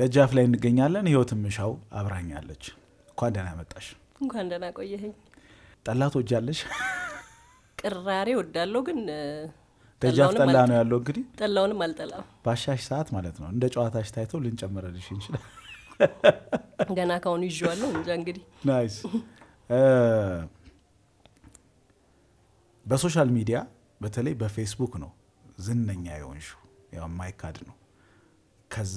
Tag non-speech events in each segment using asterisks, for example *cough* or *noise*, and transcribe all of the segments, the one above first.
ደጃፍ ላይ እንገኛለን። ህይወት ምሻው አብራኛለች። እንኳን ደህና መጣሽ። እንኳን ደህና ቆየህኝ። ጠላት ወጃለሽ? ቅራሬ ወዳለው ግን ደጃፍ ጠላ ነው ያለው። እንግዲህ ጠላውንም አልጠላም። ባሻሽ ሰዓት ማለት ነው እንደ ጨዋታሽ ታይቶ ልንጨምረልሽ እንችላል። ገና ካሁኑ ይዤዋለሁ። እንጃ እንግዲህ ናይስ። በሶሻል ሚዲያ በተለይ በፌስቡክ ነው ዝነኛ የሆንሽው፣ ያው የማይካድ ነው። ከዛ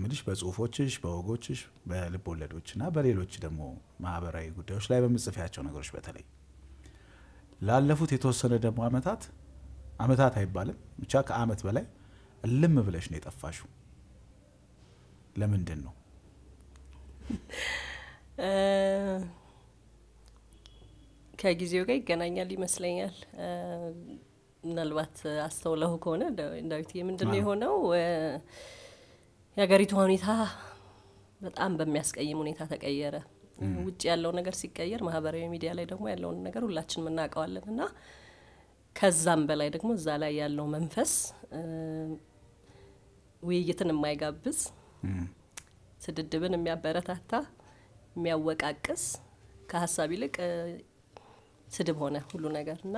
ምልሽ በጽሁፎችሽ በወጎችሽ በልብ ወለዶች እና በሌሎች ደግሞ ማህበራዊ ጉዳዮች ላይ በምጽፊያቸው ነገሮች በተለይ ላለፉት የተወሰነ ደግሞ አመታት አመታት አይባልም ብቻ ከአመት በላይ እልም ብለሽ ነው የጠፋሹ ለምንድን ነው ከጊዜው ጋር ይገናኛል ይመስለኛል ምናልባት አስተውለው ከሆነ ዳዊት ምንድን ነው የሆነው? የሀገሪቱ ሁኔታ በጣም በሚያስቀይም ሁኔታ ተቀየረ። ውጭ ያለው ነገር ሲቀየር ማህበራዊ ሚዲያ ላይ ደግሞ ያለውን ነገር ሁላችንም እናውቀዋለን እና ከዛም በላይ ደግሞ እዛ ላይ ያለው መንፈስ ውይይትን የማይጋብዝ ስድድብን የሚያበረታታ የሚያወቃቅስ ከሀሳብ ይልቅ ስድብ ሆነ ሁሉ ነገር እና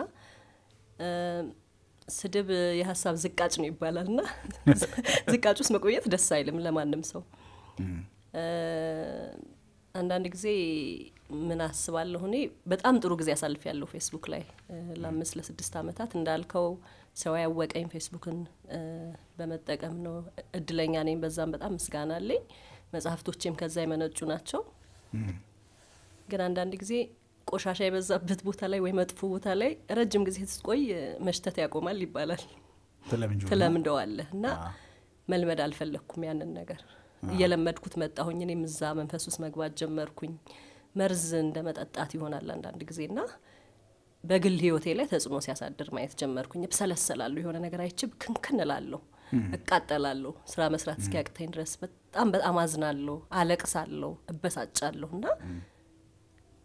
ስድብ የሀሳብ ዝቃጭ ነው ይባላል ና *laughs* ዝቃጭ ውስጥ መቆየት ደስ አይልም ለማንም ሰው። አንዳንድ ጊዜ ምን አስባለሁ እኔ በጣም ጥሩ ጊዜ አሳልፍ ያለው ፌስቡክ ላይ ለአምስት ለስድስት አመታት እንዳልከው ሰው ያወቀኝ ፌስቡክን በመጠቀም ነው። እድለኛ ነኝ፣ በዛም በጣም ምስጋና አለኝ። ከዛ የመነጩ ናቸው። ግን አንዳንድ ጊዜ ቆሻሻ የበዛበት ቦታ ላይ ወይ መጥፎ ቦታ ላይ ረጅም ጊዜ ስትቆይ መሽተት ያቆማል ይባላል። ትለምደዋለህ እና መልመድ አልፈለግኩም ያንን ነገር እየለመድኩት መጣሁኝ። እኔም እዛ መንፈስ ውስጥ መግባት ጀመርኩኝ። መርዝ እንደ መጠጣት ይሆናል አንዳንድ ጊዜ ና በግል ህይወቴ ላይ ተጽዕኖ ሲያሳድር ማየት ጀመርኩኝ። ብሰለሰላለሁ፣ የሆነ ነገር አይችብ ክንክን እላለሁ፣ እቃጠላለሁ፣ ስራ መስራት እስኪያቅተኝ ድረስ በጣም በጣም አዝናለሁ፣ አለቅሳለሁ፣ እበሳጫለሁ እና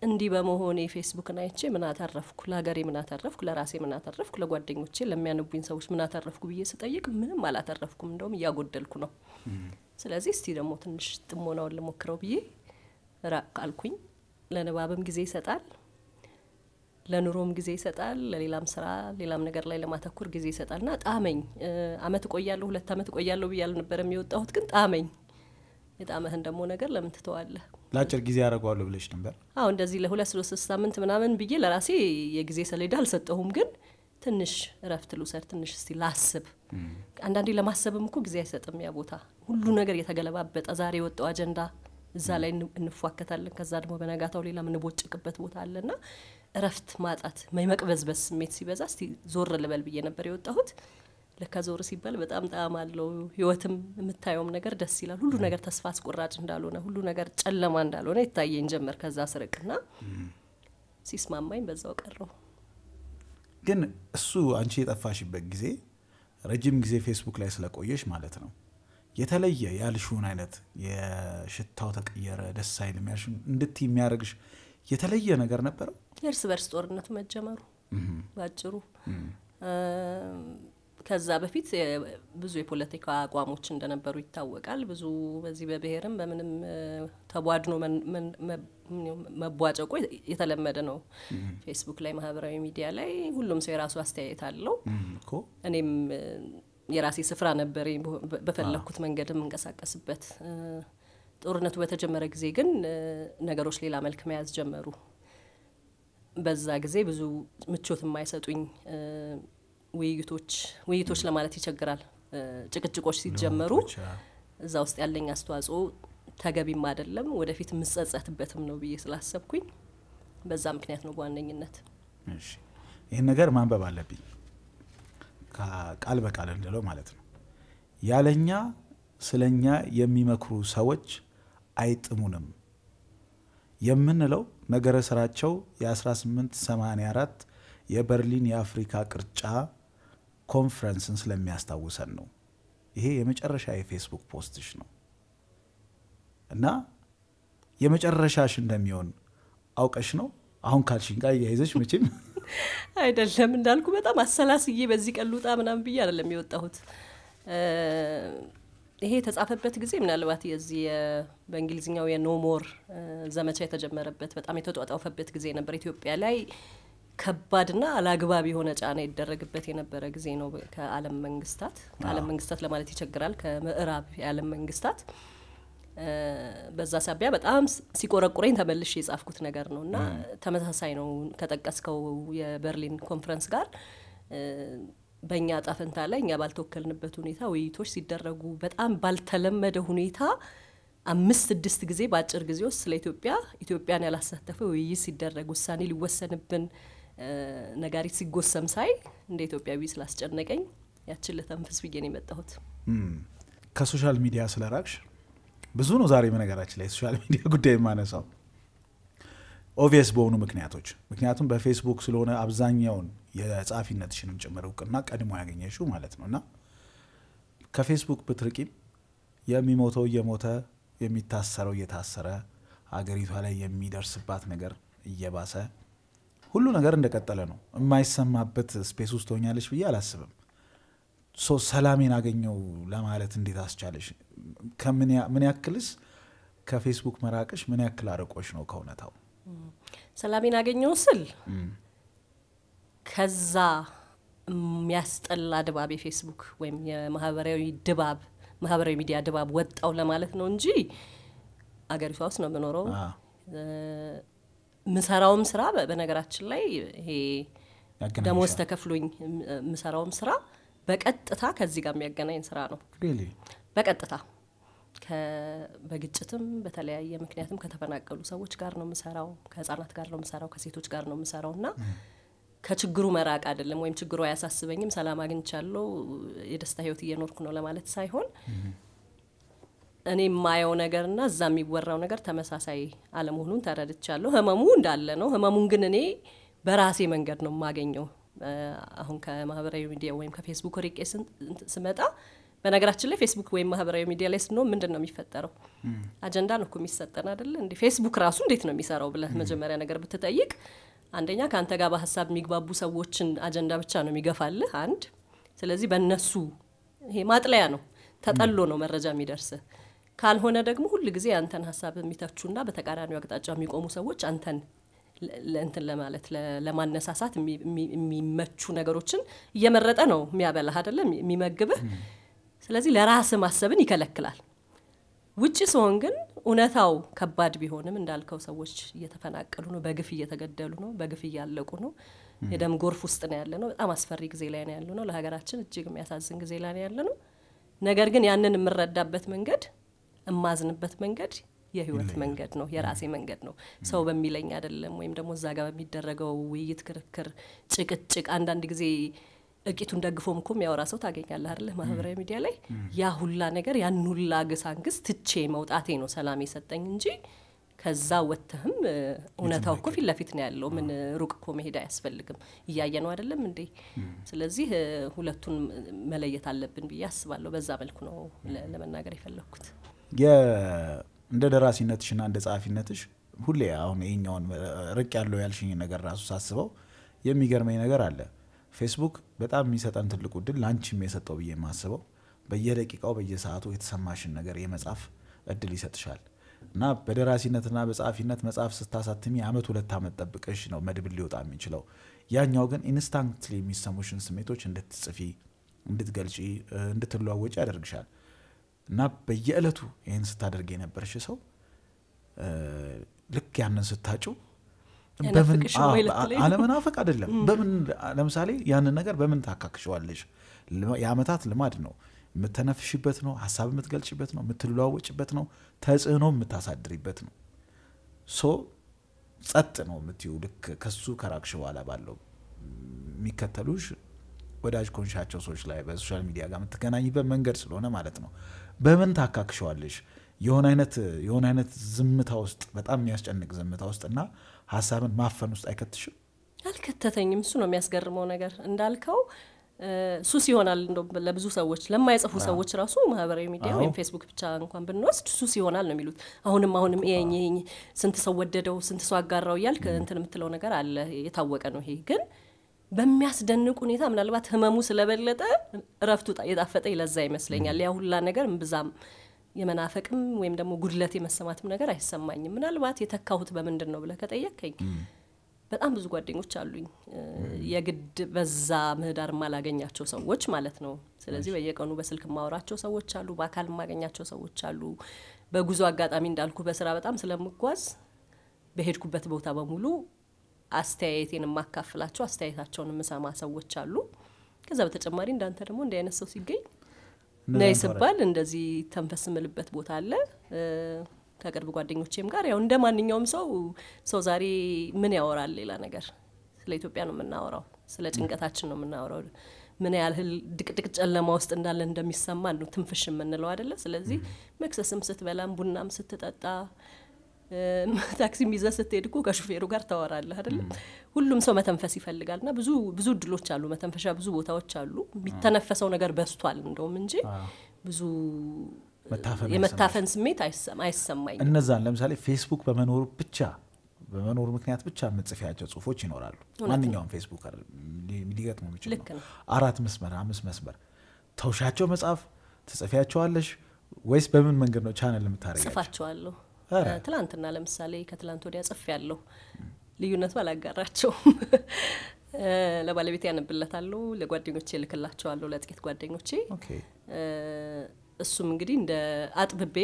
እንዲህ በመሆን የፌስቡክን አይቼ ምን አተረፍኩ፣ ለሀገሬ ምን አተረፍኩ፣ ለራሴ ምን አተረፍኩ፣ ለጓደኞቼ ለሚያነቡኝ ሰዎች ምን አተረፍኩ ብዬ ስጠይቅ ምንም አላተረፍኩም፣ እንደውም እያጎደልኩ ነው። ስለዚህ እስቲ ደግሞ ትንሽ ጥሞናውን ልሞክረው ብዬ ራቅ ለንባብም ጊዜ ይሰጣል፣ ለኑሮም ጊዜ ይሰጣል፣ ለሌላም ስራ ሌላም ነገር ላይ ለማተኩር ጊዜ ይሰጣል። ና ጣመኝ። አመት እቆያለሁ ሁለት አመት እቆያለሁ ብዬ አልነበረ የሚወጣሁት፣ ግን ጣመኝ። የጣመህን ደግሞ ነገር ለምን ትተዋለህ? ለአጭር ጊዜ ያደርገዋለሁ ብለሽ ነበር? አዎ እንደዚህ ለሁለት ሶስት ሳምንት ምናምን ብዬ ለራሴ የጊዜ ሰሌዳ አልሰጠሁም፣ ግን ትንሽ እረፍት ልውሰድ፣ ትንሽ እስቲ ላስብ። አንዳንዴ ለማሰብም እኮ ጊዜ አይሰጥም ያ ቦታ። ሁሉ ነገር የተገለባበጠ፣ ዛሬ የወጣው አጀንዳ እዛ ላይ እንፏከታለን። ከዛ ደግሞ በነጋታው ሌላ የምንቦጭቅበት ቦታ አለና እረፍት ማጣት መቅበዝበዝ ስሜት ሲበዛ እስቲ ዞር ልበል ብዬ ነበር የወጣሁት። ለካ ዞር ሲባል በጣም ጣዕም አለው። ህይወትም የምታየውም ነገር ደስ ይላል። ሁሉ ነገር ተስፋ አስቆራጭ እንዳልሆነ፣ ሁሉ ነገር ጨለማ እንዳልሆነ ይታየኝ ጀመር። ከዛ ስርቅና ሲስማማኝ በዛው ቀረው። ግን እሱ አንቺ የጠፋሽበት ጊዜ ረጅም ጊዜ ፌስቡክ ላይ ስለቆየሽ ማለት ነው የተለየ ያልሽውን አይነት የሽታው ተቀየረ ደስ አይል ያልሽ እንድት የሚያደርግሽ የተለየ ነገር ነበረው የእርስ በርስ ጦርነቱ መጀመሩ ባጭሩ ከዛ በፊት ብዙ የፖለቲካ አቋሞች እንደነበሩ ይታወቃል። ብዙ በዚህ በብሔርም በምንም ተቧድኖ መቧጨቆ የተለመደ ነው። ፌስቡክ ላይ፣ ማህበራዊ ሚዲያ ላይ ሁሉም ሰው የራሱ አስተያየት አለው። እኔም የራሴ ስፍራ ነበር በፈለግኩት መንገድ የምንቀሳቀስበት። ጦርነቱ በተጀመረ ጊዜ ግን ነገሮች ሌላ መልክ መያዝ ጀመሩ። በዛ ጊዜ ብዙ ምቾት የማይሰጡኝ ውይይቶች ውይይቶች ለማለት ይቸግራል። ጭቅጭቆች ሲጀመሩ እዛ ውስጥ ያለኝ አስተዋጽኦ ተገቢም አይደለም፣ ወደፊት የምጸጸትበትም ነው ብዬ ስላሰብኩኝ በዛ ምክንያት ነው በዋነኝነት። ይህን ነገር ማንበብ አለብኝ ቃል በቃል እንደለው ማለት ነው። ያለኛ ስለኛ የሚመክሩ ሰዎች አይጥሙንም የምንለው ነገረ ስራቸው የ1884 የበርሊን የአፍሪካ ቅርጫ ኮንፈረንስን ስለሚያስታውሰን ነው። ይሄ የመጨረሻ የፌስቡክ ፖስትሽ ነው እና የመጨረሻሽ እንደሚሆን አውቀሽ ነው አሁን ካልሽኝ ጋር እያይዘሽ መቼም *laughs* አይደለም እንዳልኩ በጣም አሰላስዬ በዚህ ቀን ልውጣ ምናምን ብዬ አይደለም የወጣሁት። ይሄ የተጻፈበት ጊዜ ምናልባት የዚህ በእንግሊዝኛው የኖሞር ዘመቻ የተጀመረበት በጣም የተጧጧፈበት ጊዜ ነበር ኢትዮጵያ ላይ ከባድና አላግባብ የሆነ ጫና ይደረግበት የነበረ ጊዜ ነው። ከዓለም መንግስታት ከዓለም መንግስታት ለማለት ይቸግራል። ከምዕራብ የዓለም መንግስታት በዛ ሳቢያ በጣም ሲቆረቁረኝ ተመልሼ የጻፍኩት ነገር ነው እና ተመሳሳይ ነው ከጠቀስከው የበርሊን ኮንፈረንስ ጋር በእኛ ጣፈንታ ላይ እኛ ባልተወከልንበት ሁኔታ ውይይቶች ሲደረጉ በጣም ባልተለመደ ሁኔታ አምስት ስድስት ጊዜ በአጭር ጊዜ ውስጥ ስለ ኢትዮጵያ ኢትዮጵያን ያላሳተፈ ውይይት ሲደረግ ውሳኔ ሊወሰንብን ነጋሪት ሲጎሰም ሳይ እንደ ኢትዮጵያዊ ስላስጨነቀኝ ያችን ለተንፍስ ብዬ ነው የመጣሁት። ከሶሻል ሚዲያ ስለራቅሽ ብዙ ነው ዛሬ በነገራችን ላይ ሶሻል ሚዲያ *laughs* ጉዳይ የማነሳው ኦቪየስ በሆኑ ምክንያቶች። ምክንያቱም በፌስቡክ ስለሆነ አብዛኛውን የጸሐፊነትሽንም ጭምር እውቅና ቀድሞ ያገኘሽው ማለት ነው እና ከፌስቡክ ብትርቂም የሚሞተው እየሞተ የሚታሰረው እየታሰረ አገሪቷ ላይ የሚደርስባት ነገር እየባሰ ሁሉ ነገር እንደቀጠለ ነው። የማይሰማበት ስፔስ ውስጥ ሆኛለች ብዬ አላስብም። ሶ ሰላሜን አገኘው ለማለት እንዴት አስቻለሽ? ምን ያክልስ ከፌስቡክ መራቅሽ ምን ያክል አርቆሽ ነው ከእውነታው? ሰላሜን አገኘው ስል ከዛ የሚያስጠላ ድባብ የፌስቡክ ወይም የማህበራዊ ድባብ ማህበራዊ ሚዲያ ድባብ ወጣው ለማለት ነው እንጂ አገሪቷ ውስጥ ነው የምኖረው። ምሰራውም ስራ በነገራችን ላይ ይሄ ደሞዝ ተከፍሎኝ ምሰራውም ስራ በቀጥታ ከዚህ ጋር የሚያገናኝ ስራ ነው። በቀጥታ በግጭትም በተለያየ ምክንያትም ከተፈናቀሉ ሰዎች ጋር ነው ምሰራው፣ ከህጻናት ጋር ነው ምሰራው፣ ከሴቶች ጋር ነው ምሰራው እና ከችግሩ መራቅ አይደለም ወይም ችግሩ አያሳስበኝም፣ ሰላም አግኝቻለሁ፣ የደስታ ህይወት እየኖርኩ ነው ለማለት ሳይሆን እኔ የማየው ና እዛ የሚወራው ነገር ተመሳሳይ አለመሆኑን ተረድቻለሁ። ህመሙ እንዳለ ነው። ህመሙን ግን እኔ በራሴ መንገድ ነው የማገኘው። አሁን ከማህበራዊ ሚዲያ ወይም ከፌስቡክ ርቄ ስመጣ በነገራችን ላይ ፌስቡክ ወይም ማህበራዊ ሚዲያ ላይ ስንሆን ምንድን ነው የሚፈጠረው? አጀንዳ ነው እኮ የሚሰጠን አይደለ እንዴ? ፌስቡክ ራሱ እንዴት ነው የሚሰራው ብለህ መጀመሪያ ነገር ብትጠይቅ፣ አንደኛ ከአንተ ጋር በሀሳብ የሚግባቡ ሰዎችን አጀንዳ ብቻ ነው የሚገፋልህ አንድ። ስለዚህ በእነሱ ይሄ ማጥለያ ነው፣ ተጠሎ ነው መረጃ የሚደርስህ። ካልሆነ ደግሞ ሁል ጊዜ አንተን ሀሳብ የሚተቹና በተቃራኒው አቅጣጫ የሚቆሙ ሰዎች አንተን ለእንትን ለማለት ለማነሳሳት የሚመቹ ነገሮችን እየመረጠ ነው የሚያበላህ አይደለም የሚመግብህ። ስለዚህ ለራስ ማሰብን ይከለክላል። ውጭ ሲሆን ግን እውነታው ከባድ ቢሆንም እንዳልከው ሰዎች እየተፈናቀሉ ነው፣ በግፍ እየተገደሉ ነው፣ በግፍ እያለቁ ነው። የደም ጎርፍ ውስጥ ነው ያለ ነው። በጣም አስፈሪ ጊዜ ላይ ነው ያለ ነው። ለሀገራችን እጅግ የሚያሳዝን ጊዜ ላይ ነው ያለ ነው። ነገር ግን ያንን የምረዳበት መንገድ እማዝንበት መንገድ የህይወት መንገድ ነው፣ የራሴ መንገድ ነው። ሰው በሚለኝ አይደለም፣ ወይም ደግሞ እዛ ጋር በሚደረገው ውይይት፣ ክርክር፣ ጭቅጭቅ አንዳንድ ጊዜ እቂቱን ደግፎም እኮ የሚያወራ ሰው ታገኛለህ አይደለ? ማህበራዊ ሚዲያ ላይ ያ ሁላ ነገር ያን ሁላ ግሳግስ ትቼ መውጣቴ ነው ሰላም የሰጠኝ እንጂ ከዛ ወጥተህም እውነታው እኮ ፊት ለፊት ነው ያለው። ምን ሩቅ እኮ መሄድ አያስፈልግም። እያየ ነው አይደለም እንዴ? ስለዚህ ሁለቱን መለየት አለብን ብዬ አስባለሁ። በዛ መልኩ ነው ለመናገር የፈለግኩት። እንደ ደራሲነትሽና እንደ ጸሐፊነትሽ ሁሌ አሁን ይኛውን ርቅ ያለው ያልሽኝ ነገር ራሱ ሳስበው የሚገርመኝ ነገር አለ። ፌስቡክ በጣም የሚሰጠን ትልቁ እድል ለአንቺም የሰጠው ብዬ የማስበው በየደቂቃው በየሰዓቱ የተሰማሽን ነገር የመጻፍ እድል ይሰጥሻል እና በደራሲነትና በጸሐፊነት መጽሐፍ ስታሳትሚ አመት ሁለት ዓመት ጠብቀሽ ነው መድብል ሊወጣ የሚችለው። ያኛው ግን ኢንስታንት የሚሰሙሽን ስሜቶች እንድትጽፊ፣ እንድትገልጪ፣ እንድትለዋወጪ ያደርግሻል። እና በየዕለቱ ይህን ስታደርግ የነበርሽ ሰው ልክ ያንን ስታጩ አለመናፈቅ አይደለም። በምን ለምሳሌ ያንን ነገር በምን ታካክሸዋለሽ? የአመታት ልማድ ነው። የምተነፍሽበት ነው። ሀሳብ የምትገልጭበት ነው። የምትለዋወጭበት ነው። ተጽዕኖ የምታሳድሪበት ነው። ሶ ጸጥ ነው የምትዩ ልክ ከሱ ከራቅሽ በኋላ ባለው የሚከተሉሽ ወዳጅ ኮንሻቸው ሰዎች ላይ በሶሻል ሚዲያ ጋር የምትገናኝበት መንገድ ስለሆነ ማለት ነው። በምን ታካክሸዋለሽ? የሆነ አይነት የሆነ አይነት ዝምታ ውስጥ በጣም የሚያስጨንቅ ዝምታ ውስጥ እና ሀሳብን ማፈን ውስጥ አይከትሽም? አልከተተኝም። እሱ ነው የሚያስገርመው ነገር እንዳልከው ሱስ ይሆናል እንደ ለብዙ ሰዎች ለማይጽፉ ሰዎች ራሱ ማህበራዊ ሚዲያ ወይም ፌስቡክ ብቻ እንኳን ብንወስድ ሱስ ይሆናል ነው የሚሉት። አሁንም አሁንም ይሄኝ ይሄኝ ስንት ሰው ወደደው ስንት ሰው አጋራው እያልክ እንትን የምትለው ነገር አለ። የታወቀ ነው ይሄ ግን በሚያስደንቅ ሁኔታ ምናልባት ህመሙ ስለበለጠ እረፍቱ የጣፈጠ ይለዛ ይመስለኛል። ያ ሁላ ነገር ብዛም የመናፈቅም ወይም ደግሞ ጉድለት የመሰማትም ነገር አይሰማኝም። ምናልባት የተካሁት በምንድን ነው ብለህ ከጠየቅከኝ በጣም ብዙ ጓደኞች አሉኝ። የግድ በዛ ምህዳር የማላገኛቸው ሰዎች ማለት ነው። ስለዚህ በየቀኑ በስልክ የማወራቸው ሰዎች አሉ፣ በአካል የማገኛቸው ሰዎች አሉ። በጉዞ አጋጣሚ እንዳልኩ በስራ በጣም ስለምጓዝ በሄድኩበት ቦታ በሙሉ አስተያየቴን የማካፍላቸው አስተያየታቸውን የምሰማ ሰዎች አሉ። ከዛ በተጨማሪ እንዳንተ ደግሞ እንዲህ አይነት ሰው ሲገኝ ነይ ስባል እንደዚህ ተንፈስ ምልበት ቦታ አለ። ከቅርብ ጓደኞቼም ጋር ያው እንደ ማንኛውም ሰው ሰው ዛሬ ምን ያወራል? ሌላ ነገር ስለ ኢትዮጵያ ነው የምናወራው፣ ስለ ጭንቀታችን ነው የምናወራው። ምን ያህል ድቅድቅ ጨለማ ውስጥ እንዳለ እንደሚሰማ ነው ትንፍሽ የምንለው አይደለ? ስለዚህ መክሰስም ስትበላም ቡናም ስትጠጣ *laughs* ታክሲ ይዘህ ስትሄድ እኮ ከሹፌሩ ጋር ታወራለህ አይደለ? ሁሉም ሰው መተንፈስ ይፈልጋል እና ብዙ ብዙ እድሎች አሉ፣ መተንፈሻ ብዙ ቦታዎች አሉ። የሚተነፈሰው ነገር በስቷል እንደውም እንጂ ብዙ የመታፈን ስሜት አይሰማኝ። እነዛን ለምሳሌ ፌስቡክ በመኖሩ ብቻ በመኖሩ ምክንያት ብቻ የምጽፊያቸው ጽሁፎች ይኖራሉ። ማንኛውም ፌስቡክ ሊገጥሙ የሚችል አራት መስመር አምስት መስመር ተውሻቸው መጽሐፍ ትጽፊያቸዋለሽ ወይስ በምን መንገድ ነው ቻነል የምታደርጊያቸው? ጽፋቸዋለሁ ትላንትና ለምሳሌ ከትላንት ወዲያ ጽፍ ያለሁ ልዩነቱ አላጋራቸውም። ለባለቤት ያነብለታለሁ፣ ለጓደኞቼ አለ ለጥቂት ጓደኞቼ። እሱም እንግዲህ እንደ አጥብቤ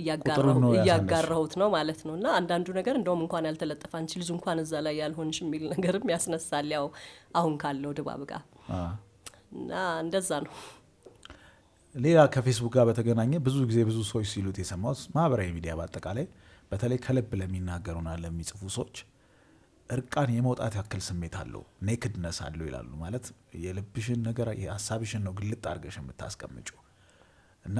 እያጋራሁት ነው ማለት ነው። እና አንዳንዱ ነገር እንደውም እንኳን ያልተለጠፈ አንቺ ልጅ እንኳን እዛ ላይ ያልሆንሽ የሚል ነገርም ያስነሳል ያው አሁን ካለው ድባብ ጋር እና እንደዛ ነው። ሌላ ከፌስቡክ ጋር በተገናኘ ብዙ ጊዜ ብዙ ሰዎች ሲሉት የሰማሁት ማህበራዊ ሚዲያ በአጠቃላይ በተለይ ከልብ ለሚናገሩና ለሚጽፉ ሰዎች እርቃን የመውጣት ያክል ስሜት አለው፣ ኔክድነስ አለው ይላሉ። ማለት የልብሽን ነገር ሀሳብሽን ነው ግልጥ አድርገሽ የምታስቀምጩ እና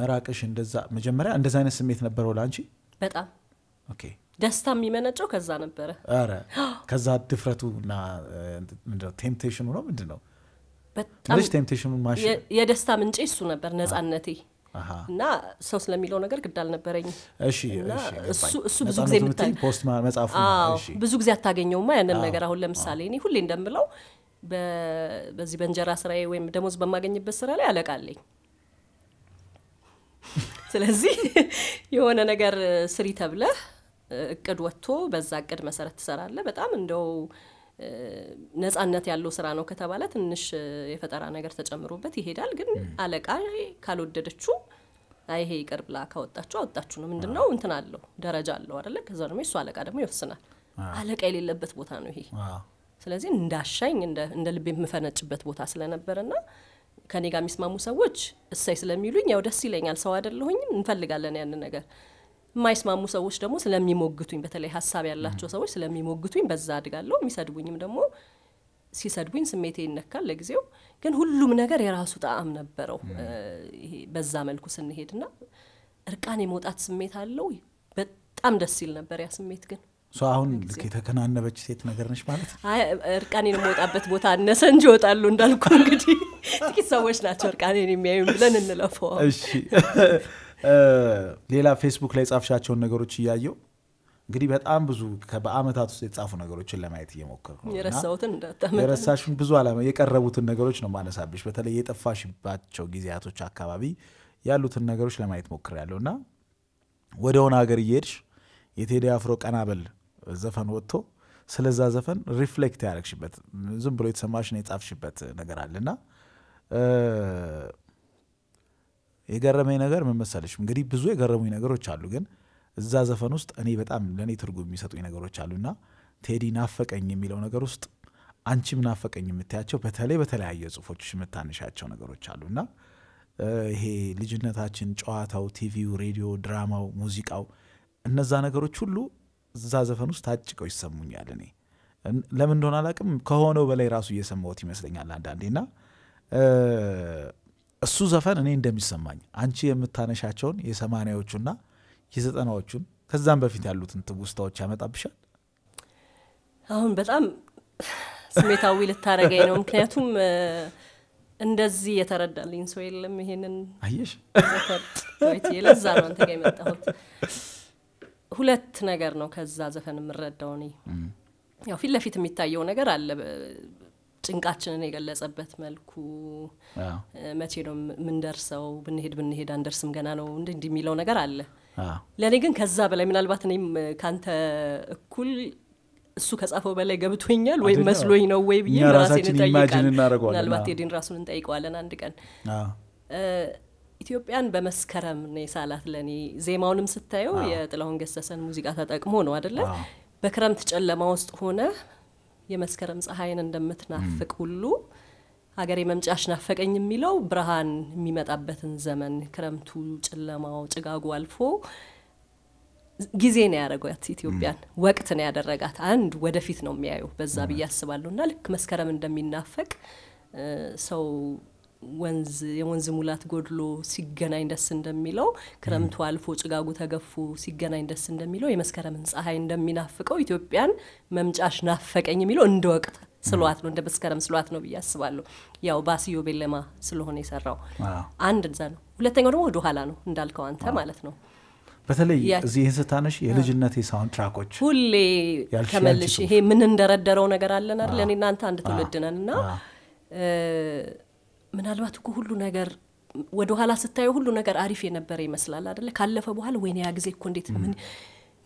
መራቅሽ እንደዛ መጀመሪያ እንደዛ አይነት ስሜት ነበረው ለአንቺ? በጣም ኦኬ። ደስታ የሚመነጨው ከዛ ነበረ። ኧረ *gasps* ከዛ ድፍረቱ እና ቴምፕቴሽኑ ነው ምንድን ነው? በጣም ማሽ የደስታ ምንጭ እሱ ነበር ነጻነቴ እና ሰው ስለሚለው ነገር ግድ አልነበረኝ እሱ ብዙ ጊዜ ብዙ ጊዜ አታገኘውማ ያንን ነገር አሁን ለምሳሌ እኔ ሁሌ እንደምለው በዚህ በእንጀራ ስራ ወይም ደሞዝ በማገኝበት ስራ ላይ አለቃለኝ ስለዚህ *laughs* የሆነ ነገር ስሪ ተብለህ እቅድ ወጥቶ በዛ እቅድ መሰረት ትሰራለ በጣም እንደው ነጻነት ያለው ስራ ነው ከተባለ ትንሽ የፈጠራ ነገር ተጨምሮበት ይሄዳል። ግን አለቃ ካልወደደችው አይሄ ይሄ ይቅር ብላ ካወጣችሁ አወጣችሁ ነው። ምንድን ነው እንትን አለው ደረጃ አለው አደለ? ከዛ ደግሞ የሱ አለቃ ደግሞ ይወስናል። አለቃ የሌለበት ቦታ ነው ይሄ። ስለዚህ እንዳሻኝ እንደ ልብ የምፈነጭበት ቦታ ስለነበረና ከኔ ጋር የሚስማሙ ሰዎች እሳይ ስለሚሉኝ ያው ደስ ይለኛል። ሰው አይደለሁኝም፣ እንፈልጋለን ያንን ነገር የማይስማሙ ሰዎች ደግሞ ስለሚሞግቱኝ በተለይ ሀሳብ ያላቸው ሰዎች ስለሚሞግቱኝ በዛ አድጋለሁ። የሚሰድቡኝም ደግሞ ሲሰድቡኝ ስሜቴ ይነካል። ለጊዜው ግን ሁሉም ነገር የራሱ ጣዕም ነበረው። ይሄ በዛ መልኩ ስንሄድ ና እርቃን የመውጣት ስሜት አለው። በጣም ደስ ይል ነበር ያ ስሜት ግን አሁን ልክ የተከናነበች ሴት ነገር ነች ማለት እርቃኔን የምወጣበት ቦታ አነሰ እንጂ ይወጣሉ እንዳልኩ እንግዲህ *laughs* ጥቂት ሰዎች ናቸው እርቃኔን የሚያዩ ብለን እንለፈዋል። እሺ *laughs* ሌላ ፌስቡክ ላይ የጻፍሻቸውን ነገሮች እያየው እንግዲህ በጣም ብዙ በአመታት ውስጥ የተጻፉ ነገሮችን ለማየት እየሞከሩ የረሳሽን ብዙ አላማ የቀረቡትን ነገሮች ነው ማነሳብሽ። በተለይ የጠፋሽባቸው ጊዜያቶች አካባቢ ያሉትን ነገሮች ለማየት ያለው እና ወደ ሆነ ሀገር እየሄድሽ የቴዲ አፍሮ ቀናበል ዘፈን ወጥቶ ስለዛ ዘፈን ሪፍሌክት ያደረግሽበት ዝም ብሎ የተሰማሽን የጻፍሽበት ነገር አለና የገረመኝ ነገር ምን መሰለሽ፣ እንግዲህ ብዙ የገረሙኝ ነገሮች አሉ፣ ግን እዛ ዘፈን ውስጥ እኔ በጣም ለእኔ ትርጉም የሚሰጡኝ ነገሮች አሉና ቴዲ ናፈቀኝ የሚለው ነገር ውስጥ አንቺም ናፈቀኝ የምታያቸው በተለይ በተለያየ ጽሁፎች የምታንሻቸው ነገሮች አሉና ይሄ ልጅነታችን፣ ጨዋታው፣ ቲቪው፣ ሬዲዮ፣ ድራማው፣ ሙዚቃው እነዛ ነገሮች ሁሉ እዛ ዘፈን ውስጥ ታጭቀው ይሰሙኛል። እኔ ለምን እንደሆነ አላቅም፣ ከሆነው በላይ ራሱ እየሰማሁት ይመስለኛል አንዳንዴና እሱ ዘፈን እኔ እንደሚሰማኝ አንቺ የምታነሻቸውን የሰማንያዎቹና የዘጠናዎቹን ከዛም በፊት ያሉትን ትውስታዎች ያመጣብሻል። አሁን በጣም ስሜታዊ ልታረገኝ ነው፣ ምክንያቱም እንደዚህ የተረዳልኝ ሰው የለም። ይሄንን አየሽ፣ ለዛ ነው አንተ የመጣሁት። ሁለት ነገር ነው ከዛ ዘፈን የምረዳው እኔ ያው ፊት ለፊት የሚታየው ነገር አለ ጭንቃችንን የገለጸበት መልኩ መቼ ነው የምንደርሰው? ብንሄድ ብንሄድ አንደርስም ገና ነው እንዲ እንዲህ የሚለው ነገር አለ። ለእኔ ግን ከዛ በላይ ምናልባት እኔም ከአንተ እኩል እሱ ከጻፈው በላይ ገብቶኛል ወይም መስሎኝ ነው ወይ ብዬ ራሴን ምናልባት የዲን ራሱን እንጠይቀዋለን አንድ ቀን። ኢትዮጵያን በመስከረም ነው የሳላት ለእኔ። ዜማውንም ስታየው የጥላሁን ገሰሰን ሙዚቃ ተጠቅሞ ነው አደለ? በክረምት ጨለማ ውስጥ ሆነ የመስከረም ፀሐይን እንደምትናፍቅ ሁሉ ሀገሬ መምጫሽ ናፈቀኝ የሚለው ብርሃን የሚመጣበትን ዘመን ክረምቱ፣ ጨለማው፣ ጭጋጉ አልፎ ጊዜ ነው ያደረጓት ኢትዮጵያን፣ ወቅት ነው ያደረጋት። አንድ ወደፊት ነው የሚያየው በዛ ብዬ አስባለሁ እና ልክ መስከረም እንደሚናፈቅ ሰው ወንዝ የወንዝ ሙላት ጎድሎ ሲገናኝ ደስ እንደሚለው ክረምቱ አልፎ ጭጋጉ ተገፉ ሲገናኝ ደስ እንደሚለው የመስከረምን ፀሐይ እንደሚናፍቀው ኢትዮጵያን መምጫሽ ናፈቀኝ የሚለው እንደ ወቅት ስሏት ነው እንደ መስከረም ስሏት ነው ብዬ አስባለሁ። ያው ባስዮ ቤለማ ስለሆነ የሰራው አንድ እዛ ነው። ሁለተኛው ደግሞ ወደ ኋላ ነው እንዳልከው አንተ ማለት ነው። በተለይ እዚህ ስታነሽ የልጅነት የሳውንድ ትራኮች ሁሌ ተመልሽ ይሄ ምን እንደረደረው ነገር አለን አይደል? እኔ እናንተ አንድ ትውልድ ነን እና ምናልባት እኮ ሁሉ ነገር ወደ ኋላ ስታየው ሁሉ ነገር አሪፍ የነበረ ይመስላል አደለ ካለፈ በኋላ ወይኔ ያ ጊዜ እኮ እንዴት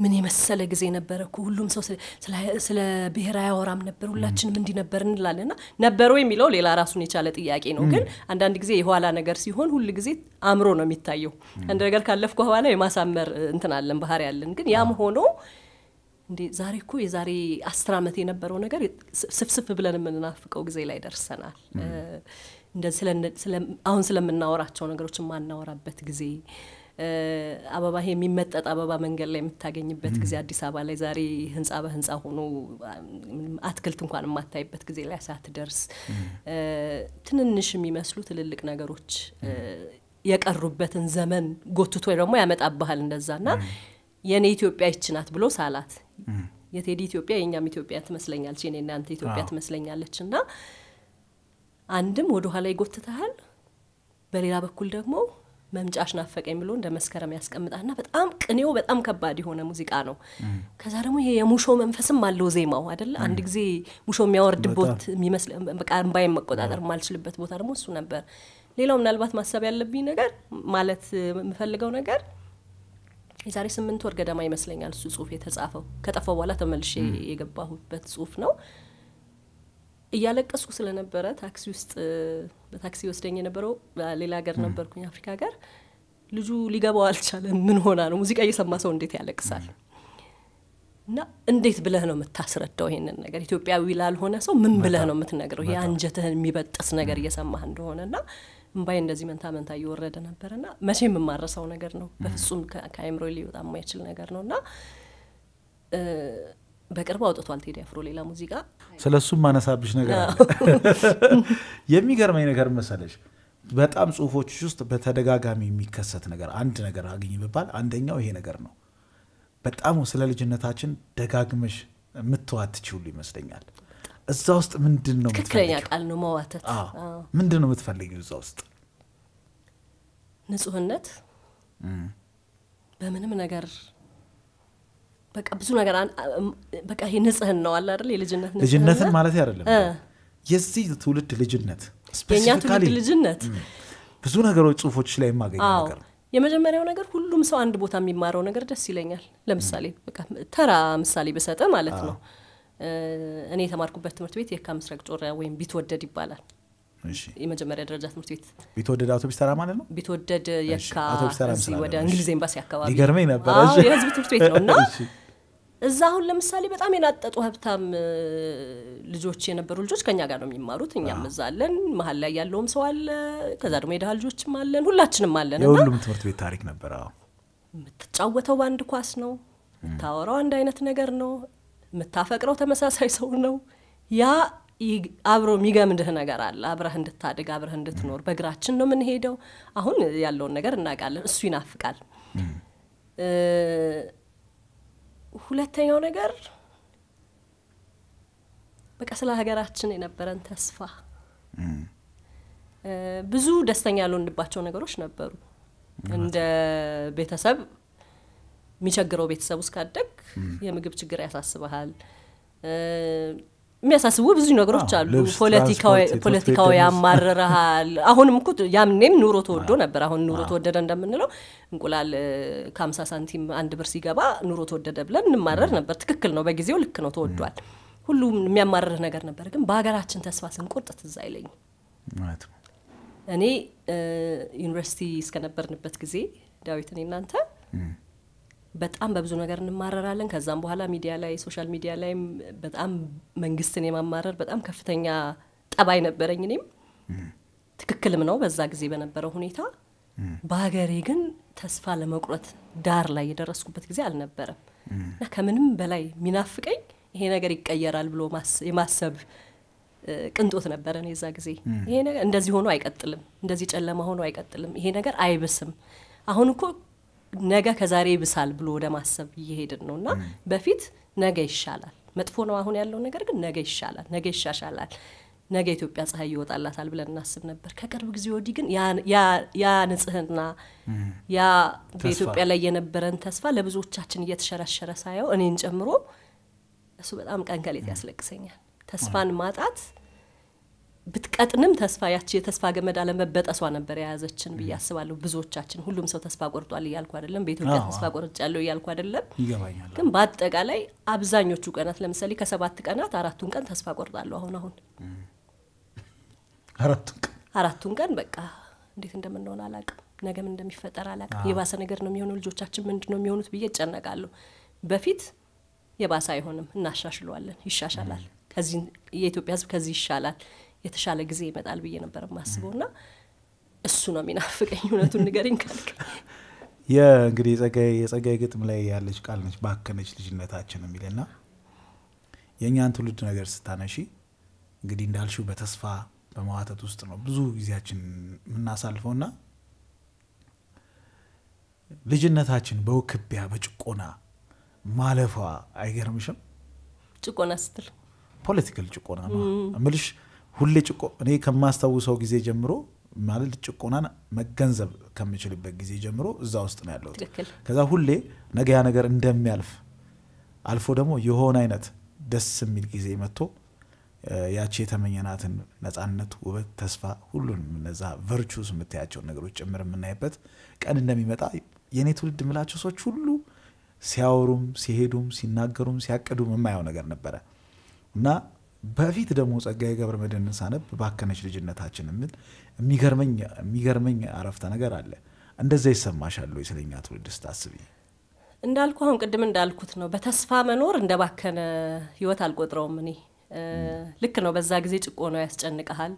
ምን የመሰለ ጊዜ ነበረ እኮ ሁሉም ሰው ስለ ብሔር አያወራም ነበር ሁላችንም እንዲህ ነበር እንላለን ና ነበረው የሚለው ሌላ ራሱን የቻለ ጥያቄ ነው ግን አንዳንድ ጊዜ የኋላ ነገር ሲሆን ሁል ጊዜ አምሮ ነው የሚታየው አንድ ነገር ካለፍኩ በኋላ የማሳመር እንትን አለን ባህሪ ያለን ግን ያም ሆኖ እንዴ ዛሬ እኮ የዛሬ አስር ዓመት የነበረው ነገር ስፍስፍ ብለን የምንናፍቀው ጊዜ ላይ ደርሰናል አሁን ስለምናወራቸው ነገሮች የማናወራበት ጊዜ አበባ ይሄ የሚመጠጥ አበባ መንገድ ላይ የምታገኝበት ጊዜ አዲስ አበባ ላይ ዛሬ ህንጻ በህንፃ ሆኖ አትክልት እንኳን የማታይበት ጊዜ ላይ ሳትደርስ ትንንሽ የሚመስሉ ትልልቅ ነገሮች የቀሩበትን ዘመን ጎትቶ ደግሞ ያመጣብሃል እንደዛ ና የእኔ ኢትዮጵያ ይችናት ብሎ ሳላት የቴዲ ኢትዮጵያ የእኛም ኢትዮጵያ ትመስለኛለች የኔ እናንተ ኢትዮጵያ ትመስለኛለች እና አንድም ወደ ኋላ ይጎትተሃል፣ በሌላ በኩል ደግሞ መምጫሽ ናፈቀኝ ብሎ እንደ መስከረም ና በጣም ቅኔው በጣም ከባድ የሆነ ሙዚቃ ነው። ከዛ ደግሞ የሙሾ መንፈስም አለው ዜማው አይደለ። አንድ ጊዜ ሙሾ የሚያወርድ የሚመስል በቃ መቆጣጠር የማልችልበት ቦታ ደግሞ እሱ ነበር። ሌላው ምናልባት ማሰብ ያለብኝ ነገር ማለት የምፈልገው ነገር የዛሬ ስምንት ወር ገደማ ይመስለኛል እሱ ጽሁፍ የተጻፈው ከጠፋው በኋላ ተመልሼ የገባሁበት ጽሁፍ ነው። እያለቀስኩ ስለነበረ ታክሲ ውስጥ በታክሲ ወስደኝ የነበረው ሌላ ሀገር ነበርኩኝ አፍሪካ ሀገር። ልጁ ሊገባው አልቻለም። ምን ሆና ነው ሙዚቃ እየሰማ ሰው እንዴት ያለቅሳል? እና እንዴት ብለህ ነው የምታስረዳው ይሄንን ነገር? ኢትዮጵያዊ ላልሆነ ሰው ምን ብለህ ነው የምትነግረው? ይህ አንጀትህን የሚበጥስ ነገር እየሰማህ እንደሆነ ና እምባይ እንደዚህ መንታ መንታ እየወረደ ነበር ና መቼ የምማረሰው ነገር ነው። በፍጹም ከአይምሮ ሊወጣ የማይችል ነገር ነው እና በቅርቡ አውጥቷል ቴዲ አፍሮ ሌላ ሙዚቃ። ስለ እሱም ማነሳብሽ ነገር አለ። *laughs* የሚገርመኝ ነገር መሰለሽ በጣም ጽሁፎች ውስጥ በተደጋጋሚ የሚከሰት ነገር አንድ ነገር አግኝ ብባል አንደኛው ይሄ ነገር ነው። በጣም ስለ ልጅነታችን ደጋግመሽ የምትዋት ይመስለኛል። እዛ ውስጥ ምንድን ነው ትክክለኛ ቃል ነው መዋተት። ምንድን ነው የምትፈልጊው እዛ ውስጥ? ንጹህነት በምንም ነገር በቃ ብዙ ነገር በቃ ይሄ ንጽህን ነው አለ አይደል? የልጅነት ልጅነትን ማለት አይደለም የዚህ ትውልድ ልጅነት የእኛ ትውልድ ልጅነት ብዙ ነገሮች ጽሁፎች ላይ የማገኘ ነገር የመጀመሪያው ነገር ሁሉም ሰው አንድ ቦታ የሚማረው ነገር ደስ ይለኛል። ለምሳሌ በቃ ተራ ምሳሌ ብሰጠ ማለት ነው እኔ የተማርኩበት ትምህርት ቤት የካ ምስራቅ ጮሪያ ወይም ቢትወደድ ይባላል። የመጀመሪያ ደረጃ ትምህርት ቤት ቢትወደድ አውቶቢስ ተራ ማለት ነው። ቢትወደድ የካ ወደ እንግሊዝ ኤምባሲ አካባቢ ሊገርመኝ ነበረ። የህዝብ ትምህርት ቤት ነው እና *laughs* እዛ አሁን ለምሳሌ በጣም የናጠጡ ሀብታም ልጆች የነበሩ ልጆች ከኛ ጋር ነው የሚማሩት። እኛም እዛ አለን፣ መሀል ላይ ያለውም ሰው አለ። ከዛ ደግሞ የድሃ ልጆችም አለን፣ ሁላችንም አለን። የሁሉም ትምህርት ቤት ታሪክ ነበር። የምትጫወተው በአንድ ኳስ ነው። የምታወራው አንድ አይነት ነገር ነው። የምታፈቅረው ተመሳሳይ ሰው ነው። ያ አብሮ የሚገምድህ ነገር አለ። አብረህ እንድታድግ አብረህ እንድትኖር በእግራችን ነው የምንሄደው። አሁን ያለውን ነገር እናውቃለን። እሱ ይናፍቃል። ሁለተኛው ነገር በቃ ስለ ሀገራችን የነበረን ተስፋ ብዙ ደስተኛ ያልሆንባቸው ነገሮች ነበሩ። እንደ ቤተሰብ የሚቸግረው ቤተሰብ ውስጥ ካደግ የምግብ ችግር ያሳስበሃል። የሚያሳስቡ ብዙ ነገሮች አሉ። ፖለቲካዊ ያማርረሃል። *laughs* አሁንም እኮ ያምኔም ኑሮ ተወዶ ነበር። አሁን ኑሮ ተወደደ እንደምንለው እንቁላል ከአምሳ ሳንቲም አንድ ብር ሲገባ ኑሮ ተወደደ ብለን እንማረር ነበር። ትክክል ነው፣ በጊዜው ልክ ነው፣ ተወዷል። ሁሉም የሚያማረር ነገር ነበር። ግን በሀገራችን ተስፋ ስንቆርጥ ትዝ አይለኝ እኔ ዩኒቨርሲቲ እስከነበርንበት ጊዜ ዳዊት እኔ እናንተ በጣም በብዙ ነገር እንማረራለን። ከዛም በኋላ ሚዲያ ላይ ሶሻል ሚዲያ ላይ በጣም መንግስትን የማማረር በጣም ከፍተኛ ጠባይ ነበረኝ። እኔም ትክክልም ነው በዛ ጊዜ በነበረው ሁኔታ። በሀገሬ ግን ተስፋ ለመቁረጥ ዳር ላይ የደረስኩበት ጊዜ አልነበረም እና ከምንም በላይ የሚናፍቀኝ ይሄ ነገር ይቀየራል ብሎ የማሰብ ቅንጦት ነበረ ነው የዛ ጊዜ። ይሄ ነገር እንደዚህ ሆኖ አይቀጥልም፣ እንደዚህ ጨለማ ሆኖ አይቀጥልም፣ ይሄ ነገር አይብስም። አሁን እኮ ነገ ከዛሬ ይብሳል ብሎ ወደ ማሰብ እየሄድን ነው እና በፊት ነገ ይሻላል፣ መጥፎ ነው አሁን ያለው ነገር ግን ነገ ይሻላል፣ ነገ ይሻሻላል፣ ነገ ኢትዮጵያ ፀሐይ ይወጣላታል ብለን እናስብ ነበር። ከቅርብ ጊዜ ወዲህ ግን ያ ንጽህና ያ በኢትዮጵያ ላይ የነበረን ተስፋ ለብዙዎቻችን እየተሸረሸረ ሳየው እኔን ጨምሮ እሱ በጣም ቀንከሌት ያስለቅሰኛል። ተስፋን ማጣት ብትቀጥንም ተስፋ ያቺ የተስፋ ገመድ አለመበጠሷ ነበር የያዘችን ብዬ አስባለሁ። ብዙዎቻችን ሁሉም ሰው ተስፋ ቆርጧል እያልኩ አይደለም፣ በኢትዮጵያ ተስፋ ቆርጫለሁ እያልኩ አይደለም። ግን በአጠቃላይ አብዛኞቹ ቀናት ለምሳሌ ከሰባት ቀናት አራቱን ቀን ተስፋ ቆርጣለሁ። አሁን አሁን አራቱን ቀን በቃ እንዴት እንደምንሆን አላቅም፣ ነገም እንደሚፈጠር አላቅም፣ የባሰ ነገር ነው የሚሆነው፣ ልጆቻችን ምንድን ነው የሚሆኑት ብዬ እጨነቃለሁ። በፊት የባሰ አይሆንም፣ እናሻሽለዋለን፣ ይሻሻላል፣ ከዚህ የኢትዮጵያ ህዝብ ከዚህ ይሻላል የተሻለ ጊዜ ይመጣል ብዬ ነበር የማስበው ና እሱ ነው የሚናፍቀኝ እውነቱን ንገሪኝ ካልክ እንግዲህ የጸጋይ ግጥም ላይ ያለች ቃል ነች ባከነች ልጅነታችን ና የእኛን ትውልድ ነገር ስታነሺ እንግዲህ እንዳልሽው በተስፋ በመዋተት ውስጥ ነው ብዙ ጊዜያችን የምናሳልፈው ና ልጅነታችን በውክቢያ በጭቆና ማለፏ አይገርምሽም ጭቆና ስትል ፖለቲካል ጭቆና ምልሽ ሁሌ ጭቆ እኔ ከማስታውሰው ጊዜ ጀምሮ ማለት ጭቆናን መገንዘብ ከምችልበት ጊዜ ጀምሮ እዛ ውስጥ ነው ያለሁት። ከዛ ሁሌ ነገ ያ ነገር እንደሚያልፍ አልፎ ደግሞ የሆነ አይነት ደስ የሚል ጊዜ መጥቶ ያቺ የተመኘናትን ነፃነት፣ ውበት፣ ተስፋ ሁሉን እነዛ ቨርቹስ የምታያቸውን ነገሮች ጭምር የምናይበት ቀን እንደሚመጣ የእኔ ትውልድ ምላቸው ሰዎች ሁሉ ሲያወሩም ሲሄዱም ሲናገሩም ሲያቅዱም የማየው ነገር ነበረ እና በፊት ደግሞ ጸጋዬ ገብረ መድኅንን ሳነብ ባከነች ልጅነታችን የሚል የሚገርመኝ አረፍተ ነገር አለ። እንደዛ ይሰማሻሉ የስለኛ ትውልድ ስታስቢ? እንዳልኩ አሁን ቅድም እንዳልኩት ነው። በተስፋ መኖር እንደ ባከነ ህይወት አልቆጥረውም እኔ። ልክ ነው። በዛ ጊዜ ጭቆና ያስጨንቀሃል።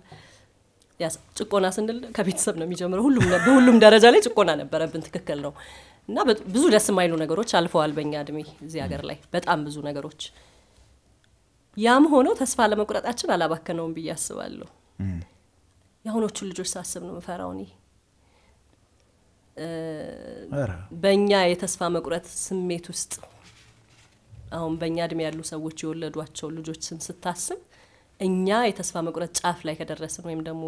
ጭቆና ስንል ከቤተሰብ ነው የሚጀምረው። በሁሉም ደረጃ ላይ ጭቆና ነበረብን። ትክክል ነው። እና ብዙ ደስ የማይሉ ነገሮች አልፈዋል በእኛ እድሜ እዚህ ሀገር ላይ በጣም ብዙ ነገሮች ያም ሆኖ ተስፋ ለመቁረጣችን አላባከነውም ብዬ አስባለሁ። የአሁኖቹን ልጆች ሳስብ ነው ምፈራው እኔ በእኛ የተስፋ መቁረጥ ስሜት ውስጥ አሁን በእኛ እድሜ ያሉ ሰዎች የወለዷቸው ልጆች ስም ስታስብ እኛ የተስፋ መቁረጥ ጫፍ ላይ ከደረስን ወይም ደግሞ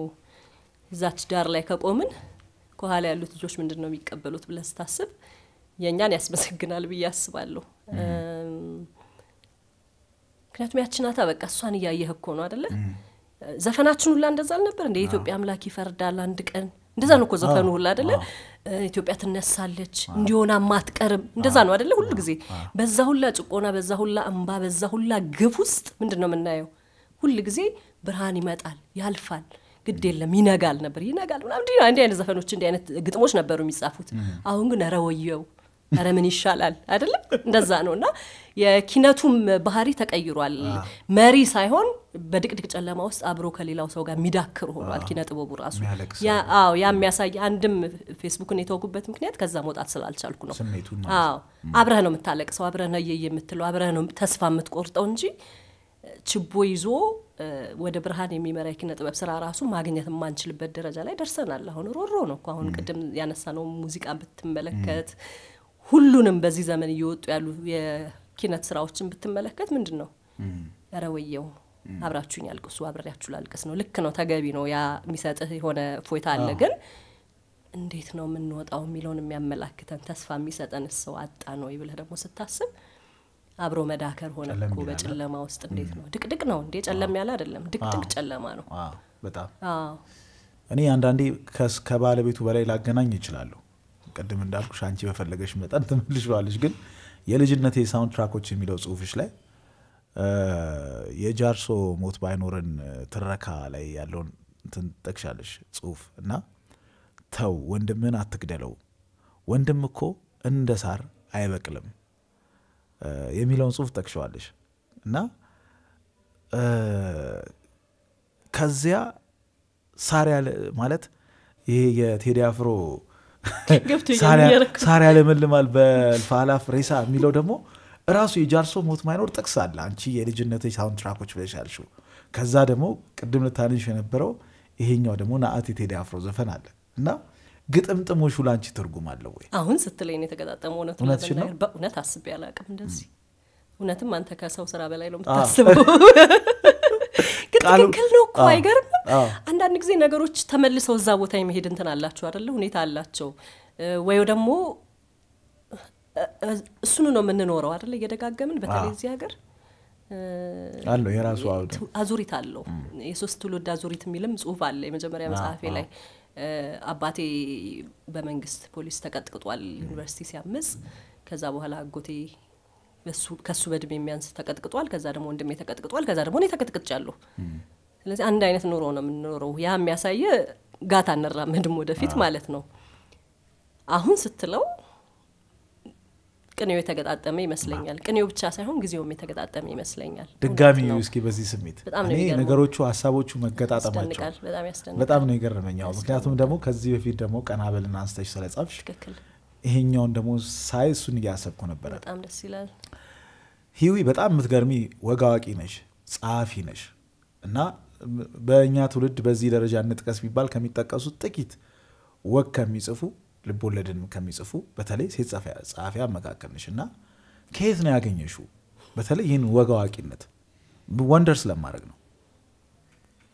እዛች ዳር ላይ ከቆምን ከኋላ ያሉት ልጆች ምንድን ነው የሚቀበሉት ብለን ስታስብ የእኛን ያስመሰግናል ብዬ አስባለሁ። ምክንያቱም ያችናታ በቃ እሷን እያየህ እኮ ነው አደለ? ዘፈናችን ሁላ እንደዛ አልነበር እንደ የኢትዮጵያ አምላክ ይፈርዳል አንድ ቀን እንደዛ ነው እኮ ዘፈኑ ሁላ አደለ? ኢትዮጵያ ትነሳለች እንዲሆን አማትቀርም እንደዛ ነው አደለ? ሁሉ ጊዜ በዛ ሁላ ጭቆና፣ በዛ ሁላ እንባ፣ በዛ ሁላ ግፍ ውስጥ ምንድን ነው የምናየው? ሁል ጊዜ ብርሃን ይመጣል ያልፋል፣ ግድ የለም ይነጋል ነበር ይነጋል ምናምን። እንዲህ አይነት ዘፈኖች እንዲህ አይነት ግጥሞች ነበሩ የሚጻፉት። አሁን ግን ረወየው ኧረ ምን ይሻላል አይደለም እንደዛ ነው እና የኪነቱም ባህሪ ተቀይሯል መሪ ሳይሆን በድቅድቅ ጨለማ ውስጥ አብሮ ከሌላው ሰው ጋር የሚዳክር ሆኗል ኪነ ጥበቡ ራሱ አዎ ያ የሚያሳይ አንድም ፌስቡክን የተወጉበት ምክንያት ከዛ መውጣት ስላልቻልኩ ነው አዎ አብረህ ነው ሰው አብረህ ነው እየየ የምትለው አብረህ ነው ተስፋ የምትቆርጠው እንጂ ችቦ ይዞ ወደ ብርሃን የሚመራ የኪነ ጥበብ ስራ ራሱ ማግኘት የማንችልበት ደረጃ ላይ ደርሰናል አሁን ሮሮ ነው አሁን ቅድም ያነሳ ነው ሙዚቃ ብትመለከት ሁሉንም በዚህ ዘመን እየወጡ ያሉ የኪነት ስራዎችን ብትመለከት ምንድን ነው ረወየው አብራችሁኝ አልቅሱ፣ አብሬያችሁ ላልቅስ ነው። ልክ ነው፣ ተገቢ ነው። ያ የሚሰጥህ የሆነ ፎይታ አለ። ግን እንዴት ነው የምንወጣው የሚለውን የሚያመላክተን ተስፋ የሚሰጠን ሰው አጣ ነው ይብለህ ደግሞ ስታስብ አብሮ መዳከር ሆነ እኮ በጨለማ ውስጥ እንዴት ነው ድቅድቅ ነው እንዴ? ጨለም ያለ አይደለም፣ ድቅድቅ ጨለማ ነው። በጣም እኔ አንዳንዴ ከባለቤቱ በላይ ላገናኝ ይችላሉ። ቅድም እንዳልኩሽ አንቺ በፈለገሽ መጠን ትመልሸዋለሽ። ግን የልጅነት የሳውንድ ትራኮች የሚለው ጽሁፍሽ ላይ የጃርሶ ሞት ባይኖረን ትረካ ላይ ያለውን ትጠቅሻለሽ ጽሁፍ እና ተው ወንድምን አትግደለው ወንድም እኮ እንደ ሳር አይበቅልም የሚለውን ጽሁፍ ጠቅሸዋለሽ እና ከዚያ ሳር ያለ ማለት ይሄ የቴዲ አፍሮ ሳር ያለመልማል በልፋላፍ ሬሳ የሚለው ደግሞ ራሱ የጃርሶ ሞት ማይኖር ጥቅስ አለ አንቺ የልጅነት ሳውንድ ትራኮች ብለሽ ያልሽው ከዛ ደግሞ ቅድም ልታንሽ የነበረው ይሄኛው ደግሞ ናአት የቴዲ አፍሮ ዘፈን አለ እና ግጥምጥሞሹ ለአንቺ ትርጉም አለው ወይ አሁን ስትለኝ የተገጣጠመው እውነት በእውነት አስቤ አላቅም እንደዚህ እውነትም አንተ ከሰው ስራ በላይ ነው የምታስበው *laughs* ግን ትክክል ነው እኮ አይገርም አንዳንድ ጊዜ ነገሮች ተመልሰው እዛ ቦታ የመሄድ እንትን አላቸው አደለ ሁኔታ አላቸው ወይ ደግሞ እሱኑ ነው የምንኖረው አደለ እየደጋገምን በተለይ እዚህ ሀገር አለው የራሱ አዙሪት አለው የሶስት ትውልድ አዙሪት የሚልም ጽሁፍ አለ የመጀመሪያ መጽሐፌ ላይ አባቴ በመንግስት ፖሊስ ተቀጥቅጧል ዩኒቨርሲቲ ሲያምጽ ከዛ በኋላ አጎቴ ከሱ በእድሜ የሚያንስ ተቀጥቅጧል ከዛ ደግሞ ወንድሜ ተቀጥቅጧል ከዛ ደግሞ እኔ ተቀጥቅጫለሁ ስለዚህ አንድ አይነት ኑሮ ነው የምንኖረው። ያ የሚያሳየ ጋት አንራመድም ወደፊት ማለት ነው። አሁን ስትለው ቅኔው የተገጣጠመ ይመስለኛል። ቅኔው ብቻ ሳይሆን ጊዜውም የተገጣጠመ ይመስለኛል። ድጋሚ እስኪ በዚህ ስሜት ነገሮቹ፣ ሀሳቦቹ መገጣጠማቸው በጣም ነው የገረመኝ። ምክንያቱም ደግሞ ከዚህ በፊት ደግሞ ቀና አንስተች አንስተሽ ስለጻፍሽ ይሄኛውን ደግሞ ሳይ እሱን እያሰብኩ ነበረ። በጣም ደስ ይላል። ሂዊ በጣም የምትገርሚ ወግ አዋቂ ነሽ፣ ጸሐፊ ነሽ እና በእኛ ትውልድ በዚህ ደረጃ እንጥቀስ ቢባል ከሚጠቀሱት ጥቂት ወግ ከሚጽፉ ልቦለድን ከሚጽፉ በተለይ ሴት ጸሐፊያ መካከል ነሽ እና ከየት ነው ያገኘሹ? በተለይ ይህን ወግ አዋቂነት ወንደር ስለማድረግ ነው።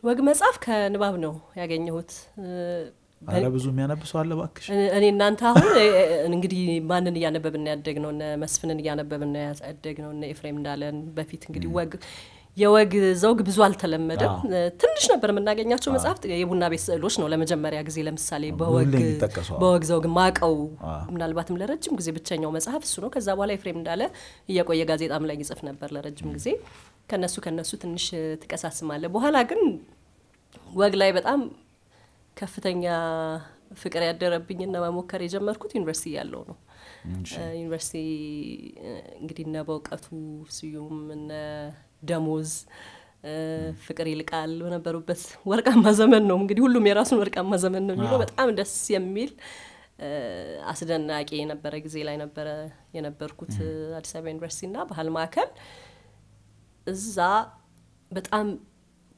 ወግ መጽሐፍ ከንባብ ነው ያገኘሁት። አረ ብዙ የሚያነብ ሰው አለ እባክሽ። እኔ እናንተ አሁን እንግዲህ ማንን እያነበብን ያደግ ነው? እነ መስፍንን እያነበብን ያደግ ነው፣ እነ ኤፍሬም እንዳለን በፊት እንግዲህ ወግ የወግ ዘውግ ብዙ አልተለመደም። ትንሽ ነበር የምናገኛቸው መጽሐፍት። የቡና ቤት ስዕሎች ነው ለመጀመሪያ ጊዜ ለምሳሌ በወግ ዘውግ ማቀው ምናልባትም ለረጅም ጊዜ ብቸኛው መጽሐፍ እሱ ነው። ከዛ በኋላ ኤፍሬም እንዳለ እየቆየ ጋዜጣም ላይ ይጽፍ ነበር ለረጅም ጊዜ። ከነሱ ከነሱ ትንሽ ትቀሳስማለ። በኋላ ግን ወግ ላይ በጣም ከፍተኛ ፍቅር ያደረብኝና መሞከር የጀመርኩት ዩኒቨርሲቲ ያለው ነው። ዩኒቨርሲቲ እንግዲህ እነ በእውቀቱ ስዩም እነ ደሞዝ ፍቅር ይልቃል በነበሩበት ወርቃማ ዘመን ነው እንግዲህ ሁሉም የራሱን ወርቃማ ዘመን ነው የሚለው በጣም ደስ የሚል አስደናቂ የነበረ ጊዜ ላይ ነበረ የነበርኩት አዲስ አበባ ዩኒቨርሲቲ እና ባህል ማዕከል እዛ በጣም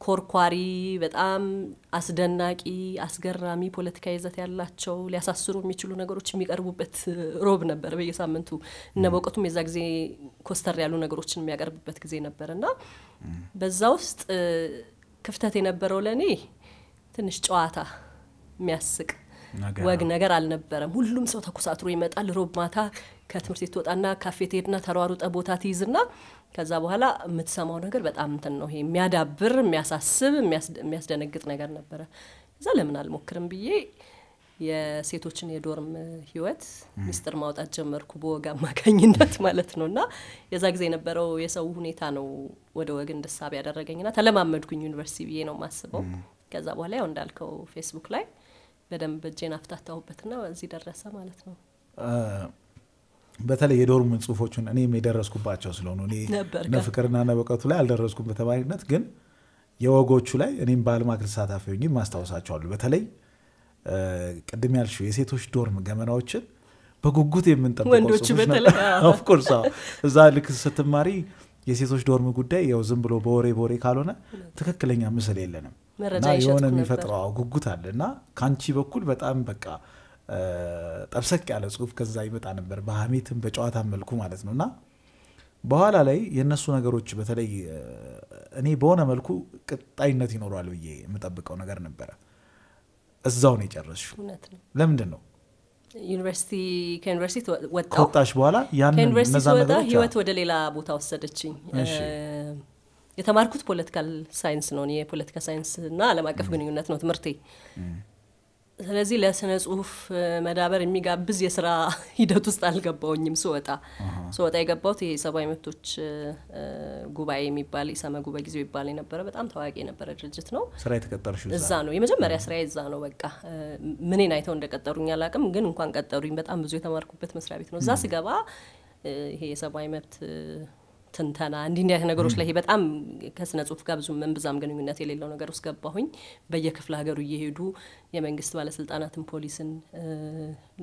ኮርኳሪ፣ በጣም አስደናቂ፣ አስገራሚ ፖለቲካ ይዘት ያላቸው ሊያሳስሩ የሚችሉ ነገሮች የሚቀርቡበት ሮብ ነበር በየሳምንቱ እነ በውቀቱም የዛ ጊዜ ኮስተር ያሉ ነገሮችን የሚያቀርብበት ጊዜ ነበር እና በዛ ውስጥ ክፍተት የነበረው ለእኔ ትንሽ ጨዋታ የሚያስቅ ወግ ነገር አልነበረም። ሁሉም ሰው ተኮሳትሮ ይመጣል። ሮብ ማታ ከትምህርት ቤት ትወጣና ካፌ ትሄድና ተሯሩጠ ቦታ ትይዝና ከዛ በኋላ የምትሰማው ነገር በጣም እንትን ነው ይሄ የሚያዳብር የሚያሳስብ የሚያስደነግጥ ነገር ነበረ። እዛ ለምን አልሞክርም ብዬ የሴቶችን የዶርም ህይወት ሚስጥር ማውጣት ጀመርኩ በወግ አማካኝነት *laughs* ማለት ነው። እና የዛ ጊዜ የነበረው የሰው ሁኔታ ነው ወደ ወግ እንድሳብ ያደረገኝና ተለማመድኩኝ ዩኒቨርሲቲ ብዬ ነው የማስበው። ከዛ በኋላ ያው እንዳልከው ፌስቡክ ላይ በደንብ እጄን አፍታታሁበትና እዚህ ደረሰ ማለት ነው። በተለይ የዶርም ጽሁፎቹን እኔም የደረስኩባቸው ስለሆኑ እኔ ነፍቅርና ነበቀቱ ላይ አልደረስኩም በተማሪነት ግን የወጎቹ ላይ እኔም በአልማ ተሳታፊ ሆኜ በተለይ ቅድም ያልሽው የሴቶች ዶርም ገመናዎችን በጉጉት የምንጠብቀው *laughs* እዛ ልክ ስትማሪ የሴቶች ዶርም ጉዳይ ያው ዝም ብሎ በወሬ በወሬ ካልሆነ ትክክለኛ ምስል የለንም እና የሆነ የሚፈጥረው ጉጉት አለ እና ከአንቺ በኩል በጣም በቃ ጠብሰቅ ያለ ጽሁፍ ከዛ ይመጣ ነበር፣ በሀሜትም በጨዋታ መልኩ ማለት ነው። እና በኋላ ላይ የእነሱ ነገሮች በተለይ እኔ በሆነ መልኩ ቅጣይነት ይኖረዋል ብዬ የምጠብቀው ነገር ነበረ። እዛው ነው የጨረስሽው። ለምንድን ነው ዩኒቨርሲቲ ከዩኒቨርሲቲ ወጣሁ። ከወጣሽ በኋላ ህይወት ወደ ሌላ ቦታ ወሰደችኝ። የተማርኩት ፖለቲካል ሳይንስ ነው። የፖለቲካ ሳይንስ እና ዓለም አቀፍ ግንኙነት ነው ትምህርቴ ስለዚህ ለስነ ጽሁፍ መዳበር የሚጋብዝ የስራ *laughs* ሂደት ውስጥ አልገባውኝም። ስወጣ ስወጣ የገባሁት ይሄ የሰብአዊ መብቶች ጉባኤ የሚባል ኢሰመጉ በጊዜው ይባል የነበረ በጣም ታዋቂ የነበረ ድርጅት ነው። ስራ የተቀጠርሽ እዛ ነው? የመጀመሪያ ስራ እዛ ነው። በቃ ምንን አይተው እንደቀጠሩኝ አላቅም፣ ግን እንኳን ቀጠሩኝ። በጣም ብዙ የተማርኩበት መስሪያ ቤት ነው። እዛ ስገባ ይሄ የሰብአዊ መብት ትንተና እንዲህ እንዲህ አይነት ነገሮች ላይ በጣም ከስነ ጽሁፍ ጋር ብዙ መንብዛም ግንኙነት የሌለው ነገር ውስጥ ገባሁኝ። በየክፍለ ሀገሩ እየሄዱ የመንግስት ባለስልጣናትን፣ ፖሊስን፣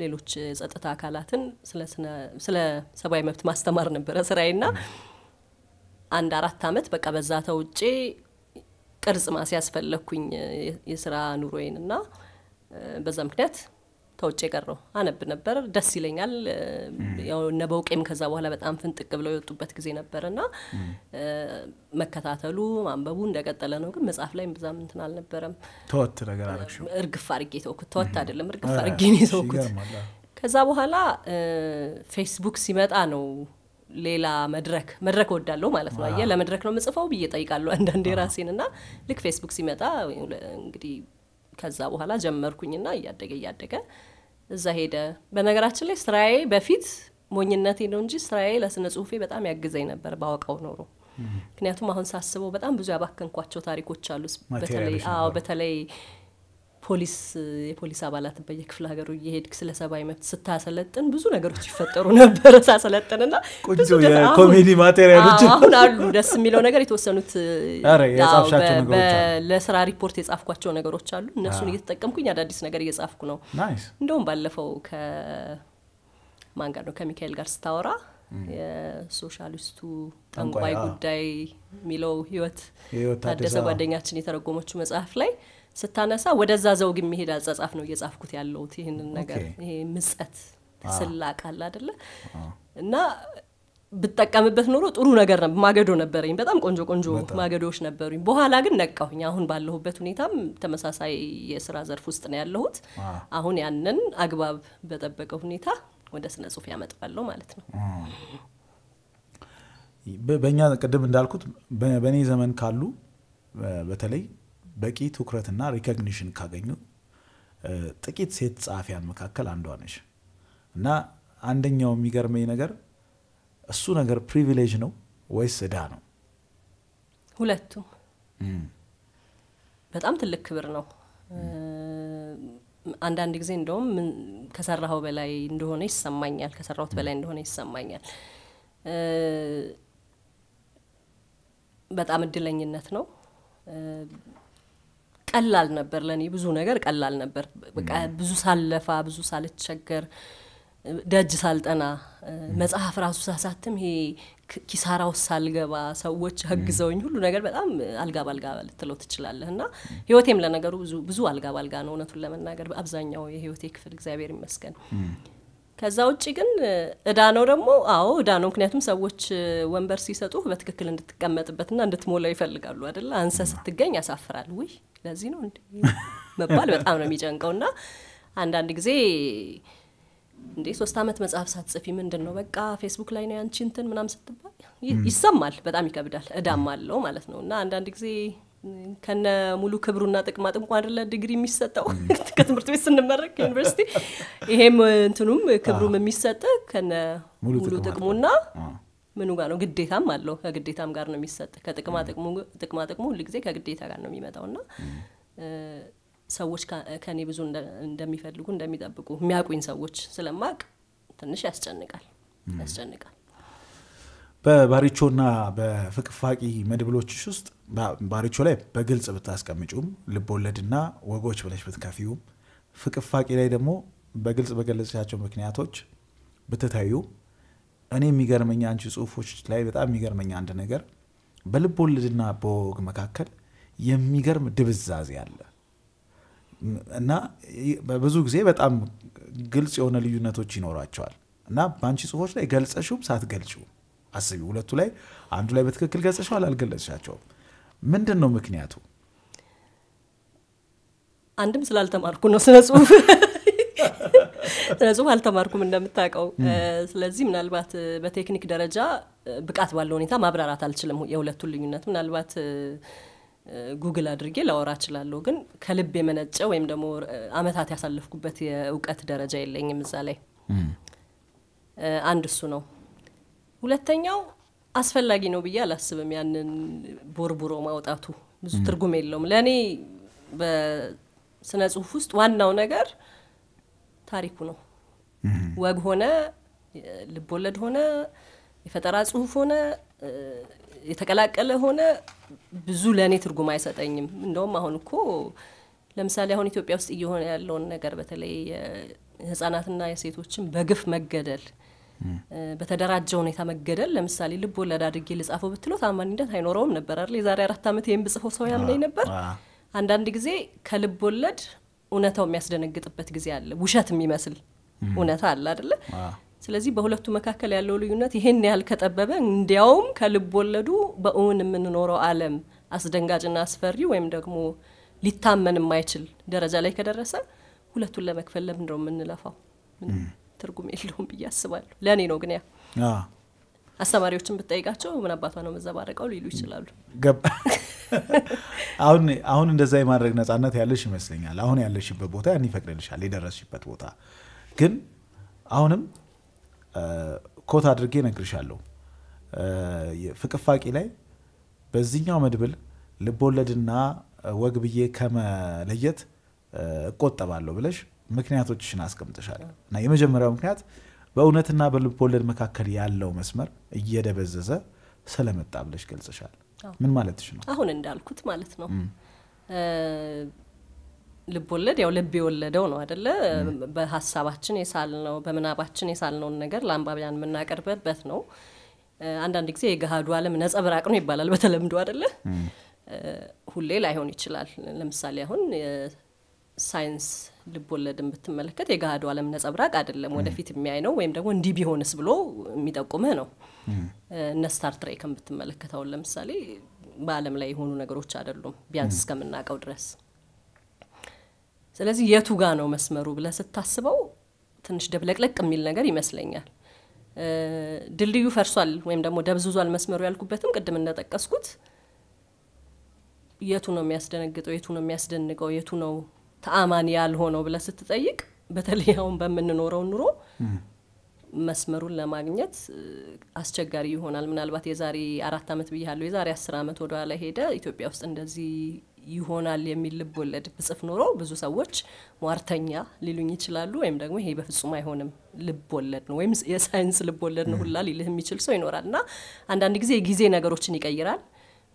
ሌሎች ጸጥታ አካላትን ስለ ሰብአዊ መብት ማስተማር ነበረ ና አንድ አራት አመት በቃ በዛ ተውጬ ቅርጽ ማስያዝ ፈለግኩኝ የስራ ኑሮዬን እና በዛ ምክንያት ከውጭ የቀረው አነብ ነበር። ደስ ይለኛል። ያው እነ በውቄም ከዛ በኋላ በጣም ፍንጥቅ ብለው የወጡበት ጊዜ ነበር እና መከታተሉ ማንበቡ እንደቀጠለ ነው። ግን መጽሐፍ ላይ ብዛም እንትን አልነበረም። ተወት ነገር አረግሽው? እርግፍ አርጌ ተውኩት። ተወት አይደለም እርግፍ አርጌ ነው የተውኩት። ከዛ በኋላ ፌስቡክ ሲመጣ ነው ሌላ መድረክ መድረክ ወዳለሁ ማለት ነው። አየህ ለመድረክ ነው ምጽፈው ብዬ ጠይቃለሁ አንዳንዴ ራሴን እና ልክ ፌስቡክ ሲመጣ እንግዲህ ከዛ በኋላ ጀመርኩኝና እያደገ እያደገ እዛ ሄደ። በነገራችን ላይ ስራዬ በፊት ሞኝነቴ ነው እንጂ ስራዬ ለስነ ጽሁፌ በጣም ያግዘኝ ነበር ባወቀው ኖሮ። ምክንያቱም አሁን ሳስበው በጣም ብዙ ያባከንኳቸው ታሪኮች አሉ። በተለይ ፖሊስ የፖሊስ አባላትን በየክፍለ ሀገሩ እየሄድክ ስለ ሰብአዊ መብት ስታሰለጥን ብዙ ነገሮች ይፈጠሩ ነበረ። *laughs* ሳሰለጥንና ኮሜዲ ማቴሪያሎች አሁን አሉ። ደስ የሚለው ነገር የተወሰኑት *laughs* ለስራ ሪፖርት የጻፍኳቸው ነገሮች አሉ። እነሱን እየተጠቀምኩኝ አዳዲስ ነገር እየጻፍኩ ነው። እንደውም ባለፈው ከማን ጋር ነው ከሚካኤል ጋር ስታወራ የሶሻሊስቱ ጠንቋይ ጉዳይ የሚለው ህይወት ታደሰ ጓደኛችን የተረጎመችው መጽሐፍ ላይ ስታነሳ ወደዛ ዘውግ የሚሄድ አጻጻፍ ነው እየጻፍኩት ያለሁት ይህንን ነገር ይሄ ምጸት ስላቅ አለ አደለ እና ብጠቀምበት ኖሮ ጥሩ ነገር ነበር። ማገዶ ነበረኝ፣ በጣም ቆንጆ ቆንጆ ማገዶዎች ነበሩኝ። በኋላ ግን ነቃሁኝ። አሁን ባለሁበት ሁኔታም ተመሳሳይ የስራ ዘርፍ ውስጥ ነው ያለሁት። አሁን ያንን አግባብ በጠበቀ ሁኔታ ወደ ስነ ጽሁፍ ያመጣዋለሁ ማለት ነው። በእኛ ቅድም እንዳልኩት በእኔ ዘመን ካሉ በተለይ በቂ ትኩረትና ሪኮግኒሽን ካገኙ ጥቂት ሴት ጸሐፊያን መካከል አንዷ ነች እና አንደኛው የሚገርመኝ ነገር እሱ ነገር ፕሪቪሌጅ ነው ወይስ እዳ ነው? ሁለቱ በጣም ትልቅ ክብር ነው። አንዳንድ ጊዜ እንደውም ከሰራኸው በላይ እንደሆነ ይሰማኛል፣ ከሰራሁት በላይ እንደሆነ ይሰማኛል። በጣም እድለኝነት ነው። ቀላል ነበር ለእኔ ብዙ ነገር ቀላል ነበር። ብዙ ሳለፋ ብዙ ሳልቸገር ደጅ ሳልጠና መጽሐፍ ራሱ ሳሳትም ይሄ ኪሳራ ውስጥ ሳልገባ ሰዎች አግዘውኝ ሁሉ ነገር በጣም አልጋ ባልጋ ልትለው ትችላለህ። እና ህይወቴም ለነገሩ ብዙ አልጋ ባልጋ ነው እውነቱን ለመናገር በአብዛኛው የህይወቴ ክፍል እግዚአብሔር ይመስገን ከዛ ውጭ ግን እዳ ነው ደግሞ። አዎ እዳ ነው። ምክንያቱም ሰዎች ወንበር ሲሰጡ በትክክል እንድትቀመጥበትና እንድትሞላው ይፈልጋሉ አደለ አንሰ ስትገኝ ያሳፍራል። ውይ ለዚህ ነው እንዲ መባል በጣም ነው የሚጨንቀው። እና አንዳንድ ጊዜ እንዴ ሶስት አመት መጽሐፍ ሳትጽፊ ምንድን ነው በቃ ፌስቡክ ላይ ነው ያንቺ እንትን ምናም ስትባል ይሰማል። በጣም ይከብዳል። እዳም አለው ማለት ነው እና አንዳንድ ጊዜ ከነ ሙሉ ክብሩና ጥቅማ ጥቅሙ አደለ ዲግሪ የሚሰጠው *laughs* ከትምህርት ቤት ስንመረቅ ዩኒቨርሲቲ፣ ይሄም እንትኑም ክብሩም የሚሰጥ ከነ ሙሉ ጥቅሙና ምኑ ጋር ነው ግዴታም አለው ከግዴታም ጋር ነው የሚሰጥ ከጥቅማ ጥቅሙ ጥቅማ ጊዜ ሁልጊዜ ከግዴታ ጋር ነው የሚመጣው እና ሰዎች ከኔ ብዙ እንደሚፈልጉ እንደሚጠብቁ የሚያውቁኝ ሰዎች ስለማቅ ትንሽ ያስጨንቃል ያስጨንቃል በባሪቾና በፍቅፋቂ መድብሎችሽ ውስጥ ባሪቾ ላይ በግልጽ ብታስቀምጩም ልቦለድና ወጎች ብለሽ ብትከፊውም ፍቅፋቂ ላይ ደግሞ በግልጽ በገለጽሻቸው ምክንያቶች ብትታዩ እኔ የሚገርመኝ አንቺ ጽሁፎች ላይ በጣም የሚገርመኝ አንድ ነገር በልቦለድና በወግ መካከል የሚገርም ድብዛዜ አለ እና በብዙ ጊዜ በጣም ግልጽ የሆነ ልዩነቶች ይኖሯቸዋል እና በአንቺ ጽሁፎች ላይ ገልጸሽውም ሳትገልጭው አስቢ ሁለቱ ላይ አንዱ ላይ በትክክል ገጽሸዋል አልገለጽሻቸውም ምንድን ነው ምክንያቱ? አንድም ስላልተማርኩ ነው። ስነ ጽሁፍ ስነ ጽሁፍ አልተማርኩም እንደምታውቀው። ስለዚህ ምናልባት በቴክኒክ ደረጃ ብቃት ባለው ሁኔታ ማብራራት አልችልም የሁለቱን ልዩነት ምናልባት ጉግል አድርጌ ላወራ እችላለሁ፣ ግን ከልብ የመነጨ ወይም ደግሞ አመታት ያሳለፍኩበት የእውቀት ደረጃ የለኝም እዛ ላይ። አንድ እሱ ነው። ሁለተኛው አስፈላጊ ነው ብዬ አላስብም። ያንን ቦርቡሮ ማውጣቱ ብዙ ትርጉም የለውም። ለእኔ በስነ ጽሁፍ ውስጥ ዋናው ነገር ታሪኩ ነው። ወግ ሆነ ልቦወለድ ሆነ የፈጠራ ጽሁፍ ሆነ የተቀላቀለ ሆነ ብዙ ለእኔ ትርጉም አይሰጠኝም። እንደውም አሁን እኮ ለምሳሌ አሁን ኢትዮጵያ ውስጥ እየሆነ ያለውን ነገር በተለይ የህጻናትና የሴቶችን በግፍ መገደል በተደራጀ ሁኔታ መገደል። ለምሳሌ ልብ ወለድ አድርጌ ልጻፈው ብትለው ታማኝነት አይኖረውም ነበር አይደል? የዛሬ አራት ዓመት ይህም ብጽፎ ሰው ያምነኝ ነበር። አንዳንድ ጊዜ ከልብ ወለድ እውነታው የሚያስደነግጥበት ጊዜ አለ። ውሸት የሚመስል እውነታ አለ አደለ? ስለዚህ በሁለቱ መካከል ያለው ልዩነት ይህን ያህል ከጠበበ እንዲያውም ከልብ ወለዱ በእውን የምንኖረው ዓለም አስደንጋጭና አስፈሪ ወይም ደግሞ ሊታመን የማይችል ደረጃ ላይ ከደረሰ ሁለቱን ለመክፈል ለምንድነው የምንለፋው? ትርጉም የለውም ብዬ አስባለሁ። ለእኔ ነው ግን ያ አስተማሪዎችን ብጠይቃቸው ምን አባቷ ነው መዘባረቀው ሊሉ ይችላሉ። *laughs* አሁን አሁን እንደዛ የማድረግ ነጻነት ያለሽ ይመስለኛል። አሁን ያለሽበት ቦታ ያን ይፈቅድልሻል፣ የደረስሽበት ቦታ ግን አሁንም ኮት አድርጌ ነግርሻለሁ። ፍቅፋቂ ላይ በዚህኛው መድብል ልቦለድና ወግ ብዬ ከመለየት እቆጠባለሁ ብለሽ ምክንያቶችሽን አስቀምጥሻል እና የመጀመሪያው ምክንያት በእውነትና በልቦለድ መካከል ያለው መስመር እየደበዘዘ ስለመጣ ብለሽ ገልጽሻል። ምን ማለትሽ ነው? አሁን እንዳልኩት ማለት ነው ልብ ያው ልብ የወለደው ነው አደለ? በሀሳባችን የሳልነው በምናባችን የሳልነውን ነገር ለአንባቢያን የምናቀርበበት ነው። አንዳንድ ጊዜ የገሃዱ ዓለም ነጸብራቅ ነው ይባላል በተለምዶ አደለ? ሁሌ ላይሆን ይችላል። ለምሳሌ አሁን ሳይንስ ልቦለድን ብትመለከት የገሃዱ አለም ነጸብራቅ አይደለም። ወደፊት የሚያይ ነው ወይም ደግሞ እንዲህ ቢሆንስ ብሎ የሚጠቁምህ ነው። እነ ስታር ትሬክን ብትመለከተውን ለምሳሌ በአለም ላይ የሆኑ ነገሮች አይደሉም፣ ቢያንስ እስከምናውቀው ድረስ። ስለዚህ የቱ ጋ ነው መስመሩ ብለ ስታስበው ትንሽ ደብለቅለቅ የሚል ነገር ይመስለኛል። ድልድዩ ፈርሷል ወይም ደግሞ ደብዝዟል መስመሩ ያልኩበትም ቅድም እንደጠቀስኩት የቱ ነው የሚያስደነግጠው፣ የቱ ነው የሚያስደንቀው፣ የቱ ነው ተአማኒ ያልሆነው ብለ ስትጠይቅ በተለይ አሁን በምንኖረው ኑሮ መስመሩን ለማግኘት አስቸጋሪ ይሆናል። ምናልባት የዛሬ አራት ዓመት ብያለሁ፣ የዛሬ አስር ዓመት ወደኋላ ሄደ ኢትዮጵያ ውስጥ እንደዚህ ይሆናል የሚል ልብ ወለድ ብጽፍ ኖሮ ብዙ ሰዎች ሟርተኛ ሊሉኝ ይችላሉ፣ ወይም ደግሞ ይሄ በፍጹም አይሆንም ልብ ወለድ ነው ወይም የሳይንስ ልብ ወለድ ነው ሁላ ሊልህ የሚችል ሰው ይኖራል እና አንዳንድ ጊዜ የጊዜ ነገሮችን ይቀይራል።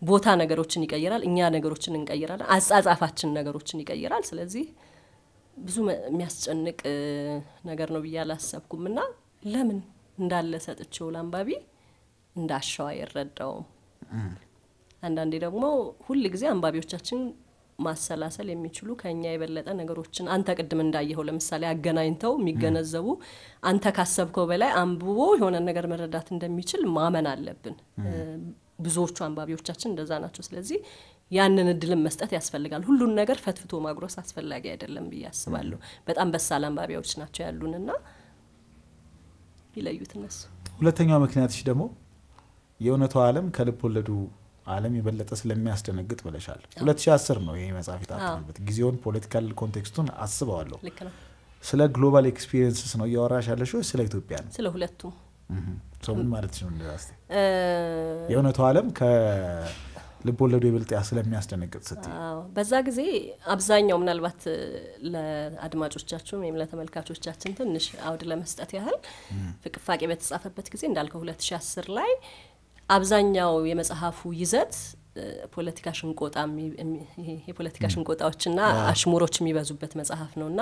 ቦታ ነገሮችን ይቀይራል፣ እኛ ነገሮችን እንቀይራለን፣ አጻጻፋችን ነገሮችን ይቀይራል። ስለዚህ ብዙ የሚያስጨንቅ ነገር ነው ብዬ አላሰብኩም እና ለምን እንዳለ ሰጥቼው ለአንባቢ እንደ አሸዋ አይረዳውም። አንዳንዴ ደግሞ ሁል ጊዜ አንባቢዎቻችን ማሰላሰል የሚችሉ ከኛ የበለጠ ነገሮችን አንተ ቅድም እንዳየኸው ለምሳሌ አገናኝተው የሚገነዘቡ አንተ ካሰብከው በላይ አንብቦ የሆነ ነገር መረዳት እንደሚችል ማመን አለብን። ብዙዎቹ አንባቢዎቻችን እንደዛ ናቸው። ስለዚህ ያንን እድልን መስጠት ያስፈልጋል። ሁሉን ነገር ፈትፍቶ ማጉረስ አስፈላጊ አይደለም ብዬ አስባለሁ። በጣም በሳል አንባቢያዎች ናቸው ያሉንና ይለዩት እነሱ። ሁለተኛው ምክንያትሽ ደግሞ የእውነቱ ዓለም ከልብ ወለዱ ዓለም የበለጠ ስለሚያስደነግጥ ብለሻል። 2010 ነው ይህ መጽሐፍ የታተመበት። ጊዜውን፣ ፖለቲካል ኮንቴክስቱን አስበዋለሁ። ስለ ግሎባል ኤክስፒሪየንስስ ነው እያወራሽ ያለሽ ስለ ኢትዮጵያ ነው? ስለ ሁለቱም ሰው ምን ማለት ነው? ስ የእውነቱ ዓለም ከልብ ወለዱ የበልጥ ስለሚያስደነግጥ ስት በዛ ጊዜ አብዛኛው ምናልባት ለአድማጮቻችን ወይም ለተመልካቾቻችን ትንሽ አውድ ለመስጠት ያህል ፍቅፋቄ በተጻፈበት ጊዜ እንዳልከው 2010 ላይ አብዛኛው የመጽሐፉ ይዘት ፖለቲካ ሽንቆጣ የፖለቲካ ሽንቆጣዎችና አሽሙሮች የሚበዙበት መጽሐፍ ነው እና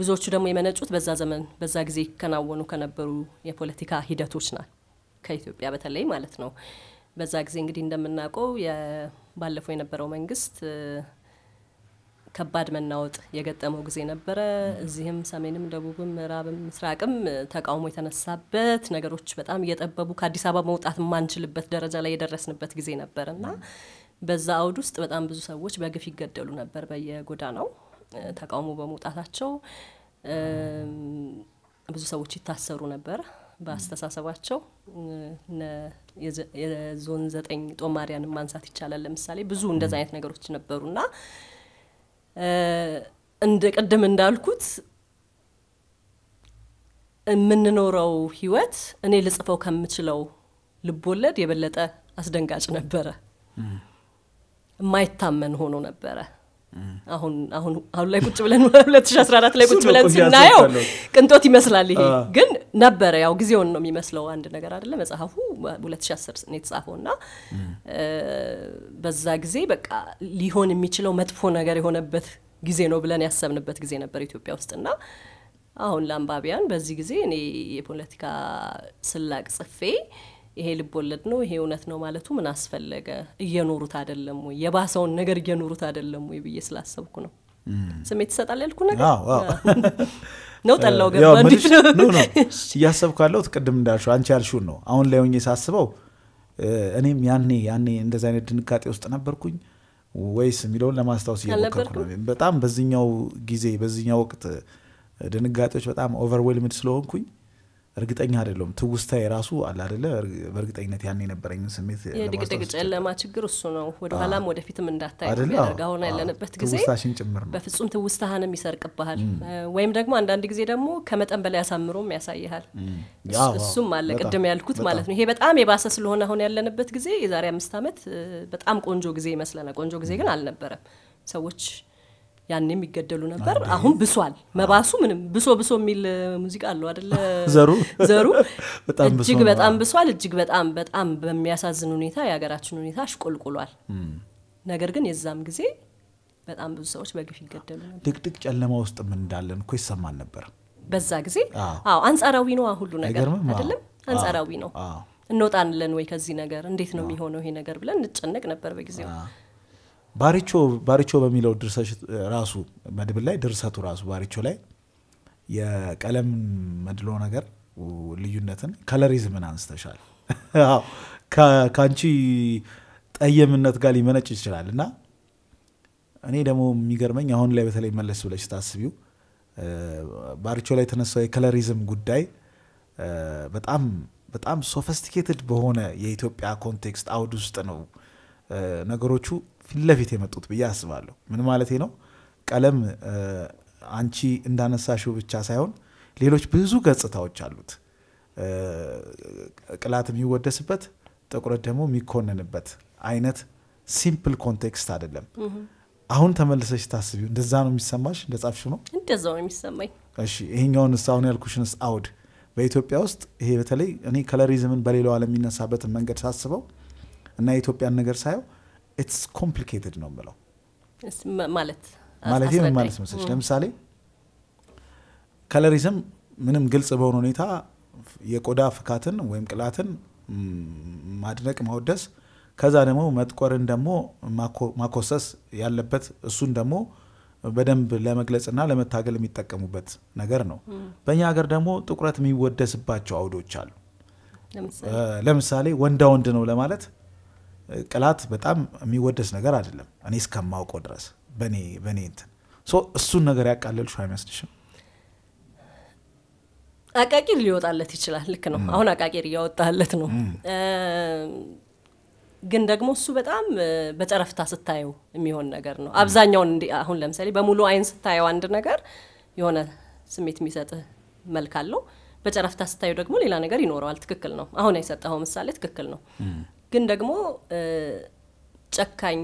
ብዙዎቹ ደግሞ የመነጩት በዛ ዘመን በዛ ጊዜ ይከናወኑ ከነበሩ የፖለቲካ ሂደቶች ናል ከኢትዮጵያ በተለይ ማለት ነው። በዛ ጊዜ እንግዲህ እንደምናውቀው ባለፈው የነበረው መንግስት ከባድ መናወጥ የገጠመው ጊዜ ነበረ። እዚህም ሰሜንም፣ ደቡብም፣ ምዕራብም፣ ምስራቅም ተቃውሞ የተነሳበት ነገሮች በጣም እየጠበቡ ከአዲስ አበባ መውጣት የማንችልበት ደረጃ ላይ የደረስንበት ጊዜ ነበር እና በዛ አውድ ውስጥ በጣም ብዙ ሰዎች በግፍ ይገደሉ ነበር በየጎዳ ነው። ተቃውሞ በመውጣታቸው ብዙ ሰዎች ይታሰሩ ነበር። በአስተሳሰባቸው የዞን ዘጠኝ ጦማሪያንን ማንሳት ይቻላል። ለምሳሌ ብዙ እንደዚ አይነት ነገሮች ነበሩና እንደ ቅድም እንዳልኩት የምንኖረው ህይወት እኔ ልጽፈው ከምችለው ልቦለድ የበለጠ አስደንጋጭ ነበረ። የማይታመን ሆኖ ነበረ። አሁን አሁን አሁን ላይ ቁጭ ብለን 2014 *laughs* ላይ ቁጭ ብለን ስናየው ቅንጦት ይመስላል። ይሄ ግን ነበረ ያው ጊዜውን ነው የሚመስለው አንድ ነገር አደለ መጽሐፉ 2010 ነው የተጻፈው እና በዛ ጊዜ በቃ ሊሆን የሚችለው መጥፎ ነገር የሆነበት ጊዜ ነው ብለን ያሰብንበት ጊዜ ነበር ኢትዮጵያ ውስጥ ና አሁን ለአንባቢያን በዚህ ጊዜ እኔ የፖለቲካ ስላቅ ጽፌ ይሄ ልብ ወለድ ነው፣ ይሄ እውነት ነው ማለቱ ምን አስፈለገ? እየኖሩት አይደለም ወይ? የባሰውን ነገር እየኖሩት አይደለም ወይ ብዬ ስላሰብኩ ነው። ስሜት ይሰጣል ያልኩ ነገር ነው ጠላው *laughs* እያሰብኩ ያለሁት ቅድም እንዳልሽው አንቺ ያልሽውን ነው። አሁን ላይ ሆኜ ሳስበው እኔም ያኔ ያኔ እንደዚ አይነት ድንጋጤ ውስጥ ነበርኩኝ ወይስ የሚለውን ለማስታወስ እየሞከርኩ ነው። በጣም በዚኛው ጊዜ በዚኛው ወቅት ድንጋጤዎች በጣም ኦቨርዌልምድ ስለሆንኩኝ እርግጠኛ አይደለም ትውስታ የራሱ አለ አይደለ በእርግጠኝነት ያን የነበረኝን ስሜት የድቅድቅ ጨለማ ችግር እሱ ነው። ወደኋላም ወደፊትም እንዳታይ ያደርግ። አሁን ያለንበት ጊዜ ጭምር ነው። በፍጹም ትውስታህንም ይሰርቅብሃል። ወይም ደግሞ አንዳንድ ጊዜ ደግሞ ከመጠን በላይ አሳምሮም ያሳይሃል። እሱም አለ ቅድም ያልኩት ማለት ነው። ይሄ በጣም የባሰ ስለሆነ አሁን ያለንበት ጊዜ የዛሬ አምስት አመት በጣም ቆንጆ ጊዜ ይመስለናል። ቆንጆ ጊዜ ግን አልነበረም። ሰዎች ያን የሚገደሉ ነበር። አሁን ብሷል። መባሱ ምንም ብሶ ብሶ የሚል ሙዚቃ አለው አደለ? *laughs* ዘሩ ዘሩ *laughs* እጅግ በጣም ብሷል። እጅግ በጣም በጣም በሚያሳዝን ሁኔታ የሀገራችን ሁኔታ አሽቆልቁሏል። ነገር ግን የዛም ጊዜ በጣም ብዙ ሰዎች በግፍ ይገደሉ ነበር። ድቅድቅ ጨለማ ምን እንዳለን እኮ ይሰማን ነበር በዛ ጊዜ። አዎ አንጻራዊ ነው ሁሉ ነገር አይደለም፣ አንጻራዊ ነው። እንወጣንለን ወይ ከዚህ ነገር? እንዴት ነው የሚሆነው ይሄ ነገር ብለን እንጨነቅ ነበር በጊዜው። ባሪቾ ባሪቾ በሚለው ራሱ መድብል ላይ ድርሰቱ ራሱ ባሪቾ ላይ የቀለም መድሎ ነገር ልዩነትን ከለሪዝምን አንስተሻል። *laughs* ከአንቺ ጠየምነት ጋር ሊመነጭ ይችላል እና እኔ ደግሞ የሚገርመኝ አሁን ላይ በተለይ መለስ ብለሽ ታስቢው ባሪቾ ላይ የተነሳው የከለሪዝም ጉዳይ በጣም በጣም ሶፈስቲኬትድ በሆነ የኢትዮጵያ ኮንቴክስት አውድ ውስጥ ነው ነገሮቹ ፊትለፊት የመጡት ብዬ አስባለሁ። ምን ማለት ነው? ቀለም አንቺ እንዳነሳሽው ብቻ ሳይሆን ሌሎች ብዙ ገጽታዎች አሉት። ቅላት የሚወደስበት፣ ጥቁረት ደግሞ የሚኮንንበት አይነት ሲምፕል ኮንቴክስት አይደለም። አሁን ተመልሰሽ ታስቢው እንደዛ ነው የሚሰማሽ? እንደ ጻፍሽው ነው እንደዛ ነው የሚሰማኝ። እሺ ይሄኛውን አሁን ያልኩሽንስ አውድ በኢትዮጵያ ውስጥ ይሄ በተለይ እኔ ከለሪዝምን በሌላው ዓለም የሚነሳበትን መንገድ ሳስበው እና የኢትዮጵያን ነገር ሳየው ኢትስ ኮምፕሊኬትድ ነው የምለው ማለት ማለት ምን ማለት መስለች ለምሳሌ ከለሪዝም ምንም ግልጽ በሆነ ሁኔታ የቆዳ ፍካትን ወይም ቅላትን ማድነቅ ማወደስ ከዛ ደግሞ መጥቆርን ደግሞ ማኮሰስ ያለበት እሱን ደግሞ በደንብ ለመግለጽና ለመታገል የሚጠቀሙበት ነገር ነው። በእኛ ሀገር ደግሞ ጥቁረት የሚወደስባቸው አውዶች አሉ። ለምሳሌ ወንዳ ወንድ ነው ለማለት ቅላት በጣም የሚወደስ ነገር አይደለም። እኔ እስከማውቀው ድረስ በእኔ እንትን እሱን ነገር ያቃለልሽ አይመስልሽም? አቃቂር ሊወጣለት ይችላል። ልክ ነው። አሁን አቃቂር እያወጣለት ነው። ግን ደግሞ እሱ በጣም በጨረፍታ ስታየው የሚሆን ነገር ነው። አብዛኛውን አሁን ለምሳሌ በሙሉ አይን ስታየው አንድ ነገር የሆነ ስሜት የሚሰጥ መልክ አለው። በጨረፍታ ስታየው ደግሞ ሌላ ነገር ይኖረዋል። ትክክል ነው። አሁን የሰጠኸው ምሳሌ ትክክል ነው። ግን ደግሞ ጨካኝ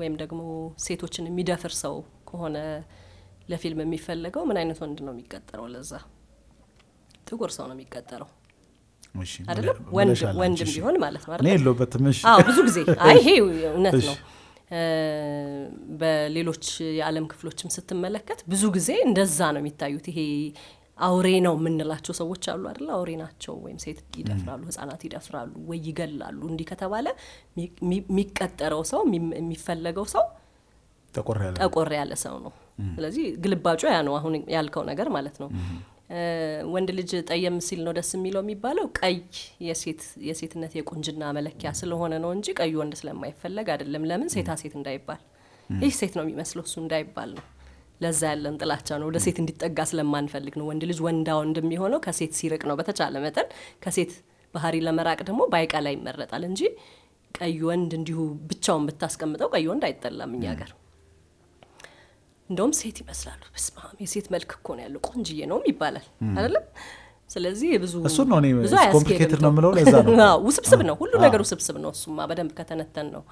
ወይም ደግሞ ሴቶችን የሚደፍር ሰው ከሆነ ለፊልም የሚፈለገው ምን አይነት ወንድ ነው የሚቀጠረው? ለዛ ጥቁር ሰው ነው የሚቀጠረው። አይደለም ወንድም ቢሆን ማለት ነው። ብዙ ጊዜ *laughs* ይሄ እውነት ነው። በሌሎች የዓለም ክፍሎችም ስትመለከት ብዙ ጊዜ እንደዛ ነው የሚታዩት። ይሄ አውሬ ነው የምንላቸው ሰዎች አሉ አይደለ? አውሬ ናቸው ወይም ሴት ይደፍራሉ፣ ህጻናት ይደፍራሉ ወይ ይገላሉ። እንዲህ ከተባለ የሚቀጠረው ሰው የሚፈለገው ሰው ጠቆር ያለ ሰው ነው። ስለዚህ ግልባጩ ያ ነው፣ አሁን ያልከው ነገር ማለት ነው። ወንድ ልጅ ጠየም ሲል ነው ደስ የሚለው የሚባለው ቀይ የሴትነት የቁንጅና መለኪያ ስለሆነ ነው እንጂ ቀዩ ወንድ ስለማይፈለግ አይደለም። ለምን ሴታ ሴት እንዳይባል ይህ ሴት ነው የሚመስለው እሱ እንዳይባል ነው። ለዛ ያለን ጥላቻ ነው። ወደ ሴት እንዲጠጋ ስለማንፈልግ ነው። ወንድ ልጅ ወንዳ ወንድ የሚሆነው ከሴት ሲርቅ ነው። በተቻለ መጠን ከሴት ባህሪ ለመራቅ ደግሞ ባይቀላ ይመረጣል እንጂ ቀይ ወንድ እንዲሁ ብቻውን ብታስቀምጠው ቀይ ወንድ አይጠላም እኛ ጋር። እንደውም ሴት ይመስላሉ። በስማም የሴት መልክ እኮ ነው ያለው፣ ቆንጅዬ ነውም ይባላል አይደለም። ስለዚህ ብዙ እሱ ነው ብዙ ነው የምለው። ለዛ ነው ውስብስብ ነው፣ ሁሉ ነገር ውስብስብ ነው። እሱማ በደንብ ከተነተን ነው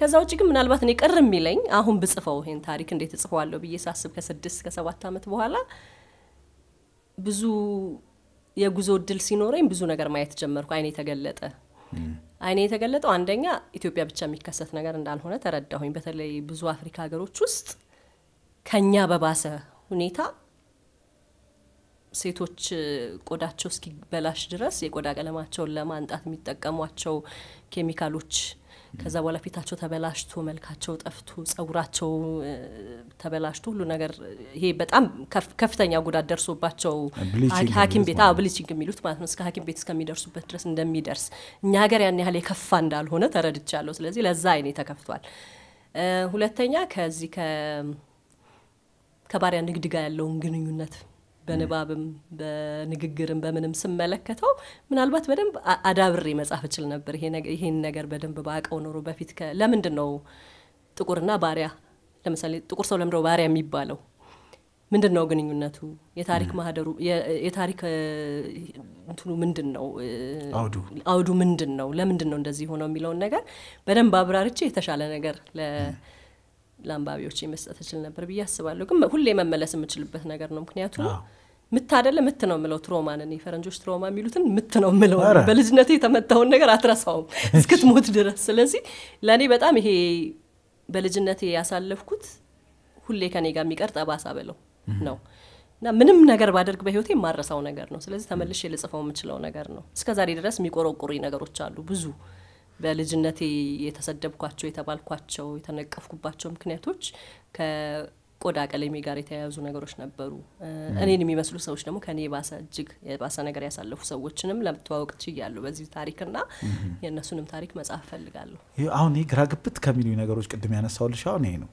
ከዛ ውጭ ግን ምናልባት እኔ ቅር የሚለኝ አሁን ብጽፈው ይሄን ታሪክ እንዴት እጽፈዋለሁ ብዬ ሳስብ ከስድስት ከሰባት ዓመት በኋላ ብዙ የጉዞ እድል ሲኖረኝ ብዙ ነገር ማየት ጀመርኩ። አይኔ የተገለጠ አይኔ የተገለጠው አንደኛ ኢትዮጵያ ብቻ የሚከሰት ነገር እንዳልሆነ ተረዳሁኝ። በተለይ ብዙ አፍሪካ ሀገሮች ውስጥ ከኛ በባሰ ሁኔታ ሴቶች ቆዳቸው እስኪበላሽ ድረስ የቆዳ ቀለማቸውን ለማንጣት የሚጠቀሟቸው ኬሚካሎች ከዛ በኋላ ፊታቸው ተበላሽቶ መልካቸው ጠፍቶ ጸጉራቸው ተበላሽቶ ሁሉ ነገር ይሄ በጣም ከፍተኛ ጉዳት ደርሶባቸው ሐኪም ቤት ብሊችንግ የሚሉት ማለት ነው እስከ ሐኪም ቤት እስከሚደርሱበት ድረስ እንደሚደርስ እኛ ሀገር ያን ያህል የከፋ እንዳልሆነ ተረድቻለሁ። ስለዚህ ለዛ አይኔ ተከፍቷል። ሁለተኛ ከዚህ ከባሪያ ንግድ ጋር ያለውን ግንኙነት በንባብም በንግግርም በምንም ስመለከተው ምናልባት በደንብ አዳብሬ መጻፍ እችል ነበር። ይሄን ነገር በደንብ በአቀው ኖሮ በፊት ለምንድን ነው ጥቁርና ባሪያ ለምሳሌ ጥቁር ሰው ለምደው ባሪያ የሚባለው ምንድን ነው ግንኙነቱ? የታሪክ ማህደሩ የታሪክ እንትኑ ምንድን ነው? አውዱ ምንድን ነው? ለምንድን ነው እንደዚህ ሆነው የሚለውን ነገር በደንብ አብራርቼ የተሻለ ነገር ለአንባቢዎች መስጠት እችል ነበር ብዬ አስባለሁ። ግን ሁሌ መመለስ የምችልበት ነገር ነው። ምክንያቱም ምት አይደለ ምት ነው የምለው ትሮማንን የፈረንጆች ትሮማ የሚሉትን ምት ነው ምለው በልጅነት የተመታውን ነገር አትረሳውም እስክትሞት ድረስ ስለዚህ ለእኔ በጣም ይሄ በልጅነቴ ያሳለፍኩት ሁሌ ከኔ ጋር የሚቀር ጠባሳ በለው ነው እና ምንም ነገር ባደርግ በህይወቴ የማረሳው ነገር ነው ስለዚህ ተመልሽ የልጽፈው የምችለው ነገር ነው እስከ ዛሬ ድረስ የሚቆረቁሩኝ ነገሮች አሉ ብዙ በልጅነቴ የተሰደብኳቸው የተባልኳቸው የተነቀፍኩባቸው ምክንያቶች ቆዳ ቀለሜ ጋር የተያያዙ ነገሮች ነበሩ። እኔን የሚመስሉ ሰዎች ደግሞ ከኔ የባሰ እጅግ የባሰ ነገር ያሳለፉ ሰዎችንም ለምተዋወቅ ችያለሁ በዚህ ታሪክና የእነሱንም ታሪክ መጽሐፍ ፈልጋለሁ። አሁን ይህ ግራግብት ከሚሉ ነገሮች ቅድም ያነሳውልሽ አሁን ይሄ ነው።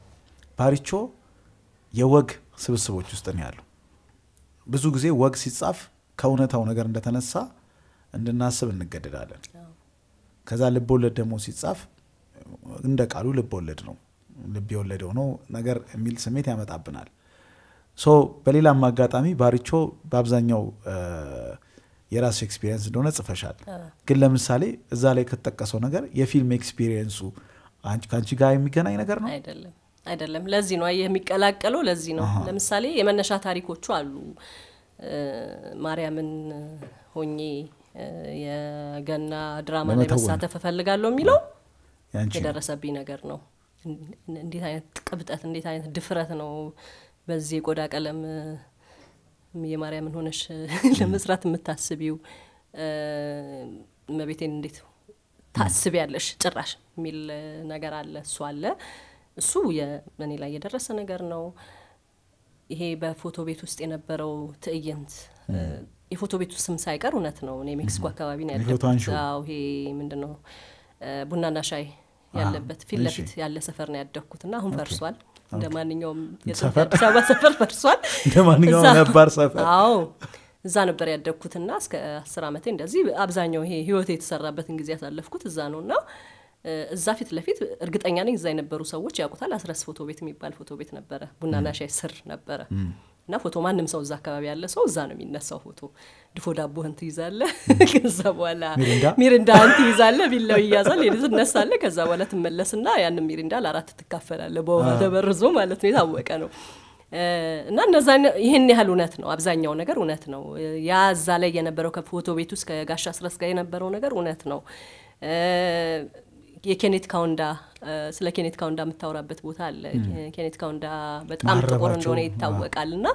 ባሪቾ የወግ ስብስቦች ውስጥ ነው ያሉ። ብዙ ጊዜ ወግ ሲጻፍ ከእውነታው ነገር እንደተነሳ እንድናስብ እንገደዳለን። ከዛ ልብ ወለድ ደግሞ ሲጻፍ እንደ ቃሉ ልብ ወለድ ነው። ልብ የወለደው ነው ነገር የሚል ስሜት ያመጣብናል። ሶ በሌላም አጋጣሚ ባሪቾ በአብዛኛው የራሱ ኤክስፒሪየንስ እንደሆነ ጽፈሻል። ግን ለምሳሌ እዛ ላይ ከተጠቀሰው ነገር የፊልም ኤክስፒሪየንሱ ከአንቺ ጋር የሚገናኝ ነገር ነው አይደለም? አይደለም። ለዚህ ነው የሚቀላቀለው። ለዚህ ነው ለምሳሌ የመነሻ ታሪኮቹ አሉ። ማርያምን ሆኜ የገና ድራማ ላይ መሳተፍ እፈልጋለሁ የሚለው የደረሰብኝ ነገር ነው። እንዴት አይነት ቅብጠት እንዴት አይነት ድፍረት ነው በዚህ የቆዳ ቀለም የማርያምን ሆነሽ *laughs* ለመስራት የምታስቢው መቤቴን እንዴት ያለሽ ጭራሽ የሚል ነገር አለ እሱ አለ እሱ እኔ ላይ የደረሰ ነገር ነው ይሄ በፎቶ ቤት ውስጥ የነበረው ትዕይንት የፎቶ ቤቱ ስም ሳይቀር እውነት ነው እኔ ሜክሲኮ አካባቢ ነው ያለው ይሄ ምንድን ነው ቡናና ሻይ ያለበት ፊት ለፊት ያለ ሰፈር ነው ያደግኩት እና አሁን ፈርሷል እንደ ማንኛውም አዲስ ሰፈር ፈርሷል እንደ ማንኛውም ነባር ሰፈር አዎ እዛ ነበር ያደግኩትና እስከ አስር ዓመቴ እንደዚህ አብዛኛው ይሄ ህይወቴ የተሰራበትን ጊዜ ያሳለፍኩት እዛ ነው እና እዛ ፊት ለፊት እርግጠኛ ነኝ እዛ የነበሩ ሰዎች ያውቁታል አስረስ ፎቶ ቤት የሚባል ፎቶ ቤት ነበረ ቡናና ሻይ ስር ነበረ እና ፎቶ ማንም ሰው እዛ አካባቢ ያለ ሰው እዛ ነው የሚነሳው ፎቶ። ድፎ ህንት ይዛለ *laughs* ከዛ በኋላ ሚሪንዳህን ትይዛለ፣ ቢላው ይያዛል፣ ትነሳለ። ከዛ በኋላ ትመለስና ያን ሚሪንዳ ለአራት ትካፈላለ፣ በውሃ ተበርዞ ማለት ነው። የታወቀ ነው። እና እነዛ ይህን ያህል እውነት ነው። አብዛኛው ነገር እውነት ነው። ያ እዛ ላይ የነበረው ከፎቶ ቤት ውስጥ ከጋሻ ስረስ ጋር የነበረው ነገር እውነት ነው። የኬኔት ካውንዳ ስለ ኬኔት ካውንዳ የምታወራበት ቦታ አለ። ኬኔት ካውንዳ በጣም ጥቁር እንደሆነ ይታወቃል እና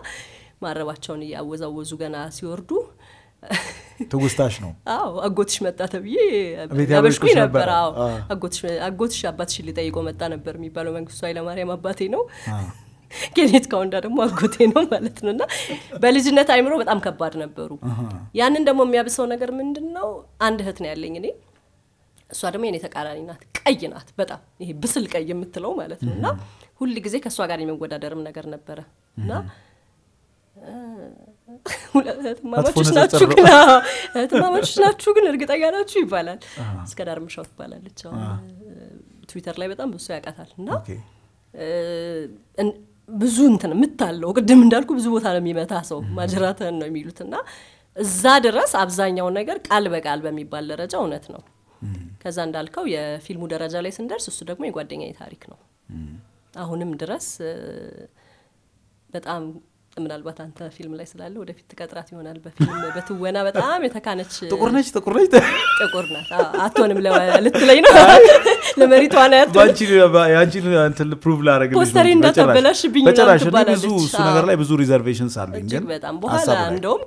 ማረባቸውን እያወዛወዙ ገና ሲወርዱ *laughs* ትውስታሽ ነው? አዎ አጎትሽ መጣ ተብዬ አበሽኩኝ ነበር። አዎ አጎትሽ አባትሽ ሊጠይቆ መጣ ነበር የሚባለው መንግስቱ ኃይለማርያም አባቴ ነው። *laughs* ኬኔት ካውንዳ ደግሞ አጎቴ ነው ማለት ነው እና በልጅነት አይምሮ በጣም ከባድ ነበሩ። ያንን ደግሞ የሚያብሰው ነገር ምንድን ነው? አንድ እህት ነው ያለኝ እኔ እሷ ደግሞ የኔ ተቃራኒ ናት። ቀይ ናት በጣም ይሄ ብስል ቀይ የምትለው ማለት ነው። እና ሁል ጊዜ ከእሷ ጋር የመወዳደርም ነገር ነበረ እና እህትማማቾች ናችሁ ግን እህትማማቾች ናችሁ ግን እርግጠኛ ናችሁ ይባላል። እስከ ዳር ምሻው ትባላለች። ትዊተር ላይ በጣም ብሱ ያውቃታል እና ብዙ እንትን የምታለው ቅድም እንዳልኩ ብዙ ቦታ ነው የሚመታ ሰው ማጅራትህን ነው የሚሉት እና እዛ ድረስ አብዛኛው ነገር ቃል በቃል በሚባል ደረጃ እውነት ነው። ከዛ እንዳልከው የፊልሙ ደረጃ ላይ ስንደርስ እሱ ደግሞ የጓደኛዬ ታሪክ ነው። አሁንም ድረስ በጣም ምናልባት አንተ ፊልም ላይ ስላለ ወደፊት ትቀጥራት ይሆናል። በፊልም በትወና በጣም የተካነች ጥቁር ነች፣ ጥቁር ነች፣ ጥቁር ናት። አቶንም ልትለኝ ነው። ለመሪ ተዋናያትንቺን ፕሩቭ ላረግ ፖስተሪ እንዳተበላሽብኝ ብዙ እሱ ነገር ላይ ብዙ ሪዘርቬሽንስ አለኝ። በጣም በኋላ እንደውም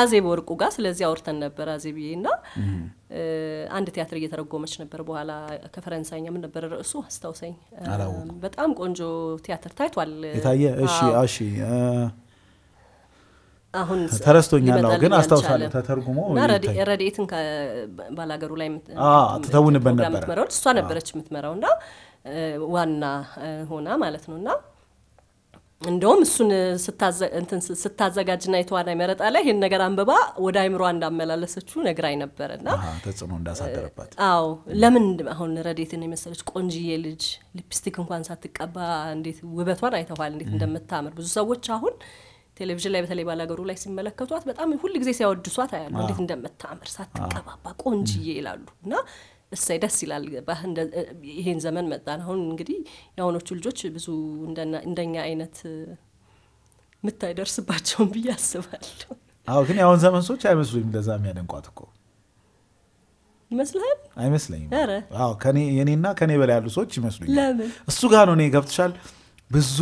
አዜብ ወርቁ ጋር ስለዚህ አውርተን ነበር አዜብዬ እና አንድ ቲያትር እየተረጎመች ነበር በኋላ ከፈረንሳይኛ ምን ነበር ርዕሱ አስታውሰኝ በጣም ቆንጆ ቲያትር ታይቷል የታየ እሺ እሺ አሁን ተረስቶኛል ነው ግን አስታውሳለሁ ተተርጉሞ ረድኤትን ባላገሩ ላይ ትተውንበት ነበረ እሷ ነበረች የምትመራው እና ዋና ሆና ማለት ነው እና እንደውም እሱን ስታዘጋጅና የተዋናይ መረጣ ላይ ይህን ነገር አንብባ ወደ አይምሯ እንዳመላለሰችው ነግራኝ ነበር ና ተጽዕኖ እንዳሳደረባት። አዎ ለምን አሁን ረዴትን የመሰለች ቆንጅዬ ልጅ ሊፕስቲክ እንኳን ሳትቀባ እንዴት ውበቷን አይተኋል? እንዴት እንደምታምር ብዙ ሰዎች አሁን ቴሌቪዥን ላይ በተለይ ባላገሩ ላይ ሲመለከቷት በጣም ሁል ጊዜ ሲያወድሷት አያሉ፣ እንዴት እንደምታምር ሳትቀባባ ቆንጅዬ ይላሉ እና እሰይ ደስ ይላል። ይሄን ዘመን መጣን። አሁን እንግዲህ የአሁኖቹ ልጆች ብዙ እንደኛ አይነት ምታይደርስባቸውን ብዬ አስባለሁ። አዎ፣ ግን የአሁን ዘመን ሰዎች አይመስሉኝም እንደዛ የሚያደንቋት እኮ ይመስልል አይመስለኝም። አዎ፣ ከኔ በላይ ያሉ ሰዎች ይመስሉኛል። እሱ ጋር ነው እኔ ገብትሻል ብዙ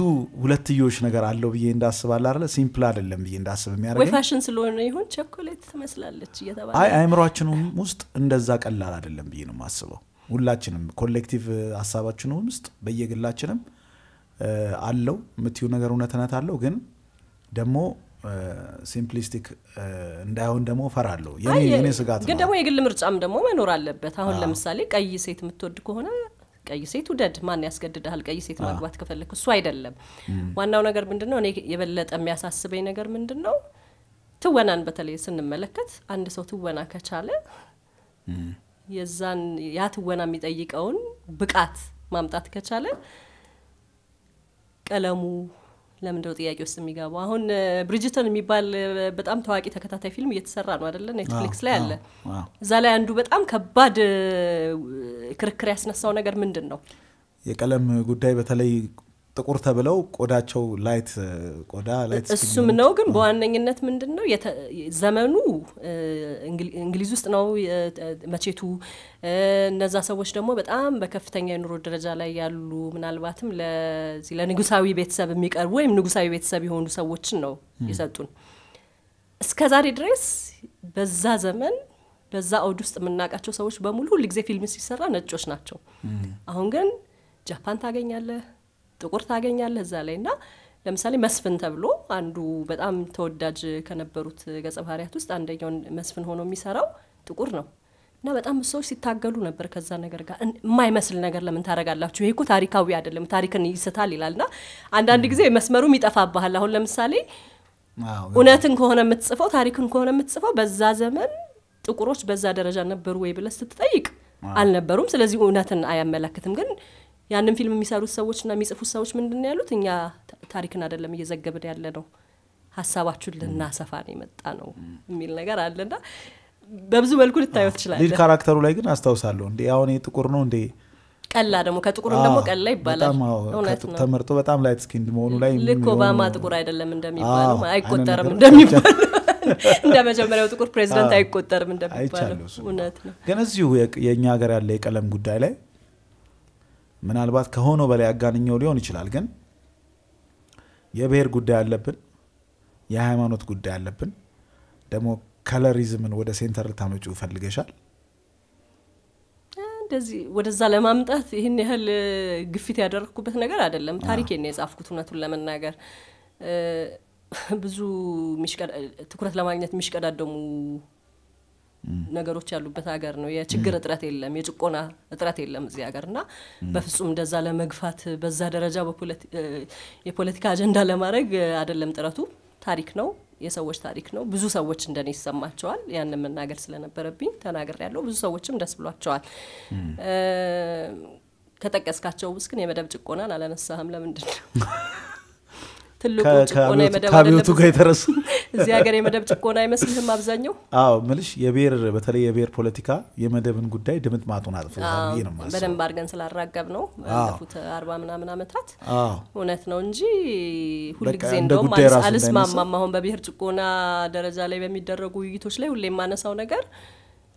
ሁለትዮሽ ነገር አለው ብዬ እንዳስባል አለ ሲምፕል አይደለም ብዬ እንዳስብ የሚያደርገኝ ፋሽን ስለሆነ ይሁን ቸኮሌት ትመስላለች እየተባለ አይ አይምሯችንም ውስጥ እንደዛ ቀላል አይደለም ብዬ ነው የማስበው። ሁላችንም ኮሌክቲቭ ሀሳባችን ውስጥ በየግላችንም አለው የምትዩ ነገር እውነትነት አለው ግን ደግሞ ሲምፕሊስቲክ እንዳይሆን ደግሞ ፈራለሁ። የኔ ስጋት ግን ደግሞ የግል ምርጫም ደግሞ መኖር አለበት። አሁን ለምሳሌ ቀይ ሴት የምትወድ ከሆነ ቀይ ሴት ውደድ፣ ማን ያስገድድሃል ቀይ ሴት ማግባት ከፈለግ? እሱ አይደለም ዋናው ነገር። ምንድን ነው እኔ የበለጠ የሚያሳስበኝ ነገር ምንድን ነው? ትወናን በተለይ ስንመለከት አንድ ሰው ትወና ከቻለ የዛን ያ ትወና የሚጠይቀውን ብቃት ማምጣት ከቻለ ቀለሙ ለምንድነው ጥያቄ ውስጥ የሚገባው? አሁን ብሪጅተን የሚባል በጣም ታዋቂ ተከታታይ ፊልም እየተሰራ ነው አደለ? ኔትፍሊክስ ላይ አለ። እዛ ላይ አንዱ በጣም ከባድ ክርክር ያስነሳው ነገር ምንድን ነው? የቀለም ጉዳይ በተለይ ጥቁር ተብለው ቆዳቸው ላይት ቆዳ ላይት እሱም ነው። ግን በዋነኝነት ምንድን ነው ዘመኑ እንግሊዝ ውስጥ ነው መቼቱ። እነዛ ሰዎች ደግሞ በጣም በከፍተኛ የኑሮ ደረጃ ላይ ያሉ ምናልባትም ለዚህ ለንጉሳዊ ቤተሰብ የሚቀርቡ ወይም ንጉሳዊ ቤተሰብ የሆኑ ሰዎችን ነው የሰጡን። እስከ ዛሬ ድረስ በዛ ዘመን በዛ አውድ ውስጥ የምናውቃቸው ሰዎች በሙሉ ሁልጊዜ ፊልም ሲሰራ ነጮች ናቸው። አሁን ግን ጃፓን ታገኛለህ ጥቁር ታገኛለህ እዛ ላይ እና ለምሳሌ መስፍን ተብሎ አንዱ በጣም ተወዳጅ ከነበሩት ገጸ ባህሪያት ውስጥ አንደኛውን መስፍን ሆኖ የሚሰራው ጥቁር ነው እና በጣም ሰዎች ሲታገሉ ነበር ከዛ ነገር ጋር የማይመስል ነገር ለምን ታደርጋላችሁ ይሄ እኮ ታሪካዊ አይደለም ታሪክን ይስታል ይላል ና አንዳንድ ጊዜ መስመሩም ይጠፋብሃል አሁን ለምሳሌ እውነትን ከሆነ የምትጽፈው ታሪክን ከሆነ የምትጽፈው በዛ ዘመን ጥቁሮች በዛ ደረጃ ነበሩ ወይ ብለ ስትጠይቅ አልነበሩም ስለዚህ እውነትን አያመለክትም ግን ያንን ፊልም የሚሰሩት ሰዎች ና የሚጽፉት ሰዎች ምንድን ያሉት እኛ ታሪክን አደለም እየዘገብን ያለ ነው ሀሳባችሁን ልናሰፋ ነው የመጣ ነው የሚል ነገር አለ ና በብዙ መልኩ ልታየው ትችላለ ሊድ ካራክተሩ ላይ ግን አስታውሳለሁ እንዴ አሁን ጥቁር ነው እንዴ ቀላ ደግሞ ከጥቁር ደግሞ ቀላ ይባላል ተመርጦ በጣም ላይት ስኪንድ መሆኑ ላይ ልክ ኦባማ ጥቁር አይደለም እንደሚባለው አይቆጠርም እንደሚባል *laughs* እንደ መጀመሪያው ጥቁር ፕሬዚደንት አይቆጠርም እንደሚባለው እውነት ነው ግን እዚሁ የእኛ ሀገር ያለ የቀለም ጉዳይ ላይ ምናልባት ከሆነው በላይ አጋንኘው ሊሆን ይችላል። ግን የብሔር ጉዳይ አለብን፣ የሃይማኖት ጉዳይ አለብን። ደግሞ ከለሪዝምን ወደ ሴንተር ልታመጩ ይፈልገሻል። እንደዚህ ወደዛ ለማምጣት ይህን ያህል ግፊት ያደረግኩበት ነገር አይደለም። ነው የጻፍኩት እውነቱን ለመናገር ብዙ ትኩረት ለማግኘት የሚሽቀዳደሙ ነገሮች ያሉበት ሀገር ነው። የችግር እጥረት የለም፣ የጭቆና እጥረት የለም እዚህ ሀገር እና በፍጹም እንደዛ ለመግፋት በዛ ደረጃ የፖለቲካ አጀንዳ ለማድረግ አይደለም ጥረቱ። ታሪክ ነው፣ የሰዎች ታሪክ ነው። ብዙ ሰዎች እንደኔ ይሰማቸዋል። ያንን መናገር ስለነበረብኝ ተናገር ያለው ብዙ ሰዎችም ደስ ብሏቸዋል። ከጠቀስካቸው ውስጥ ግን የመደብ ጭቆናን አላነሳህም። ለምንድን ነው? *laughs* ትልቁ ጭቆና ከአብዮቱ ጋር የተረሱ *laughs* እዚህ ሀገር የመደብ ጭቆና አይመስልህም? አብዛኛው አዎ፣ ምልሽ የብሔር በተለይ የብሔር ፖለቲካ የመደብን ጉዳይ ድምጥ ማጡን አጥፍታል በደንብ አድርገን ስላራገብ ነው ባለፉት አርባ ምናምን ዓመታት እውነት ነው እንጂ ሁልጊዜ እንደውም አልስማማም። አሁን በብሔር ጭቆና ደረጃ ላይ በሚደረጉ ውይይቶች ላይ ሁሌ የማነሳው ነገር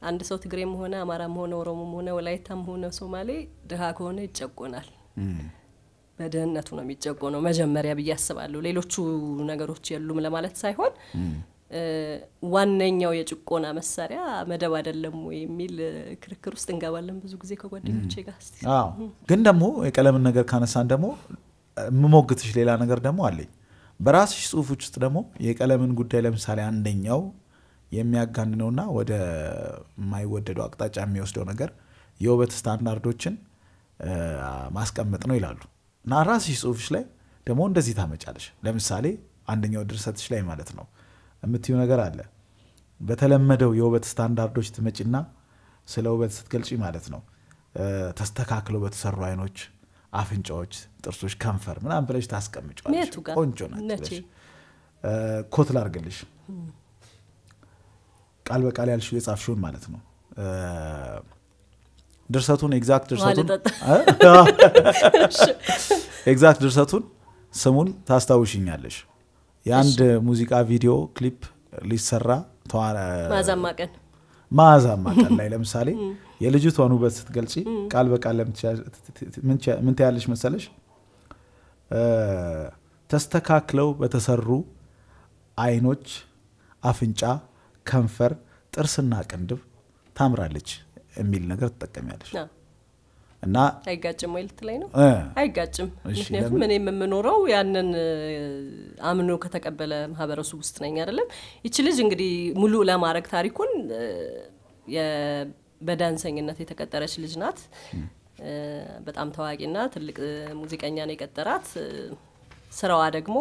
አንድ ሰው ትግሬም ሆነ አማራም ሆነ ኦሮሞም ሆነ ወላይታም ሆነ ሶማሌ ድሀ ከሆነ ይጨቆናል። በደህንነቱ ነው የሚጨቆ ነው መጀመሪያ ብዬ አስባለሁ። ሌሎቹ ነገሮች የሉም ለማለት ሳይሆን ዋነኛው የጭቆና መሳሪያ መደብ አይደለም ወይ የሚል ክርክር ውስጥ እንገባለን ብዙ ጊዜ ከጓደኞቼ ጋር። ግን ደግሞ የቀለምን ነገር ካነሳን ደግሞ የምሞግትሽ ሌላ ነገር ደግሞ አለኝ። በራስሽ ጽሁፎች ውስጥ ደግሞ የቀለምን ጉዳይ ለምሳሌ አንደኛው የሚያጋንነውና ወደ የማይወደደው አቅጣጫ የሚወስደው ነገር የውበት ስታንዳርዶችን ማስቀመጥ ነው ይላሉ። እና ራስሽ ጽሁፍሽ ላይ ደግሞ እንደዚህ ታመጫለሽ። ለምሳሌ አንደኛው ድርሰትሽ ላይ ማለት ነው የምትዩ ነገር አለ። በተለመደው የውበት ስታንዳርዶች ትመጪና ስለ ውበት ስትገልጪ ማለት ነው ተስተካክለው በተሰሩ አይኖች፣ አፍንጫዎች፣ ጥርሶች፣ ከንፈር ምናምን ብለሽ ታስቀምጫለሽ። ቆንጆ ናት ኮት ላርግልሽ ቃል በቃል ያልሽው የጻፍሽውን ማለት ነው ድርሰቱን ኤግዛክት ድርሰቱን ኤግዛክት *laughs* ድርሰቱን ስሙን ታስታውሽኛለሽ የአንድ ሙዚቃ ቪዲዮ ክሊፕ ሊሰራ ማዛማቀን ማዛማቀን ላይ ለምሳሌ *laughs* የልጅቷን ውበት ስትገልጪ ቃል በቃል ምን ትያለሽ መሰለሽ ተስተካክለው በተሰሩ አይኖች አፍንጫ ከንፈር ጥርስና ቅንድብ ታምራለች የሚል ነገር ትጠቀሚያለሽ እና አይጋጭም ወይ ልትለኝ ነው? አይጋጭም። ምክንያቱም እኔ የምኖረው ያንን አምኖ ከተቀበለ ማህበረሰብ ውስጥ ነኝ አይደለም። ይቺ ልጅ እንግዲህ ሙሉ ለማድረግ ታሪኩን በዳንሰኝነት የተቀጠረች ልጅ ናት። በጣም ታዋቂና ትልቅ ሙዚቀኛ ነው የቀጠራት። ስራዋ ደግሞ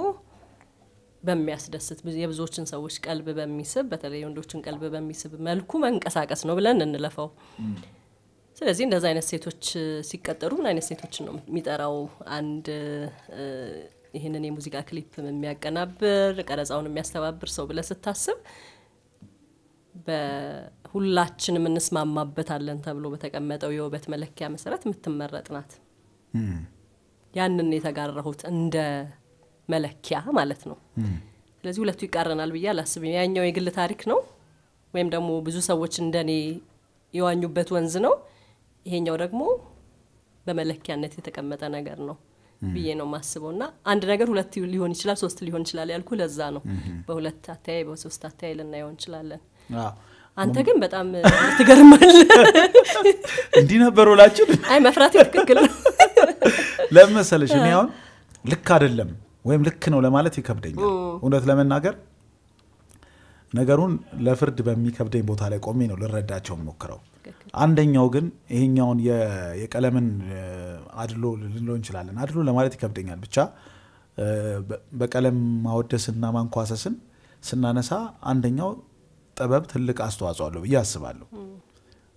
በሚያስደስት የብዙዎችን ሰዎች ቀልብ በሚስብ በተለይ ወንዶችን ቀልብ በሚስብ መልኩ መንቀሳቀስ ነው ብለን እንለፈው። ስለዚህ እንደዚህ አይነት ሴቶች ሲቀጠሩ ምን አይነት ሴቶችን ነው የሚጠራው? አንድ ይህንን የሙዚቃ ክሊፕ የሚያቀናብር ቀረጻውን የሚያስተባብር ሰው ብለ ስታስብ በሁላችን እንስማማበታለን ተብሎ በተቀመጠው የውበት መለኪያ መሰረት የምትመረጥ ናት። ያንን የተጋራሁት እንደ መለኪያ ማለት ነው። ስለዚህ ሁለቱ ይቃረናል ብዬ አላስብም። ያኛው የግል ታሪክ ነው ወይም ደግሞ ብዙ ሰዎች እንደኔ የዋኙበት ወንዝ ነው። ይሄኛው ደግሞ በመለኪያነት የተቀመጠ ነገር ነው ብዬ ነው የማስበው። እና አንድ ነገር ሁለት ሊሆን ይችላል፣ ሶስት ሊሆን ይችላል ያልኩ ለዛ ነው። በሁለት አተያይ በሶስት አተያይ ልናየው እንችላለን። አንተ ግን በጣም ትገርማል። እንዲህ ነበር ላችሁ። አይ መፍራቴ ትክክል ነው። ለምን መሰለሽ እኔ አሁን ልክ አይደለም ወይም ልክ ነው ለማለት ይከብደኛል እውነት ለመናገር ነገሩን ለፍርድ በሚከብደኝ ቦታ ላይ ቆሜ ነው ልረዳቸው ሞክረው አንደኛው ግን ይሄኛውን የቀለምን አድሎ ልንለው እንችላለን አድሎ ለማለት ይከብደኛል ብቻ በቀለም ማወደስና ማንኳሰስን ስናነሳ አንደኛው ጥበብ ትልቅ አስተዋጽኦ አለው ብዬ አስባለሁ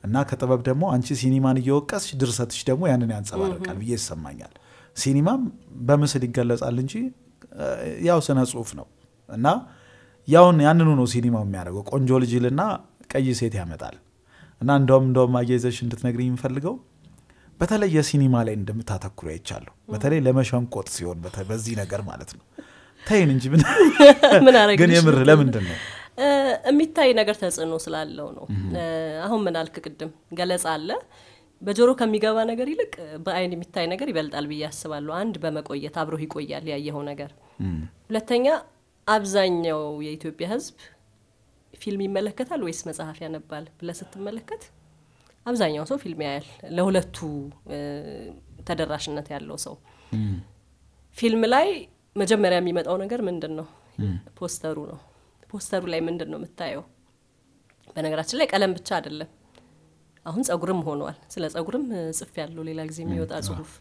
እና ከጥበብ ደግሞ አንቺ ሲኒማን እየወቀስሽ ድርሰትሽ ደግሞ ያንን ያንጸባርቃል ብዬ ይሰማኛል ሲኒማም በምስል ይገለጻል እንጂ ያው ስነ ጽሁፍ ነው እና ያውን ያንኑ ነው ሲኒማው የሚያደርገው ቆንጆ ልጅልና ቀይ ሴት ያመጣል እና እንደውም እንደውም አያይዘሽ እንድትነግር የምፈልገው በተለይ የሲኒማ ላይ እንደምታተኩሩ አይቻለሁ በተለይ ለመሸንቆጥ ሲሆን በዚህ ነገር ማለት ነው ተይን እንጂ *laughs* ግን የምር ለምንድን ነው የሚታይ ነገር ተጽዕኖ ስላለው ነው አሁን ምናልክ ቅድም ገለጻ አለ በጆሮ ከሚገባ ነገር ይልቅ በአይን የሚታይ ነገር ይበልጣል ብዬ አስባለሁ። አንድ በመቆየት አብሮ ይቆያል ያየኸው ነገር። ሁለተኛ አብዛኛው የኢትዮጵያ ህዝብ ፊልም ይመለከታል ወይስ መጽሐፍ ያነባል ብለ ስትመለከት አብዛኛው ሰው ፊልም ያያል። ለሁለቱ ተደራሽነት ያለው ሰው ፊልም ላይ መጀመሪያ የሚመጣው ነገር ምንድን ነው? ፖስተሩ ነው። ፖስተሩ ላይ ምንድን ነው የምታየው? በነገራችን ላይ ቀለም ብቻ አይደለም አሁን ጸጉርም ሆኗል ስለ ጸጉርም ጽፍ ያለው ሌላ ጊዜ የሚወጣ ጽሁፍ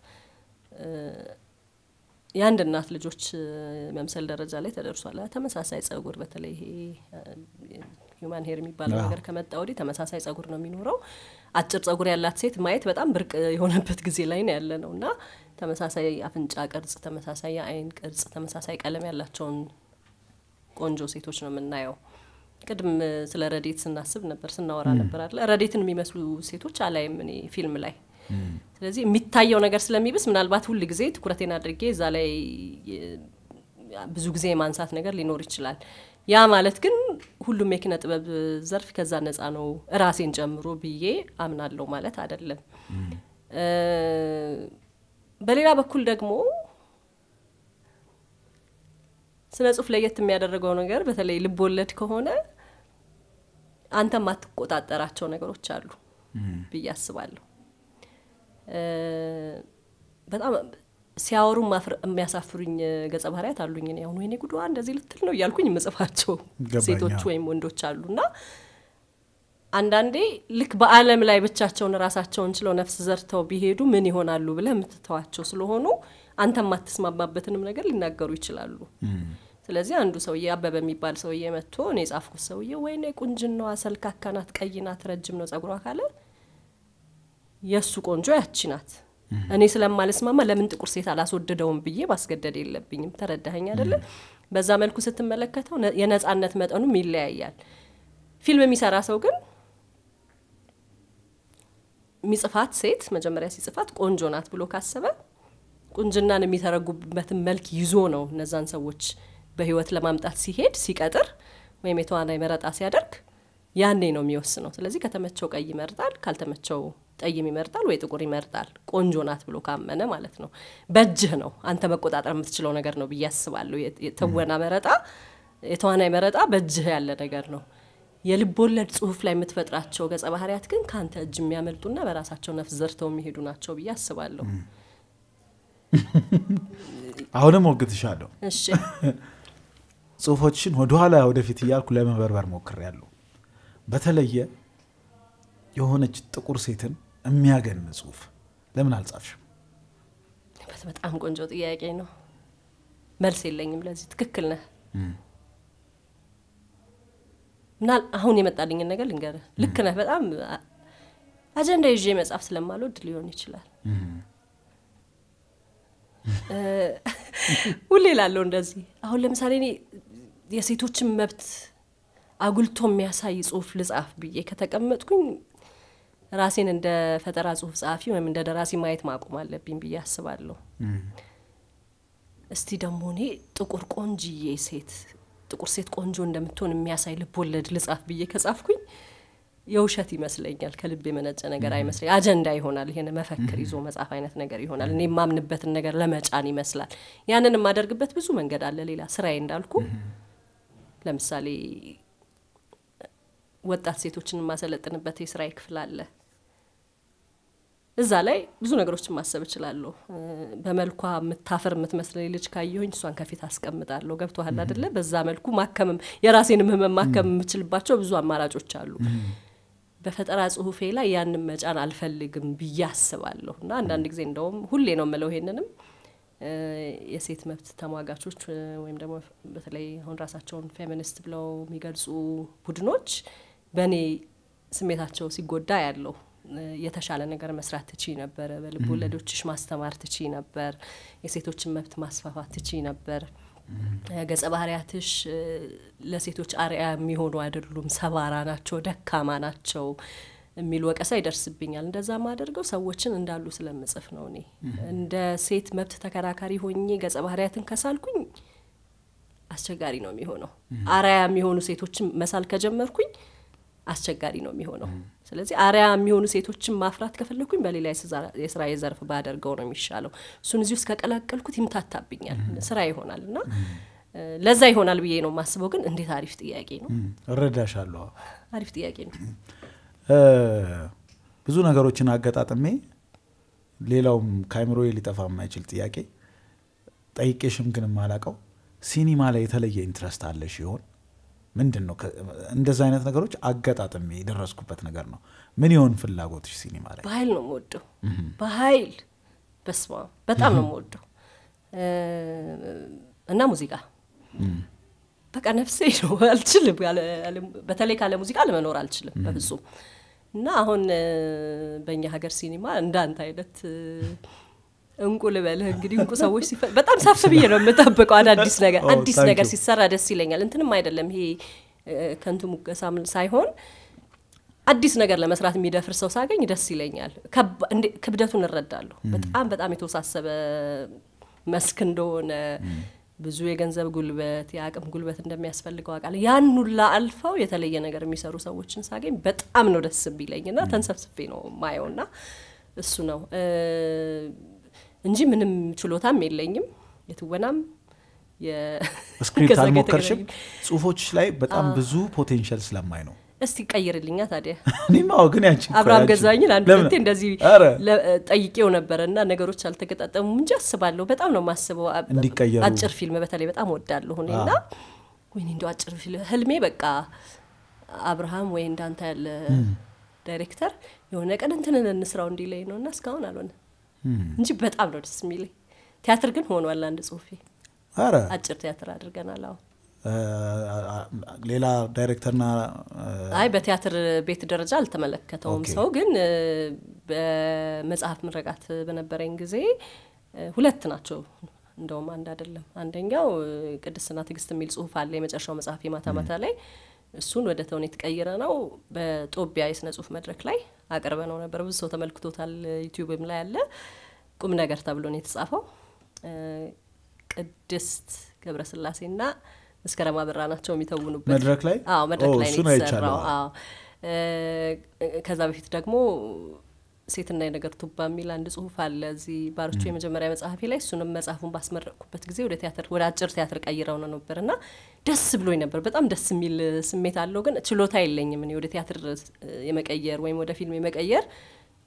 የአንድ እናት ልጆች መምሰል ደረጃ ላይ ተደርሷል። ተመሳሳይ ጸጉር በተለይ ይሄ ሂውማን ሄር የሚባለው ነገር ከመጣ ወዲህ ተመሳሳይ ጸጉር ነው የሚኖረው። አጭር ጸጉር ያላት ሴት ማየት በጣም ብርቅ የሆነበት ጊዜ ላይ ነው ያለ ነው እና ተመሳሳይ አፍንጫ ቅርጽ፣ ተመሳሳይ የአይን ቅርጽ፣ ተመሳሳይ ቀለም ያላቸውን ቆንጆ ሴቶች ነው የምናየው። ቅድም ስለ ረዴት ስናስብ ነበር ስናወራ ነበር አለ ረዴትን የሚመስሉ ሴቶች አላይም እኔ ፊልም ላይ ስለዚህ የሚታየው ነገር ስለሚብስ ምናልባት ሁል ጊዜ ትኩረቴን አድርጌ እዛ ላይ ብዙ ጊዜ የማንሳት ነገር ሊኖር ይችላል ያ ማለት ግን ሁሉም የኪነ ጥበብ ዘርፍ ከዛ ነፃ ነው እራሴን ጨምሮ ብዬ አምናለሁ ማለት አይደለም በሌላ በኩል ደግሞ ስነ ጽሁፍ ለየት የሚያደረገው ነገር በተለይ ልብ ወለድ ከሆነ አንተ የማትቆጣጠራቸው ነገሮች አሉ ብዬ አስባለሁ። በጣም ሲያወሩ የሚያሳፍሩኝ ገጸ ባህርያት አሉኝ። እኔ አሁን ወይኔ ጉድዋ እንደዚህ ልትል ነው እያልኩኝ የምጽፋቸው ሴቶች ወይም ወንዶች አሉ እና አንዳንዴ ልክ በአለም ላይ ብቻቸውን ራሳቸውን ችለው ነፍስ ዘርተው ቢሄዱ ምን ይሆናሉ ብለ የምትተዋቸው ስለሆኑ አንተ የማትስማማበትንም ነገር ሊናገሩ ይችላሉ። ስለዚህ አንዱ ሰውዬ አበበ የሚባል ሰውዬ መጥቶ እኔ የጻፍኩት ሰውዬ ወይኔ ቁንጅናዋ ሰልካካ ናት፣ ቀይ ናት፣ ረጅም ነው ጸጉሯ ካለ የእሱ ቆንጆ ያቺ ናት። እኔ ስለማልስማማ ለምን ጥቁር ሴት አላስወደደውም ብዬ ማስገደድ የለብኝም። ተረዳኸኝ አይደለም? በዛ መልኩ ስትመለከተው የነጻነት መጠኑም ይለያያል። ፊልም የሚሰራ ሰው ግን ሚጽፋት ሴት መጀመሪያ ሲጽፋት ቆንጆ ናት ብሎ ካሰበ ቁንጅናን የሚተረጉበትን መልክ ይዞ ነው እነዛን ሰዎች በህይወት ለማምጣት ሲሄድ ሲቀጥር ወይም የተዋናይ መረጣ ሲያደርግ ያኔ ነው የሚወስነው። ስለዚህ ከተመቸው ቀይ ይመርጣል፣ ካልተመቸው ጠይም ይመርጣል ወይ ጥቁር ይመርጣል። ቆንጆ ናት ብሎ ካመነ ማለት ነው። በእጅህ ነው አንተ መቆጣጠር የምትችለው ነገር ነው ብዬ አስባለሁ። የተወና መረጣ፣ የተዋናይ መረጣ በእጅህ ያለ ነገር ነው። የልቦወለድ ጽሁፍ ላይ የምትፈጥራቸው ገጸ ባህሪያት ግን ከአንተ እጅ የሚያመልጡና በራሳቸው ነፍስ ዘርተው የሚሄዱ ናቸው ብዬ አስባለሁ። አሁንም ወግትሻለሁ። እሺ ጽሁፎችን ወደኋላ ወደፊት እያልኩ ለመበርበር ሞክር ያሉ በተለየ የሆነች ጥቁር ሴትን የሚያገን ጽሁፍ ለምን አልጻፍሽም? በጣም ቆንጆ ጥያቄ ነው። መልስ የለኝም ለዚህ። ትክክል ነህ። ምናል አሁን የመጣልኝን ነገር ልንገር። ልክ ነህ። በጣም አጀንዳ ይዤ መጽሐፍ ስለማልወድ ሊሆን ይችላል። ሁሌ ላለው እንደዚህ አሁን ለምሳሌ እኔ የሴቶችን መብት አጉልቶ የሚያሳይ ጽሁፍ ልጻፍ ብዬ ከተቀመጥኩኝ ራሴን እንደ ፈጠራ ጽሁፍ ጸሐፊ ወይም እንደ ደራሲ ማየት ማቆም አለብኝ ብዬ አስባለሁ። እስቲ ደግሞ እኔ ጥቁር ቆንጅዬ ሴት ጥቁር ሴት ቆንጆ እንደምትሆን የሚያሳይ ልብ ወለድ ልጻፍ ብዬ ከጻፍኩኝ የውሸት ይመስለኛል። ከልብ የመነጨ ነገር አይመስለኝ። አጀንዳ ይሆናል። ይሄን መፈክር ይዞ መጽሐፍ አይነት ነገር ይሆናል። እኔ የማምንበትን ነገር ለመጫን ይመስላል። ያንን የማደርግበት ብዙ መንገድ አለ። ሌላ ስራዬ እንዳልኩ ለምሳሌ ወጣት ሴቶችን የማሰለጥንበት የስራ ክፍል አለ። እዛ ላይ ብዙ ነገሮችን ማሰብ እችላለሁ። በመልኳ የምታፈር የምትመስለኝ ልጅ ካየሁኝ እሷን ከፊት አስቀምጣለሁ። ገብቶሃል አደለ? በዛ መልኩ ማከምም የራሴንም ህመም ማከም የምችልባቸው ብዙ አማራጮች አሉ። በፈጠራ ጽሁፌ ላይ ያንን መጫን አልፈልግም ብዬ አስባለሁ እና አንዳንድ ጊዜ እንደውም ሁሌ ነው የምለው ይሄንንም የሴት መብት ተሟጋቾች ወይም ደግሞ በተለይ አሁን ራሳቸውን ፌሚኒስት ብለው የሚገልጹ ቡድኖች በእኔ ስሜታቸው ሲጎዳ ያለው የተሻለ ነገር መስራት ትቺ ነበር፣ በልብ ወለዶችሽ ማስተማር ትቺ ነበር፣ የሴቶችን መብት ማስፋፋት ትቺ ነበር፣ ገጸ ባህሪያትሽ ለሴቶች አርያ የሚሆኑ አይደሉም፣ ሰባራ ናቸው፣ ደካማ ናቸው የሚል ወቀሳ ይደርስብኛል። እንደዛ ማደርገው ሰዎችን እንዳሉ ስለምጽፍ ነው። እኔ እንደ ሴት መብት ተከራካሪ ሆኜ ገጸ ባህሪያትን ከሳልኩኝ አስቸጋሪ ነው የሚሆነው። አርያ የሚሆኑ ሴቶችን መሳል ከጀመርኩኝ አስቸጋሪ ነው የሚሆነው። ስለዚህ አርያ የሚሆኑ ሴቶችን ማፍራት ከፈለግኩኝ በሌላ የስራ የዘርፍ ባደርገው ነው የሚሻለው። እሱን እዚህ ውስጥ ከቀላቀልኩት ይምታታብኛል፣ ስራ ይሆናል እና ለዛ ይሆናል ብዬ ነው የማስበው። ግን እንዴት አሪፍ ጥያቄ ነው። እረዳሻለሁ። አሪፍ ጥያቄ ነው። ብዙ ነገሮችን አገጣጥሜ ሌላውም ከአይምሮ ሊጠፋ የማይችል ጥያቄ ጠይቄሽም ግን ማላቀው ሲኒማ ላይ የተለየ ኢንትረስት አለሽ ሲሆን ምንድን ነው እንደዚ አይነት ነገሮች አገጣጥም የደረስኩበት ነገር ነው ምን ይሆን ፍላጎትሽ ሲኒማ ላይ በኃይል ነው የምወደው በኃይል በስማ በጣም ነው የምወደው እና ሙዚቃ በቃ ነፍሴ ነው አልችልም በተለይ ካለ ሙዚቃ ለመኖር አልችልም በፍጹም እና አሁን በእኛ ሀገር ሲኒማ እንዳንተ አይነት እንቁ ልበልህ እንግዲህ እንቁ ሰዎች በጣም ሰፍ ብዬ ነው የምጠብቀው። አዳዲስ ነገር አዲስ ነገር ሲሰራ ደስ ይለኛል። እንትንም አይደለም ይሄ ከንቱ ሙገሳም ሳይሆን አዲስ ነገር ለመስራት የሚደፍር ሰው ሳገኝ ደስ ይለኛል። ክብደቱን እረዳለሁ። በጣም በጣም የተወሳሰበ መስክ እንደሆነ ብዙ የገንዘብ ጉልበት የአቅም ጉልበት እንደሚያስፈልገው አውቃለሁ። ያን ሁላ አልፈው የተለየ ነገር የሚሰሩ ሰዎችን ሳገኝ በጣም ነው ደስ ና ተንሰብስቤ ነው ና እሱ ነው እንጂ ምንም ችሎታም የለኝም የትወናም ስክሪፕት *laughs* አልሞከርሽም። ጽሁፎች ላይ በጣም ብዙ ፖቴንሻል ስለማይ ነው እስቲ ቀይርልኛ ታዲያ እኔማ ግን ያንቺ አብርሃም ገዛኝን አንድ ሁለቴ እንደዚህ ጠይቄው ነበረ እና ነገሮች አልተገጣጠሙ እንጂ አስባለሁ በጣም ነው ማስበው አጭር ፊልም በተለይ በጣም ወዳለሁ እኔ እና ወይኔ እንደ አጭር ፊልም ህልሜ በቃ አብርሃም ወይ እንዳንተ ያለ ዳይሬክተር የሆነ ቀን እንትንን እንስራው እንዲ ላይ ነው እና እስካሁን አልሆነ እንጂ በጣም ነው ደስ የሚለኝ ቲያትር ግን ሆኗል አንድ ጽሁፌ አጭር ቲያትር አድርገናል አሁን ሌላ ዳይሬክተርና አይ በቲያትር ቤት ደረጃ አልተመለከተውም ሰው ግን በመጽሐፍ ምረቃት በነበረኝ ጊዜ ሁለት ናቸው እንደውም አንድ አይደለም አንደኛው ቅድስና ትግስት የሚል ጽሁፍ አለ የመጨረሻው መጽሐፍ የማታ ማታ ላይ እሱን ወደ ተውን የተቀየረ ነው በጦቢያ የስነ ጽሁፍ መድረክ ላይ አቅርበ ነው ነበር ብዙ ሰው ተመልክቶታል ዩቲዩብም ላይ አለ ቁም ነገር ተብሎ ነው የተጻፈው ቅድስት ገብረስላሴና መስከረም አበራ ናቸው የሚተውኑበት መድረክ ላይ መድረክ ላይ ነው የተሰራው ከዛ በፊት ደግሞ ሴትና የነገር ቱባ የሚል አንድ ጽሁፍ አለ እዚህ ባሮቹ የመጀመሪያ መጽሐፊ ላይ እሱንም መጽሐፉን ባስመረቅኩበት ጊዜ ወደ ቲያትር ወደ አጭር ቲያትር ቀይረው ነው ነበር እና ደስ ብሎኝ ነበር በጣም ደስ የሚል ስሜት አለው ግን ችሎታ የለኝም እኔ ወደ ቲያትር የመቀየር ወይም ወደ ፊልም የመቀየር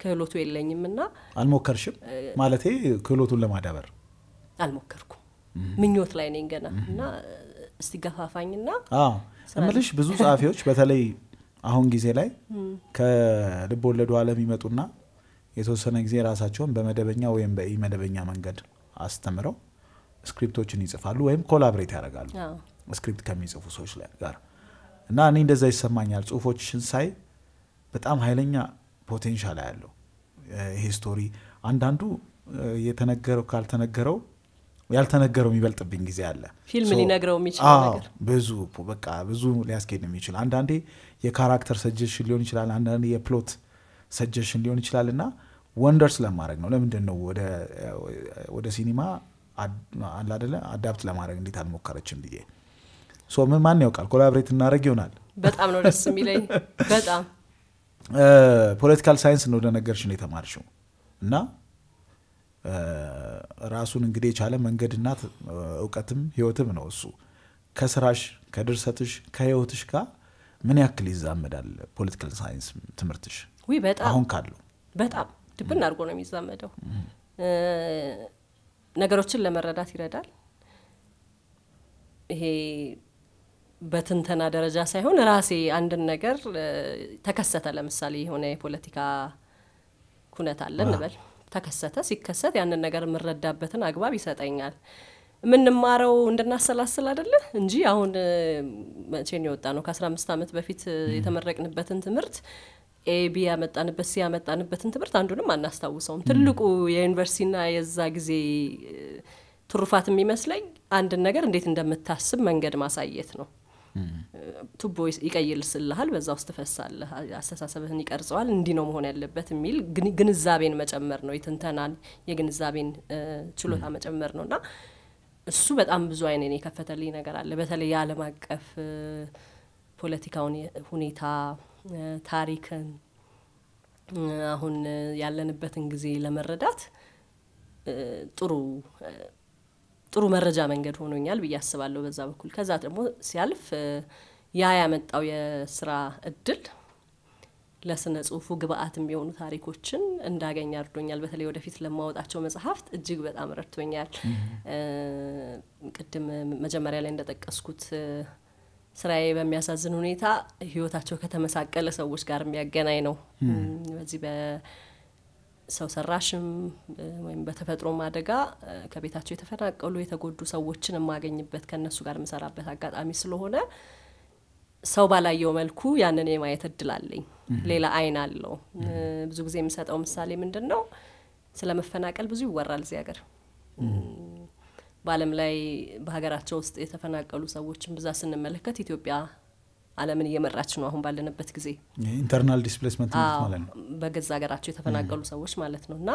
ክህሎቱ የለኝም እና አልሞከርሽም ማለት ክህሎቱን ለማዳበር አልሞከርኩም ምኞት ላይ ነኝ ገና እና እስቲገፋፋኝና እምልሽ ብዙ ጸሐፊዎች *laughs* በተለይ አሁን ጊዜ ላይ ከልብ ወለዱ አለም ይመጡና የተወሰነ ጊዜ ራሳቸውን በመደበኛ ወይም በኢ መደበኛ መንገድ አስተምረው ስክሪፕቶችን ይጽፋሉ ወይም ኮላብሬት ያደርጋሉ ስክሪፕት ከሚጽፉ ሰዎች ጋር እና እኔ እንደዛ ይሰማኛል ጽሁፎችን ሳይ በጣም ኃይለኛ ፖቴንሻል ያለው ይሄ ስቶሪ አንዳንዱ የተነገረው ካልተነገረው ያልተነገረው የሚበልጥብኝ ጊዜ አለ። ፊልም ሊነግረው የሚችል ብዙ በቃ ብዙ ሊያስኬድ የሚችል አንዳንዴ የካራክተር ሰጀሽን ሊሆን ይችላል፣ አንዳንዴ የፕሎት ሰጀሽን ሊሆን ይችላል እና ወንደር ስለማድረግ ነው። ለምንድን ነው ወደ ሲኒማ አላደለ አዳፕት ለማድረግ እንዴት አልሞከረችም ብዬ ሶ ምን ማን ያውቃል ኮላብሬት እናደረግ ይሆናል። በጣም ነው ደስ የሚለኝ። በጣም ፖለቲካል ሳይንስ ነው ደነገርሽ ነው የተማርሽው እና ራሱን እንግዲህ የቻለ መንገድና እውቀትም ህይወትም ነው እሱ ከስራሽ ከድርሰትሽ ከህይወትሽ ጋር ምን ያክል ይዛመዳል ፖለቲካል ሳይንስ ትምህርትሽ አሁን ካለው በጣም ድብን አድርጎ ነው የሚዛመደው ነገሮችን ለመረዳት ይረዳል ይሄ በትንተና ደረጃ ሳይሆን ራሴ አንድን ነገር ተከሰተ ለምሳሌ የሆነ የፖለቲካ ኩነት አለ እንበል ተከሰተ። ሲከሰት ያንን ነገር የምረዳበትን አግባብ ይሰጠኛል። የምንማረው እንድናሰላስል አደለ እንጂ አሁን መቼን የወጣ ነው? ከአስራ አምስት ዓመት በፊት የተመረቅንበትን ትምህርት ኤቢ ያመጣንበት ሲ ያመጣንበትን ትምህርት አንዱንም አናስታውሰውም። ትልቁ የዩኒቨርሲቲና የዛ ጊዜ ትሩፋት የሚመስለኝ አንድን ነገር እንዴት እንደምታስብ መንገድ ማሳየት ነው። ቱቦ ይቀይልስልሃል፣ በዛ ውስጥ ፈሳለህ አስተሳሰብህን ይቀርጸዋል። እንዲህ ነው መሆን ያለበት የሚል ግንዛቤን መጨመር ነው። የትንተናን የግንዛቤን ችሎታ መጨመር ነው እና እሱ በጣም ብዙ አይኔን የከፈተልኝ ነገር አለ። በተለይ የአለም አቀፍ ፖለቲካውን ሁኔታ ታሪክን፣ አሁን ያለንበትን ጊዜ ለመረዳት ጥሩ ጥሩ መረጃ መንገድ ሆኖኛል ብዬ አስባለሁ በዛ በኩል። ከዛ ደግሞ ሲያልፍ ያ ያመጣው የስራ እድል ለስነ ጽሁፉ ግብአት የሚሆኑ ታሪኮችን እንዳገኝ አርዶኛል። በተለይ ወደፊት ለማወጣቸው መጽሐፍት እጅግ በጣም ረድቶኛል። ቅድም መጀመሪያ ላይ እንደጠቀስኩት ስራዬ በሚያሳዝን ሁኔታ ህይወታቸው ከተመሳቀለ ሰዎች ጋር የሚያገናኝ ነው በዚህ ሰው ሰራሽም ወይም በተፈጥሮም አደጋ ከቤታቸው የተፈናቀሉ የተጎዱ ሰዎችን የማገኝበት ከእነሱ ጋር የምሰራበት አጋጣሚ ስለሆነ ሰው ባላየው መልኩ ያንን የማየት እድል አለኝ። ሌላ አይን አለው። ብዙ ጊዜ የምሰጠው ምሳሌ ምንድን ነው? ስለ መፈናቀል ብዙ ይወራል እዚህ ሀገር። በዓለም ላይ በሀገራቸው ውስጥ የተፈናቀሉ ሰዎችን ብዛት ስንመለከት ኢትዮጵያ አለምን እየመራች ነው አሁን ባለንበት ጊዜ ኢንተርናል ዲስፕሌስመንት ማለት ነው በገዛ ሀገራቸው የተፈናቀሉ ሰዎች ማለት ነው እና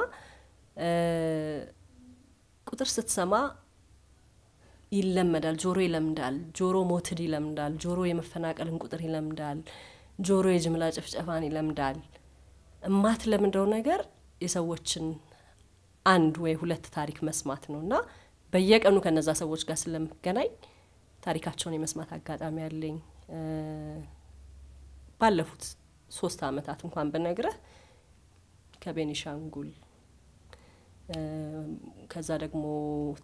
ቁጥር ስትሰማ ይለመዳል ጆሮ ይለምዳል ጆሮ ሞትድ ይለምዳል ጆሮ የመፈናቀልን ቁጥር ይለምዳል ጆሮ የጅምላ ጭፍጨፋን ይለምዳል እማት ለምደው ነገር የሰዎችን አንድ ወይ ሁለት ታሪክ መስማት ነው እና በየቀኑ ከነዛ ሰዎች ጋር ስለምገናኝ ታሪካቸውን የመስማት አጋጣሚ አለኝ ባለፉት ሶስት አመታት እንኳን ብነግረህ ከቤኒሻንጉል ከዛ ደግሞ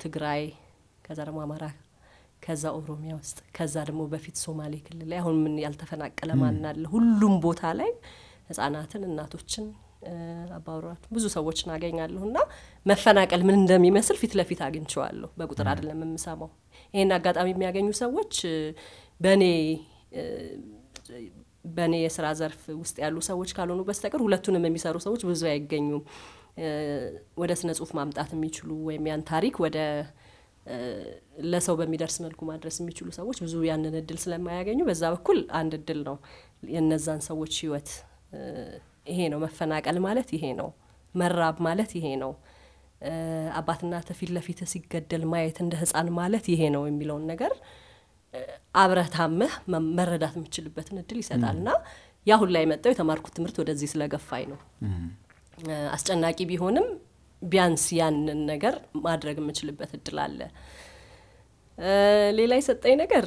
ትግራይ ከዛ ደግሞ አማራ ከዛ ኦሮሚያ ውስጥ ከዛ ደግሞ በፊት ሶማሌ ክልል ላይ አሁን ምን ያልተፈናቀለ ማናለ ሁሉም ቦታ ላይ ህጻናትን፣ እናቶችን፣ አባወራዎችን ብዙ ሰዎችን አገኛለሁ እና መፈናቀል ምን እንደሚመስል ፊት ለፊት አግኝቸዋለሁ በቁጥር አይደለም የምሰማው። ይህን አጋጣሚ የሚያገኙ ሰዎች በእኔ በእኔ የስራ ዘርፍ ውስጥ ያሉ ሰዎች ካልሆኑ በስተቀር ሁለቱንም የሚሰሩ ሰዎች ብዙ አይገኙም። ወደ ስነ ጽሁፍ ማምጣት የሚችሉ ወይም ያን ታሪክ ወደ ለሰው በሚደርስ መልኩ ማድረስ የሚችሉ ሰዎች ብዙ ያንን እድል ስለማያገኙ በዛ በኩል አንድ እድል ነው። የነዛን ሰዎች ህይወት ይሄ ነው መፈናቀል ማለት ይሄ ነው መራብ ማለት ይሄ ነው። አባትና ተፊት ፊት ሲገደል ማየት እንደ ህፃን ማለት ይሄ ነው የሚለውን ነገር አብረታምህ መረዳት የምችልበትን እድል ይሰጣልና ያ ላይ የመጣው የተማርኩት ትምህርት ወደዚህ ስለገፋኝ ነው። አስጨናቂ ቢሆንም ቢያንስ ያንን ነገር ማድረግ የምችልበት እድል አለ። ሌላ የሰጠኝ ነገር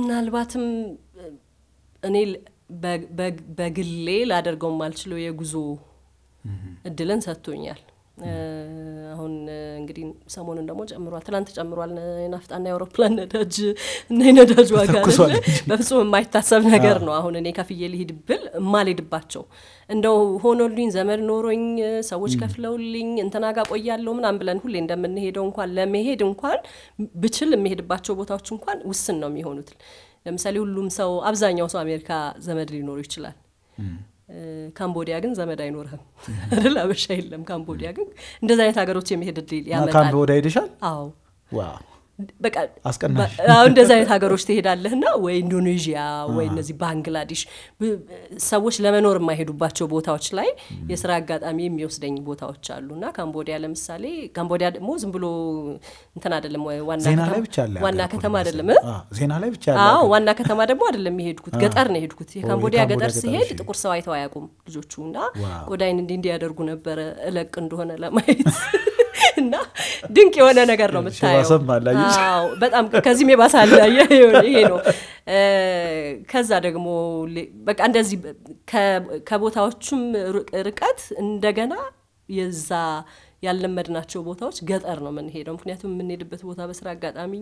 ምናልባትም እኔ በግሌ ላደርገው ማልችለው የጉዞ እድልን ሰጥቶኛል። አሁን እንግዲህ ሰሞኑን ደግሞ ጨምሯል ትላንት ጨምሯል የናፍጣና የአውሮፕላን ነዳጅ እና የነዳጅ ዋጋ በፍጹም የማይታሰብ ነገር ነው አሁን እኔ ከፍዬ ልሂድ ብል እማልሄድባቸው እንደው ሆኖልኝ ዘመድ ኖሮኝ ሰዎች ከፍለውልኝ እንትና ጋ ቆያለሁ ምናምን ብለን ሁሌ እንደምንሄደው እንኳን ለመሄድ እንኳን ብችል የምሄድባቸው ቦታዎች እንኳን ውስን ነው የሚሆኑት ለምሳሌ ሁሉም ሰው አብዛኛው ሰው አሜሪካ ዘመድ ሊኖሩ ይችላል ካምቦዲያ ግን ዘመድ አይኖርህም *laughs* አይደል? አበሻ የለም። ካምቦዲያ ግን እንደዚህ አይነት ሀገሮች የሚሄድ ድል ያመጣል። ካምቦዲያ ሄደሻል? አዎ። ዋው በቃ እንደዚህ አይነት ሀገሮች ትሄዳለህና ወይ ኢንዶኔዥያ ወይ እነዚህ ባንግላዴሽ ሰዎች ለመኖር የማይሄዱባቸው ቦታዎች ላይ የስራ አጋጣሚ የሚወስደኝ ቦታዎች አሉ እና ካምቦዲያ ለምሳሌ ካምቦዲያ ደግሞ ዝም ብሎ እንትን አደለም ዋና ከተማ አደለም ዜና ላይ ብቻ ዋና ከተማ ደግሞ አደለም የሄድኩት ገጠር ነው የሄድኩት የካምቦዲያ ገጠር ሲሄድ ጥቁር ሰው አይተው አያቁም ልጆቹ እና ቆዳይን እንዲ እንዲያደርጉ ነበረ እለቅ እንደሆነ ለማየት *laughs* እና ድንቅ የሆነ ነገር ነው የምታየው። በጣም ከዚህም የባሰ አላየ ይሄ ነው። ከዛ ደግሞ በቃ እንደዚህ ከቦታዎቹም ርቀት እንደገና የዛ ያለመድናቸው ቦታዎች ገጠር ነው የምንሄደው። ምክንያቱም የምንሄድበት ቦታ በስራ አጋጣሚ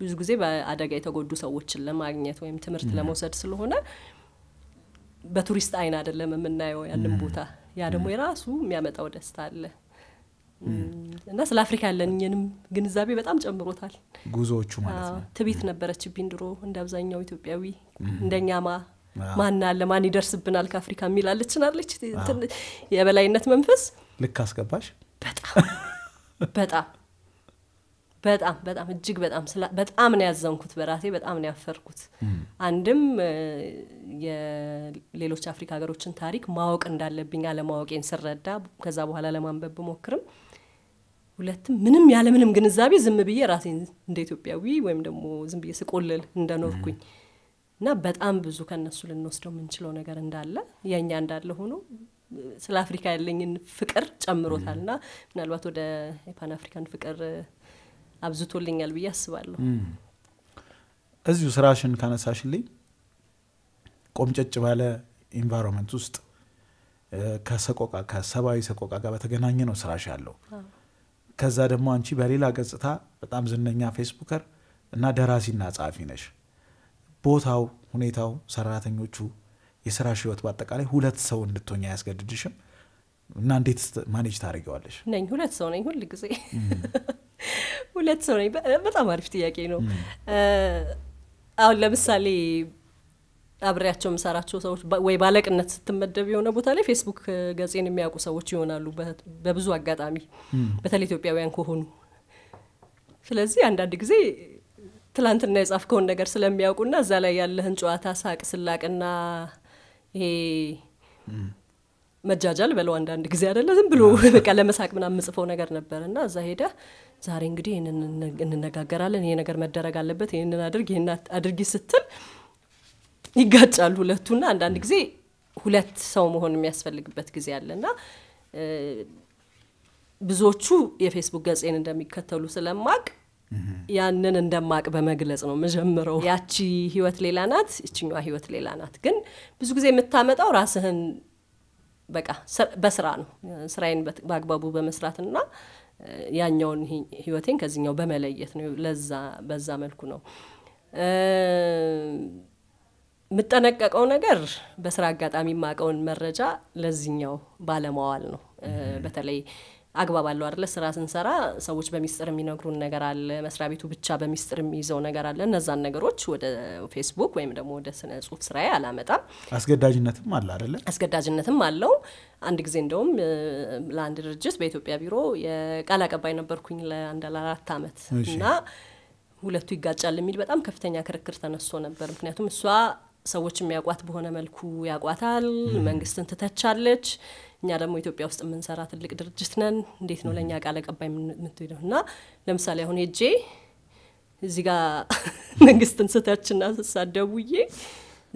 ብዙ ጊዜ በአደጋ የተጎዱ ሰዎችን ለማግኘት ወይም ትምህርት ለመውሰድ ስለሆነ በቱሪስት አይን አይደለም የምናየው ያንን ቦታ። ያ ደግሞ የራሱ የሚያመጣው ደስታ አለ። እና ስለ አፍሪካ ያለንኝንም ግንዛቤ በጣም ጨምሮታል። ጉዞዎቹ ማለት ነው። ትቢት ነበረችብኝ ድሮ እንደ አብዛኛው ኢትዮጵያዊ እንደኛ ማ ማን አለ ማን ይደርስብናል ከአፍሪካ የሚል አለችን የበላይነት መንፈስ ልክ አስገባሽ። በጣም በጣም በጣም በጣም እጅግ በጣም በጣም ነው ያዘንኩት በራሴ በጣም ነው ያፈርኩት። አንድም የሌሎች አፍሪካ ሀገሮችን ታሪክ ማወቅ እንዳለብኝ አለማወቄን ስረዳ ከዛ በኋላ ለማንበብ ብሞክርም ሁለትም ምንም ያለምንም ግንዛቤ ዝም ብዬ ራሴን እንደ ኢትዮጵያዊ ወይም ደግሞ ዝም ብዬ ስቆልል እንደኖርኩኝ እና በጣም ብዙ ከነሱ ልንወስደው የምንችለው ነገር እንዳለ የእኛ እንዳለ ሆኖ ስለ አፍሪካ ያለኝን ፍቅር ጨምሮታል ና ምናልባት ወደ የፓን አፍሪካን ፍቅር አብዝቶልኛል ብዬ አስባለሁ። እዚሁ ስራሽን ካነሳሽልኝ ቆምጨጭ ባለ ኢንቫይሮንመንት ውስጥ ከሰቆቃ ከሰብአዊ ሰቆቃ ጋር በተገናኘ ነው ስራሽ ያለው። ከዛ ደግሞ አንቺ በሌላ ገጽታ በጣም ዝነኛ ፌስቡከር እና ደራሲና ጸሐፊ ነሽ። ቦታው፣ ሁኔታው፣ ሰራተኞቹ፣ የስራ ህይወት በአጠቃላይ ሁለት ሰው እንድትሆኝ አያስገድድሽም እና እንዴት ማኔጅ ታደርጊዋለሽ? ነኝ ሁለት ሰው ነኝ፣ ሁል ጊዜ *laughs* ሁለት ሰው ነኝ። በጣም አሪፍ ጥያቄ ነው። አሁን ለምሳሌ አብሬያቸው የምሰራቸው ሰዎች ወይ ባለቅነት ስትመደብ የሆነ ቦታ ላይ ፌስቡክ ገጼን የሚያውቁ ሰዎች ይሆናሉ በብዙ አጋጣሚ በተለይ ኢትዮጵያውያን ከሆኑ ስለዚህ አንዳንድ ጊዜ ትላንትና የጻፍከውን ነገር ስለሚያውቁና እዛ ላይ ያለህን ጨዋታ ሳቅ ስላቅና ይሄ መጃጃል በለው አንዳንድ ጊዜ አደለ ዝም ብሎ በቃ ለመሳቅ ምና ምጽፈው ነገር ነበር እና እዛ ሄደ ዛሬ እንግዲህ ይህንን እንነጋገራለን ይሄ ነገር መደረግ አለበት ይህንን አድርግ ይህን አድርጊ ስትል ይጋጫሉ ሁለቱና አንዳንድ ጊዜ ሁለት ሰው መሆን የሚያስፈልግበት ጊዜ አለና ብዙዎቹ የፌስቡክ ገጼን እንደሚከተሉ ስለማቅ ያንን እንደማቅ በመግለጽ ነው መጀምረው። ያቺ ህይወት ሌላ ናት፣ ይችኛዋ ህይወት ሌላ ናት። ግን ብዙ ጊዜ የምታመጣው ራስህን በቃ በስራ ነው። ስራዬን በአግባቡ በመስራትና ያኛውን ህይወቴን ከዚኛው በመለየት ነው። ለዛ በዛ መልኩ ነው የምጠነቀቀው ነገር በስራ አጋጣሚ የማውቀውን መረጃ ለዚህኛው ባለማዋል ነው። በተለይ አግባብ አለው አደለ ስራ ስንሰራ ሰዎች በሚስጥር የሚነግሩን ነገር አለ፣ መስሪያ ቤቱ ብቻ በሚስጥር የሚይዘው ነገር አለ። እነዛን ነገሮች ወደ ፌስቡክ ወይም ደግሞ ወደ ስነ ጽሁፍ ስራዬ አላመጣም። አስገዳጅነትም አለ አይደለ? አስገዳጅነትም አለው። አንድ ጊዜ እንደውም ለአንድ ድርጅት በኢትዮጵያ ቢሮ የቃል አቀባይ ነበርኩኝ ለአንድ ለአራት አመት እና ሁለቱ ይጋጫል የሚል በጣም ከፍተኛ ክርክር ተነስቶ ነበር። ምክንያቱም እሷ ሰዎች የሚያውቋት በሆነ መልኩ ያውቋታል። መንግስትን ትተቻለች። እኛ ደግሞ ኢትዮጵያ ውስጥ የምንሰራ ትልቅ ድርጅት ነን። እንዴት ነው ለእኛ ቃል አቀባይ የምትሄደው? እና ለምሳሌ አሁን ሄጄ እዚህ ጋ *laughs* መንግስትን ስተችና ስሳደቡዬ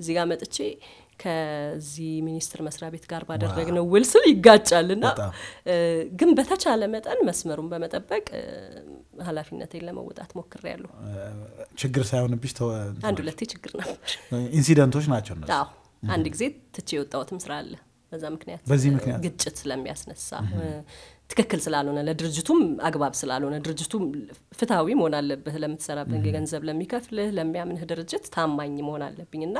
እዚህ ጋ መጥቼ ከዚህ ሚኒስቴር መስሪያ ቤት ጋር ባደረግነው ውል ስል ይጋጫልና፣ ግን በተቻለ መጠን መስመሩን በመጠበቅ ኃላፊነት ለመወጣት ሞክሬ ያሉ ችግር ሳይሆንብሽ አንድ ሁለቴ ችግር ነበር፣ ኢንሲደንቶች ናቸው እነሱ። አንድ ጊዜ ትቼ የወጣሁትም ስራ አለ በዛ ምክንያት በዚህ ምክንያት ግጭት ስለሚያስነሳ ትክክል ስላልሆነ ለድርጅቱም አግባብ ስላልሆነ ድርጅቱ ፍትሐዊ መሆን አለብህ። ለምትሰራበት ገንዘብ ለሚከፍልህ ለሚያምንህ ድርጅት ታማኝ መሆን አለብኝ እና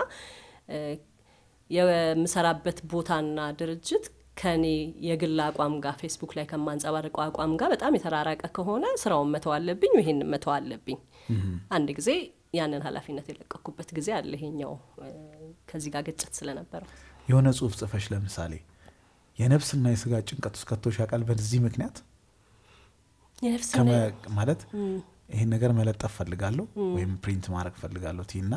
የምሰራበት ቦታና ድርጅት ከኔ የግል አቋም ጋር ፌስቡክ ላይ ከማንጸባርቀው አቋም ጋር በጣም የተራራቀ ከሆነ ስራውን መተው አለብኝ፣ ይሄን መተው አለብኝ። አንድ ጊዜ ያንን ኃላፊነት የለቀኩበት ጊዜ አለ። ይሄኛው ከዚህ ጋር ግጭት ስለነበረው የሆነ ጽሁፍ ጽፈሽ ለምሳሌ የነፍስና የስጋ ጭንቀት ውስጥ ከቶሽ ያውቃል በዚህ ምክንያት ማለት ይህን ነገር መለጠፍ ፈልጋለሁ ወይም ፕሪንት ማድረግ ፈልጋለሁ ቲና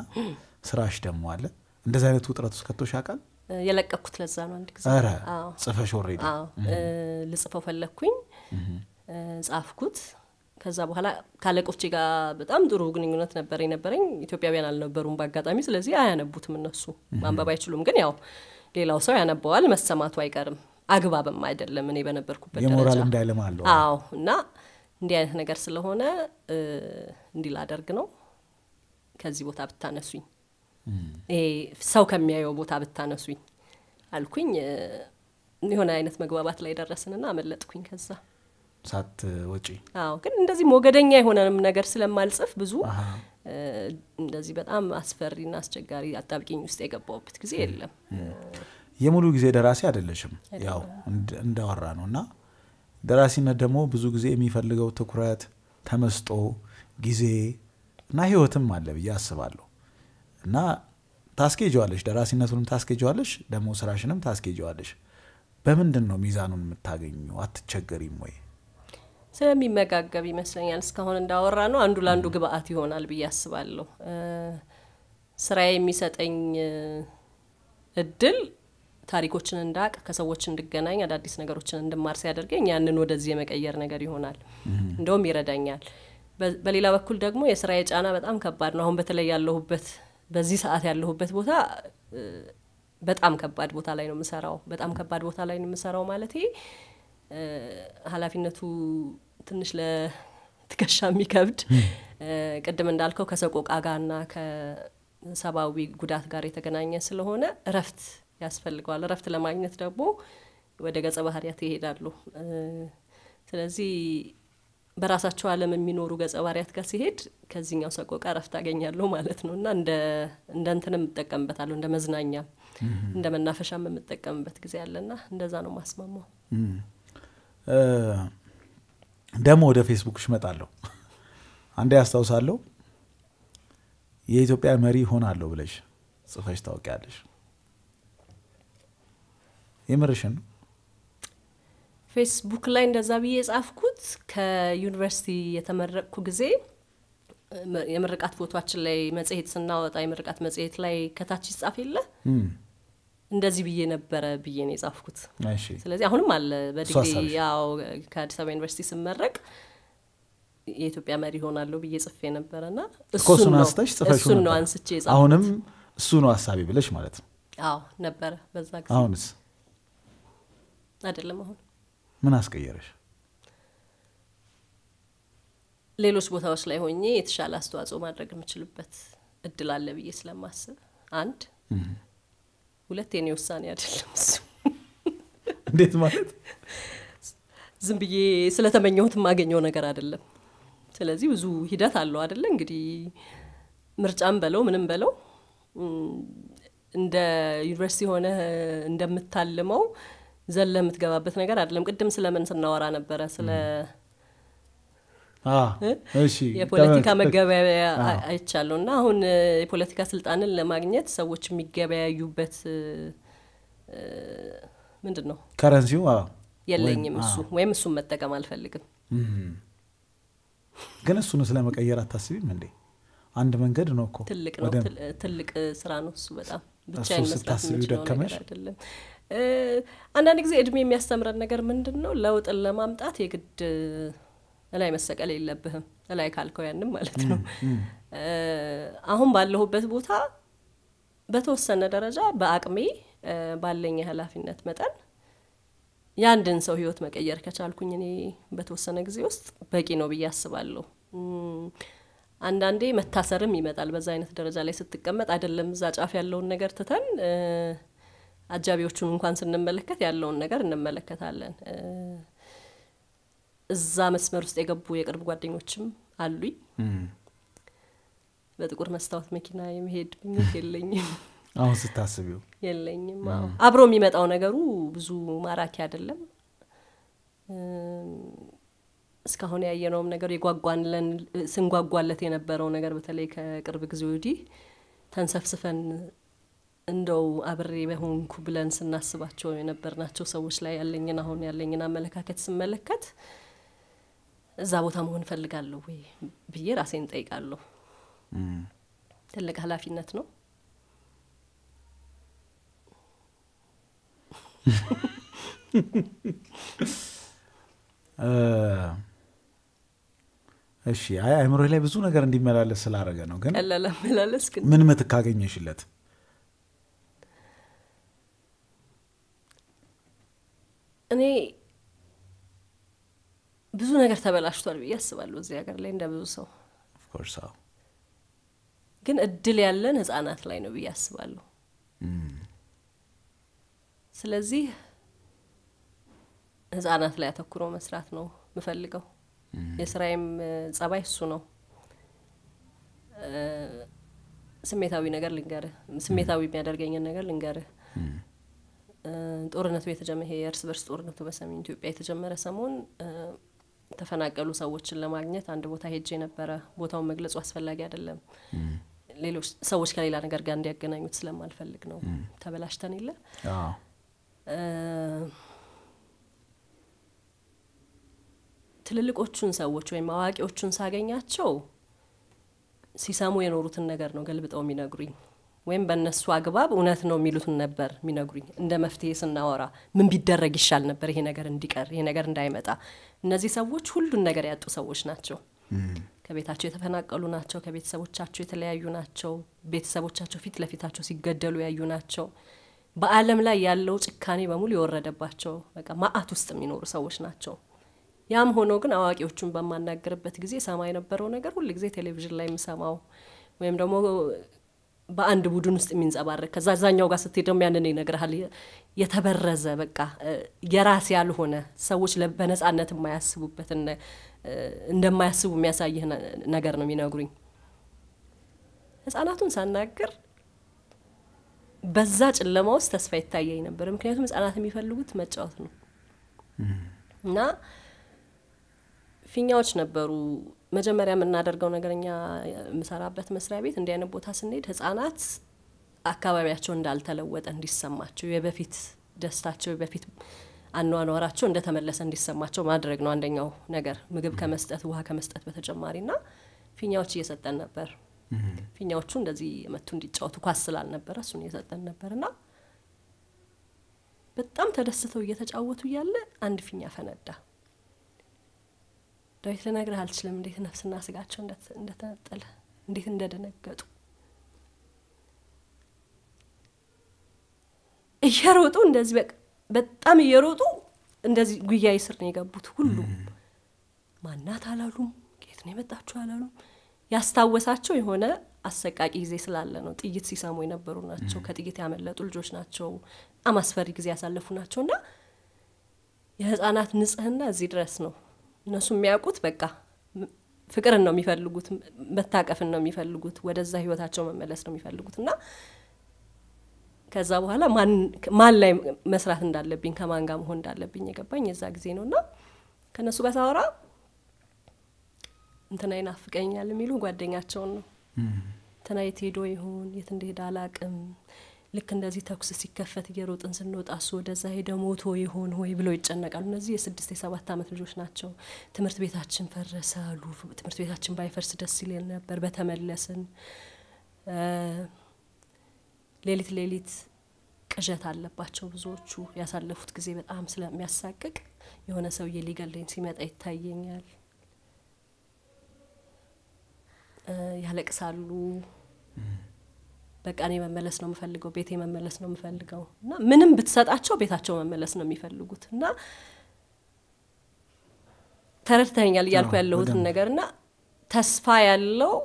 ስራሽ ደግሞ አለ እንደዚህ አይነት ውጥረት ውስጥ ከቶሽ ያውቃል የለቀኩት ለዛ ነው። አንድ ጊዜ ጽፈሽ ልጽፈው ፈለግኩኝ፣ ጻፍኩት። ከዛ በኋላ ካለቆቼ ጋር በጣም ጥሩ ግንኙነት ነበር የነበረኝ። ኢትዮጵያውያን አልነበሩም በአጋጣሚ፣ ስለዚህ አያነቡትም እነሱ ማንበብ አይችሉም። ግን ያው ሌላው ሰው ያነበዋል፣ መሰማቱ አይቀርም። አግባብም አይደለም እኔ በነበርኩበት የሞራል እንዳይለም አዎ እና እንዲህ አይነት ነገር ስለሆነ እንዲህ ላደርግ ነው ከዚህ ቦታ ብታነሱኝ ሰው ከሚያየው ቦታ ብታነሱኝ አልኩኝ። የሆነ አይነት መግባባት ላይ ደረስንና አመለጥኩኝ ከዛ ሳት ወጪ። አዎ፣ ግን እንደዚህ ሞገደኛ የሆነንም ነገር ስለማልጽፍ ብዙ እንደዚህ በጣም አስፈሪና አስቸጋሪ አጣብቂኝ ውስጥ የገባውበት ጊዜ የለም። የሙሉ ጊዜ ደራሲ አይደለሽም፣ ያው እንዳወራ ነው እና ደራሲነት ደግሞ ብዙ ጊዜ የሚፈልገው ትኩረት፣ ተመስጦ፣ ጊዜ እና ህይወትም አለ ብዬ አስባለሁ። እና ታስኬጀዋለሽ፣ ደራሲነቱንም ታስኬጀዋለሽ፣ ደግሞ ስራሽንም ታስኬጀዋለሽ። በምንድን ነው ሚዛኑን የምታገኙ? አትቸገሪም ወይ? ስለሚመጋገብ ይመስለኛል እስካሁን እንዳወራ ነው። አንዱ ለአንዱ ግብአት ይሆናል ብዬ አስባለሁ። ስራ የሚሰጠኝ እድል ታሪኮችን እንዳቅ፣ ከሰዎች እንድገናኝ፣ አዳዲስ ነገሮችን እንድማር ሲያደርገኝ ያንን ወደዚህ የመቀየር ነገር ይሆናል። እንደውም ይረዳኛል። በሌላ በኩል ደግሞ የስራ የጫና በጣም ከባድ ነው። አሁን በተለይ ያለሁበት በዚህ ሰዓት ያለሁበት ቦታ በጣም ከባድ ቦታ ላይ ነው የምሰራው። በጣም ከባድ ቦታ ላይ ነው የምሰራው ማለት ኃላፊነቱ ትንሽ ለትከሻ የሚከብድ ቅድም እንዳልከው ከሰቆቃ ጋርና ከሰብአዊ ጉዳት ጋር የተገናኘ ስለሆነ እረፍት ያስፈልገዋል። እረፍት ለማግኘት ደግሞ ወደ ገጸ ባህሪያት ይሄዳሉ። ስለዚህ በራሳቸው ዓለም የሚኖሩ ገጸ ባህሪያት ጋር ሲሄድ ከዚህኛው ሰቆቃ ረፍት አገኛለሁ ማለት ነው እና እንደ እንትን የምጠቀምበታለሁ እንደ መዝናኛ እንደ መናፈሻም የምጠቀምበት ጊዜ አለና እንደዛ ነው ማስማማው። ደግሞ ወደ ፌስቡክ ሽመጣለሁ አንዴ ያስታውሳለሁ የኢትዮጵያ መሪ ሆናለሁ ብለሽ ጽፈሽ ታውቂያለሽ። የምርሽን ነው? ፌስቡክ ላይ እንደዛ ብዬ የጻፍኩት ከዩኒቨርሲቲ የተመረቅኩ ጊዜ የምርቃት ፎቶችን ላይ መጽሄት ስናወጣ የምርቃት መጽሄት ላይ ከታች ይጻፍ የለ እንደዚህ ብዬ ነበረ ብዬ ነው የጻፍኩት። ስለዚህ አሁንም አለ በዲግሪ ያው ከአዲስ አበባ ዩኒቨርሲቲ ስመረቅ የኢትዮጵያ መሪ ሆናለሁ ብዬ ጽፌ ና እሱን ነው አንስቼ አሁንም እሱ ነው አሳቢ ብለሽ ማለት ነው? አዎ ነበረ በዛ ጊዜ። አሁንስ አይደለም አሁን ምን አስቀየረሽ? ሌሎች ቦታዎች ላይ ሆኜ የተሻለ አስተዋጽኦ ማድረግ የምችልበት እድል አለ ብዬ ስለማስብ፣ አንድ ሁለት የኔ ውሳኔ አይደለም እሱ። እንዴት ማለት? ዝም ብዬ ስለተመኘሁት የማገኘው ነገር አይደለም። ስለዚህ ብዙ ሂደት አለው አደለ? እንግዲህ ምርጫም በለው ምንም በለው እንደ ዩኒቨርሲቲ ሆነ እንደምታልመው ዘለ የምትገባበት ነገር አይደለም። ቅድም ስለምን ስናወራ ነበረ ስለ የፖለቲካ መገበያያ አይቻለሁ እና አሁን የፖለቲካ ስልጣንን ለማግኘት ሰዎች የሚገበያዩበት ምንድን ነው ከረንሲው የለኝም እሱ ወይም እሱን መጠቀም አልፈልግም ግን እሱን ስለመቀየር አታስቢም እንዴ አንድ መንገድ ነው እኮ ትልቅ ነው ትልቅ ስራ ነው እሱ በጣም ብቻ ስታስቢ የምችለው አይደለም አንዳንድ ጊዜ እድሜ የሚያስተምረን ነገር ምንድን ነው? ለውጥን ለማምጣት የግድ እላይ መሰቀል የለብህም። እላይ ካልከው ያንም ማለት ነው። አሁን ባለሁበት ቦታ በተወሰነ ደረጃ በአቅሜ ባለኝ የኃላፊነት መጠን የአንድን ሰው ህይወት መቀየር ከቻልኩኝ እኔ በተወሰነ ጊዜ ውስጥ በቂ ነው ብዬ አስባለሁ። አንዳንዴ መታሰርም ይመጣል። በዛ አይነት ደረጃ ላይ ስትቀመጥ አይደለም እዛ ጫፍ ያለውን ነገር ትተን አጃቢዎቹን እንኳን ስንመለከት ያለውን ነገር እንመለከታለን። እዛ መስመር ውስጥ የገቡ የቅርብ ጓደኞችም አሉኝ። በጥቁር መስታወት መኪና የመሄድ ምኞት የለኝም። *laughs* አሁን ስታስቢው የለኝም። አብሮ የሚመጣው ነገሩ ብዙ ማራኪ አይደለም። እስካሁን ያየነውም ነገር የጓጓንለን ስንጓጓለት የነበረው ነገር በተለይ ከቅርብ ጊዜ ወዲህ ተንሰፍስፈን እንደው አብሬ በሆንኩ ብለን ስናስባቸው የነበርናቸው ሰዎች ላይ ያለኝን አሁን ያለኝን አመለካከት ስመለከት እዛ ቦታ መሆን እፈልጋለሁ ወይ ብዬ ራሴን ጠይቃለሁ። ትልቅ ኃላፊነት ነው። *laughs* እሺ፣ አይምሮ ላይ ብዙ ነገር እንዲመላለስ ስላረገ ነው። ግን ግን ምን ምትካገኘሽለት? እኔ ብዙ ነገር ተበላሽቷል ብዬ አስባለሁ እዚህ ሀገር ላይ እንደ ብዙ ሰው ግን እድል ያለን ህጻናት ላይ ነው ብዬ አስባለሁ። hmm. ስለዚህ ህጻናት ላይ አተኩሮ መስራት ነው ምፈልገው hmm. የስራዬም ጸባይ እሱ ነው። ስሜታዊ ነገር ልንገርህ፣ ስሜታዊ የሚያደርገኝን ነገር ልንገርህ። hmm. ጦርነቱ የተጀመ ይሄ የእርስ በርስ ጦርነቱ በሰሜን ኢትዮጵያ የተጀመረ ሰሞን ተፈናቀሉ ሰዎችን ለማግኘት አንድ ቦታ ሄጄ ነበረ። ቦታውን መግለጹ አስፈላጊ አይደለም፣ ሌሎች ሰዎች ከሌላ ነገር ጋር እንዲያገናኙት ስለማልፈልግ ነው። ተበላሽተን የለ ትልልቆቹን ሰዎች ወይም አዋቂዎቹን ሳገኛቸው ሲሰሙ የኖሩትን ነገር ነው ገልብጠው የሚነግሩኝ። ወይም በእነሱ አግባብ እውነት ነው የሚሉትን ነበር የሚነግሩኝ። እንደ መፍትሄ ስናወራ ምን ቢደረግ ይሻል ነበር ይሄ ነገር እንዲቀር፣ ይሄ ነገር እንዳይመጣ። እነዚህ ሰዎች ሁሉን ነገር ያጡ ሰዎች ናቸው። ከቤታቸው የተፈናቀሉ ናቸው። ከቤተሰቦቻቸው የተለያዩ ናቸው። ቤተሰቦቻቸው ፊት ለፊታቸው ሲገደሉ ያዩ ናቸው። በአለም ላይ ያለው ጭካኔ በሙሉ የወረደባቸው በቃ ማአት ውስጥ የሚኖሩ ሰዎች ናቸው። ያም ሆኖ ግን አዋቂዎቹን በማናገርበት ጊዜ ሰማ የነበረው ነገር ሁል ጊዜ ቴሌቪዥን ላይ የምሰማው ወይም ደግሞ በአንድ ቡድን ውስጥ የሚንጸባረቅ ከዛ ዛኛው ጋር ስትሄድ ደግሞ ያንን ይነግርሃል። የተበረዘ በቃ የራስ ያልሆነ ሰዎች በነጻነት የማያስቡበት እንደማያስቡ የሚያሳይህ ነገር ነው የሚነግሩኝ። ህጻናቱን ሳናግር በዛ ጨለማ ውስጥ ተስፋ ይታየኝ ነበር። ምክንያቱም ህጻናት የሚፈልጉት መጫወት ነው እና ፊኛዎች ነበሩ። መጀመሪያ የምናደርገው ነገር እኛ የምሰራበት መስሪያ ቤት እንዲህ አይነት ቦታ ስንሄድ ህጻናት አካባቢያቸው እንዳልተለወጠ እንዲሰማቸው የበፊት ደስታቸው የበፊት አኗኗራቸው እንደተመለሰ እንዲሰማቸው ማድረግ ነው አንደኛው ነገር፣ ምግብ ከመስጠት ውሃ ከመስጠት ና ፊኛዎች እየሰጠን ነበር። ፊኛዎቹ እንደዚህ መቱ እንዲጫወቱ ኳስ ስላልነበረ እሱን እየሰጠን ና በጣም ተደስተው እየተጫወቱ እያለ አንድ ፊኛ ፈነዳ። ዳዊት ልነግርህ አልችልም እንዴት ነፍስና ስጋቸው እንደተነጠለ እንዴት እንደደነገጡ እየሮጡ እንደዚህ በቃ በጣም እየሮጡ እንደዚህ ጉያዬ ስር ነው የገቡት ሁሉም ማናት አላሉም ጌት ነው የመጣችሁ አላሉም ያስታወሳቸው የሆነ አሰቃቂ ጊዜ ስላለ ነው ጥይት ሲሰሙ የነበሩ ናቸው ከጥይት ያመለጡ ልጆች ናቸው በጣም አስፈሪ ጊዜ ያሳለፉ ናቸው እና የህፃናት ንጽህና እዚህ ድረስ ነው እነሱ የሚያውቁት በቃ ፍቅርን ነው የሚፈልጉት፣ መታቀፍን ነው የሚፈልጉት፣ ወደዛ ህይወታቸው መመለስ ነው የሚፈልጉት እና ከዛ በኋላ ማን ላይ መስራት እንዳለብኝ ከማን ጋር መሆን እንዳለብኝ የገባኝ የዛ ጊዜ ነው እና ከእነሱ ጋር ሳወራ እንትና ይናፍቀኛል የሚሉ ጓደኛቸውን ነው እንትና የት ሄዶ ይሆን የት እንደሄደ አላቅም ልክ እንደዚህ ተኩስ ሲከፈት እየሮጥን ስንወጣ እሱ ወደዛ ሄደ ሞቶ ይሆን ወይ ብለው ይጨነቃሉ። እነዚህ የስድስት የሰባት ዓመት ልጆች ናቸው። ትምህርት ቤታችን ፈረሰ አሉ። ትምህርት ቤታችን ባይፈርስ ደስ ይለን ነበር። በተመለስን ሌሊት ሌሊት ቅዠት አለባቸው ብዙዎቹ። ያሳለፉት ጊዜ በጣም ስለሚያሳቅቅ የሆነ ሰውዬ ሊገለኝ ሲመጣ ይታየኛል። ያለቅሳሉ። በቃ እኔ መመለስ ነው የምፈልገው፣ ቤቴ መመለስ ነው የምፈልገው እና ምንም ብትሰጣቸው ቤታቸው መመለስ ነው የሚፈልጉት እና ተረድተኛል እያልኩ ያለሁትን ነገር እና ተስፋ ያለው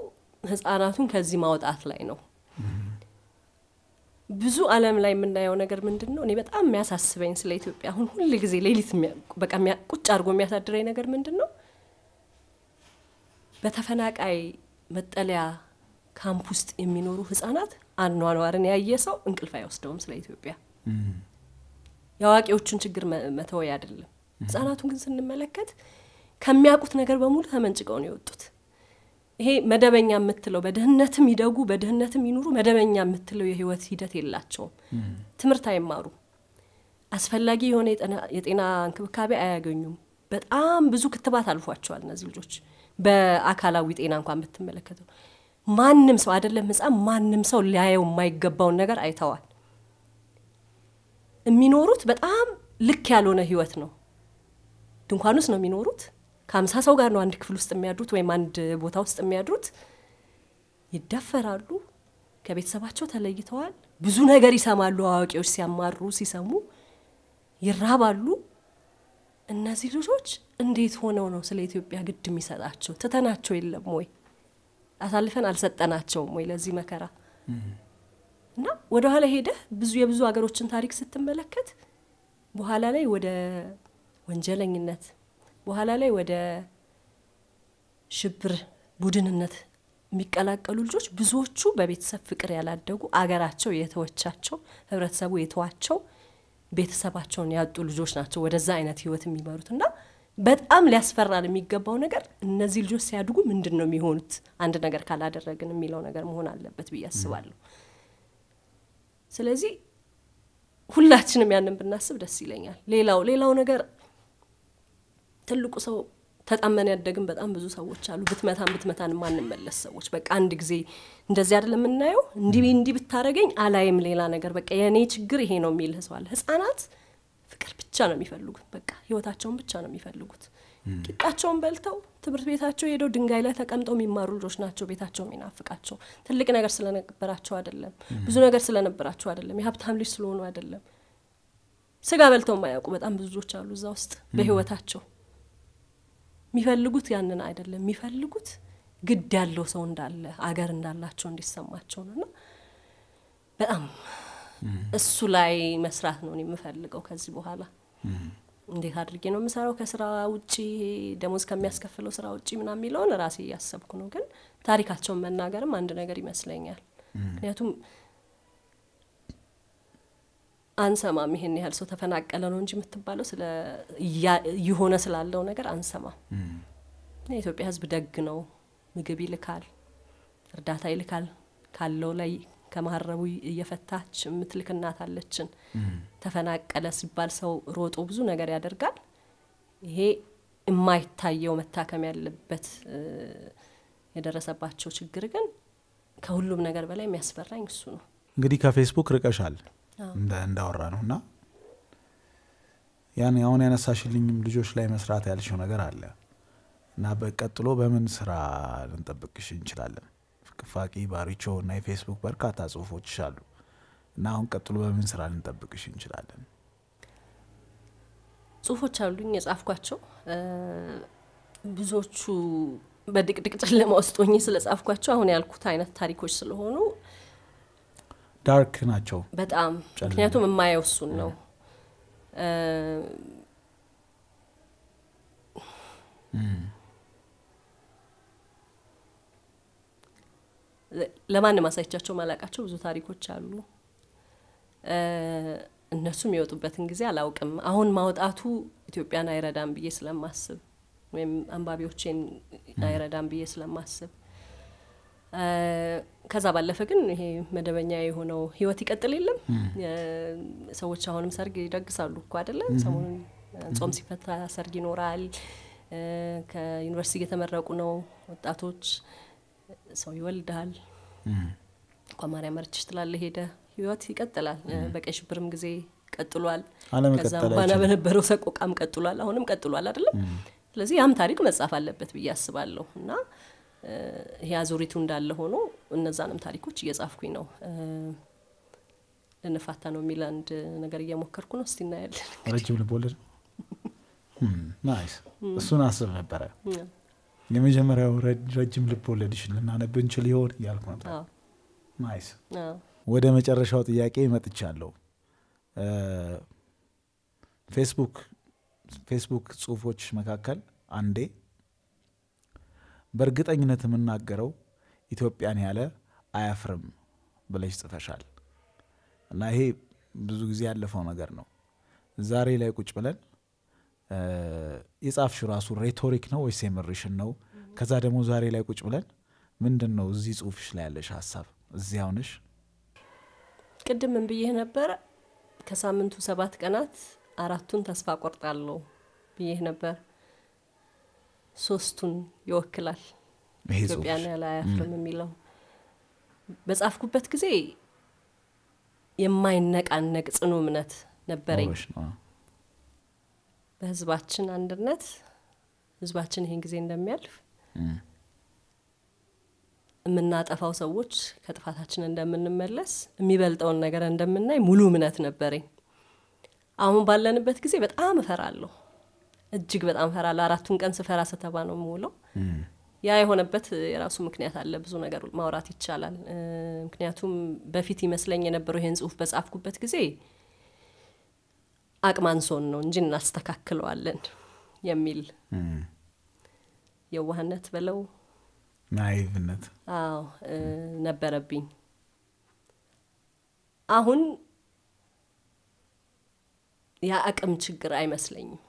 ህጻናቱን ከዚህ ማውጣት ላይ ነው። ብዙ አለም ላይ የምናየው ነገር ምንድን ነው? እኔ በጣም የሚያሳስበኝ ስለ ኢትዮጵያ አሁን ሁል ጊዜ ሌሊት በቃ ቁጭ አድርጎ የሚያሳድረኝ ነገር ምንድን ነው? በተፈናቃይ መጠለያ ካምፕ ውስጥ የሚኖሩ ህጻናት አኗኗርን ያየ ሰው እንቅልፍ አይወስደውም ስለ ኢትዮጵያ። የአዋቂዎቹን ችግር መተወይ አይደለም። ህጻናቱን ግን ስንመለከት ከሚያውቁት ነገር በሙሉ ተመንጭቀው ነው የወጡት። ይሄ መደበኛ የምትለው በድህነትም ይደጉ በድህነትም ይኑሩ መደበኛ የምትለው የህይወት ሂደት የላቸውም። ትምህርት አይማሩም። አስፈላጊ የሆነ የጤና እንክብካቤ አያገኙም። በጣም ብዙ ክትባት አልፏቸዋል እነዚህ ልጆች በአካላዊ ጤና እንኳን የምትመለከተው። ማንም ሰው አይደለም ህፃን፣ ማንም ሰው ሊያየው የማይገባውን ነገር አይተዋል። የሚኖሩት በጣም ልክ ያልሆነ ህይወት ነው። ድንኳን ውስጥ ነው የሚኖሩት። ከአምሳ ሰው ጋር ነው አንድ ክፍል ውስጥ የሚያድሩት ወይም አንድ ቦታ ውስጥ የሚያድሩት። ይደፈራሉ። ከቤተሰባቸው ተለይተዋል። ብዙ ነገር ይሰማሉ። አዋቂዎች ሲያማሩ ሲሰሙ ይራባሉ። እነዚህ ልጆች እንዴት ሆነው ነው ስለ ኢትዮጵያ ግድ የሚሰጣቸው? ትተናቸው የለም ወይ? አሳልፈን አልሰጠናቸውም ወይ ለዚህ መከራ እና ኋላ ሄደህ ብዙ የብዙ ሀገሮችን ታሪክ ስትመለከት በኋላ ላይ ወደ ወንጀለኝነት በኋላ ላይ ወደ ሽብር ቡድንነት የሚቀላቀሉ ልጆች ብዙዎቹ በቤተሰብ ፍቅር ያላደጉ አገራቸው የተወቻቸው ህብረተሰቡ የተዋቸው ቤተሰባቸውን ያጡ ልጆች ናቸው ወደዛ አይነት ህይወት የሚመሩት እና በጣም ሊያስፈራን የሚገባው ነገር እነዚህ ልጆች ሲያድጉ ምንድን ነው የሚሆኑት አንድ ነገር ካላደረግን የሚለው ነገር መሆን አለበት ብዬ አስባለሁ። ስለዚህ ሁላችንም ያንን ብናስብ ደስ ይለኛል። ሌላው ሌላው ነገር ትልቁ ሰው ተጣመን ያደግን በጣም ብዙ ሰዎች አሉ። ብትመታን ብትመታን ማንመለስ ሰዎች በቃ አንድ ጊዜ እንደዚህ አይደለም የምናየው። እንዲህ እንዲህ ብታረገኝ አላይም ሌላ ነገር በቃ የእኔ ችግር ይሄ ነው የሚል ሰው አለ። ህጻናት ብቻ ነው የሚፈልጉት። በቃ ህይወታቸውን ብቻ ነው የሚፈልጉት። ቂጣቸውን በልተው ትምህርት ቤታቸው ሄደው ድንጋይ ላይ ተቀምጠው የሚማሩ ልጆች ናቸው። ቤታቸው የሚናፍቃቸው ትልቅ ነገር ስለነበራቸው አይደለም፣ ብዙ ነገር ስለነበራቸው አይደለም፣ የሀብታም ልጅ ስለሆኑ አይደለም። ስጋ በልተው የማያውቁ በጣም ብዙ ልጆች አሉ እዛ ውስጥ በህይወታቸው የሚፈልጉት ያንን አይደለም። የሚፈልጉት ግድ ያለው ሰው እንዳለ አገር እንዳላቸው እንዲሰማቸው ነው እና በጣም እሱ ላይ መስራት ነው የምፈልገው ከዚህ በኋላ እንዴት አድርጌ ነው የምሰራው ከስራ ውጭ ደሞዝ ከሚያስከፍለው ስራ ውጭ ምና የሚለውን ራሴ እያሰብኩ ነው። ግን ታሪካቸውን መናገርም አንድ ነገር ይመስለኛል። ምክንያቱም አንሰማም። ይሄን ያህል ሰው ተፈናቀለ ነው እንጂ የምትባለው የሆነ ስላለው ነገር አንሰማም። የኢትዮጵያ ህዝብ ደግ ነው። ምግብ ይልካል፣ እርዳታ ይልካል፣ ካለው ላይ ከማረቡ እየፈታች የምትልክ እናት አለችን። ተፈናቀለ ሲባል ሰው ሮጦ ብዙ ነገር ያደርጋል። ይሄ የማይታየው መታከም ያለበት የደረሰባቸው ችግር ግን ከሁሉም ነገር በላይ የሚያስፈራኝ እሱ ነው። እንግዲህ ከፌስቡክ ርቀሻል እንዳወራ ነው እና ያን አሁን ያነሳሽልኝም ልጆች ላይ መስራት ያልሽው ነገር አለ እና በቀጥሎ በምን ስራ ልንጠብቅሽ እንችላለን? ፋቂ ባሪቾ እና የፌስቡክ በርካታ ጽሁፎች አሉ እና አሁን ቀጥሎ በምን ስራ ልንጠብቅሽ እንችላለን? ጽሁፎች አሉኝ የጻፍኳቸው ብዙዎቹ በድቅድቅ ጨለማ ውስጥ ስለ ስለጻፍኳቸው አሁን ያልኩት አይነት ታሪኮች ስለሆኑ ዳርክ ናቸው በጣም ምክንያቱም የማየው እሱን ነው ለማንም አሳይቻቸው ማላቃቸው ብዙ ታሪኮች አሉ። እነሱም የሚወጡበትን ጊዜ አላውቅም። አሁን ማውጣቱ ኢትዮጵያን አይረዳም ብዬ ስለማስብ ወይም አንባቢዎቼን አይረዳም ብዬ ስለማስብ ከዛ ባለፈ ግን ይሄ መደበኛ የሆነው ህይወት ይቀጥል የለም። ሰዎች አሁንም ሰርግ ይደግሳሉ እኮ አደለ? ሰሞኑን ጾም ሲፈታ ሰርግ ይኖራል። ከዩኒቨርሲቲ እየተመረቁ ነው ወጣቶች። ሰው ይወልዳል፣ ቋማርያ መርችሽ ትላለ ሄደ ህይወት ይቀጥላል። በቀይ ሽብርም ጊዜ ቀጥሏል። ከዛ ባና በነበረው ሰቆቃም ቀጥሏል። አሁንም ቀጥሏል አይደለም። ስለዚህ ያም ታሪክ መጻፍ አለበት ብዬ አስባለሁ እና ይሄ አዙሪቱ እንዳለ ሆኖ እነዛንም ታሪኮች እየጻፍኩኝ ነው። ልንፋታ ነው የሚል አንድ ነገር እየሞከርኩ ነው። እስቲ እናያለን። ረጅም ልቦልድ ናይስ። እሱን አስብ ነበረ። የመጀመሪያው ረጅም ልብ ወለድሽ ልናነብ እንችል ይሆን እያልኩ ነበር። ናይስ። ወደ መጨረሻው ጥያቄ መጥቻለሁ። ፌስቡክ ፌስቡክ ጽሁፎች መካከል አንዴ በእርግጠኝነት የምናገረው ኢትዮጵያን ያለ አያፍርም ብለሽ ጽፈሻል እና ይሄ ብዙ ጊዜ ያለፈው ነገር ነው። ዛሬ ላይ ቁጭ ብለን የጻፍሽው ራሱ ሬቶሪክ ነው ወይስ የምርሽን ነው? ከዛ ደግሞ ዛሬ ላይ ቁጭ ብለን ምንድን ነው እዚህ ጽሁፍሽ ላይ ያለሽ ሀሳብ እዚህ ቅድም ምን ብዬህ ከሳምንቱ ሰባት ቀናት አራቱን ተስፋ ቆርጣለሁ ብዬህ ነበር። ሶስቱን ይወክላል ኢትዮጵያን ያለ የሚለው በጻፍኩበት ጊዜ የማይነቃነቅ ጽኑ እምነት ነበረኝ። በህዝባችን አንድነት ህዝባችን ይህን ጊዜ እንደሚያልፍ የምናጠፋው ሰዎች ከጥፋታችን እንደምንመለስ የሚበልጠውን ነገር እንደምናይ ሙሉ እምነት ነበረኝ። አሁን ባለንበት ጊዜ በጣም እፈራለሁ፣ እጅግ በጣም እፈራለሁ። አራቱን ቀን ስፈራ ሰተባ ነው የምውለው። ያ የሆነበት የራሱ ምክንያት አለ። ብዙ ነገር ማውራት ይቻላል። ምክንያቱም በፊት ይመስለኝ የነበረው ይህን ጽሁፍ በጻፍኩበት ጊዜ አቅማንሶን ነው እንጂ እናስተካክለዋለን የሚል የዋህነት በለው ናይቭነት አዎ ነበረብኝ። አሁን የአቅም ችግር አይመስለኝም።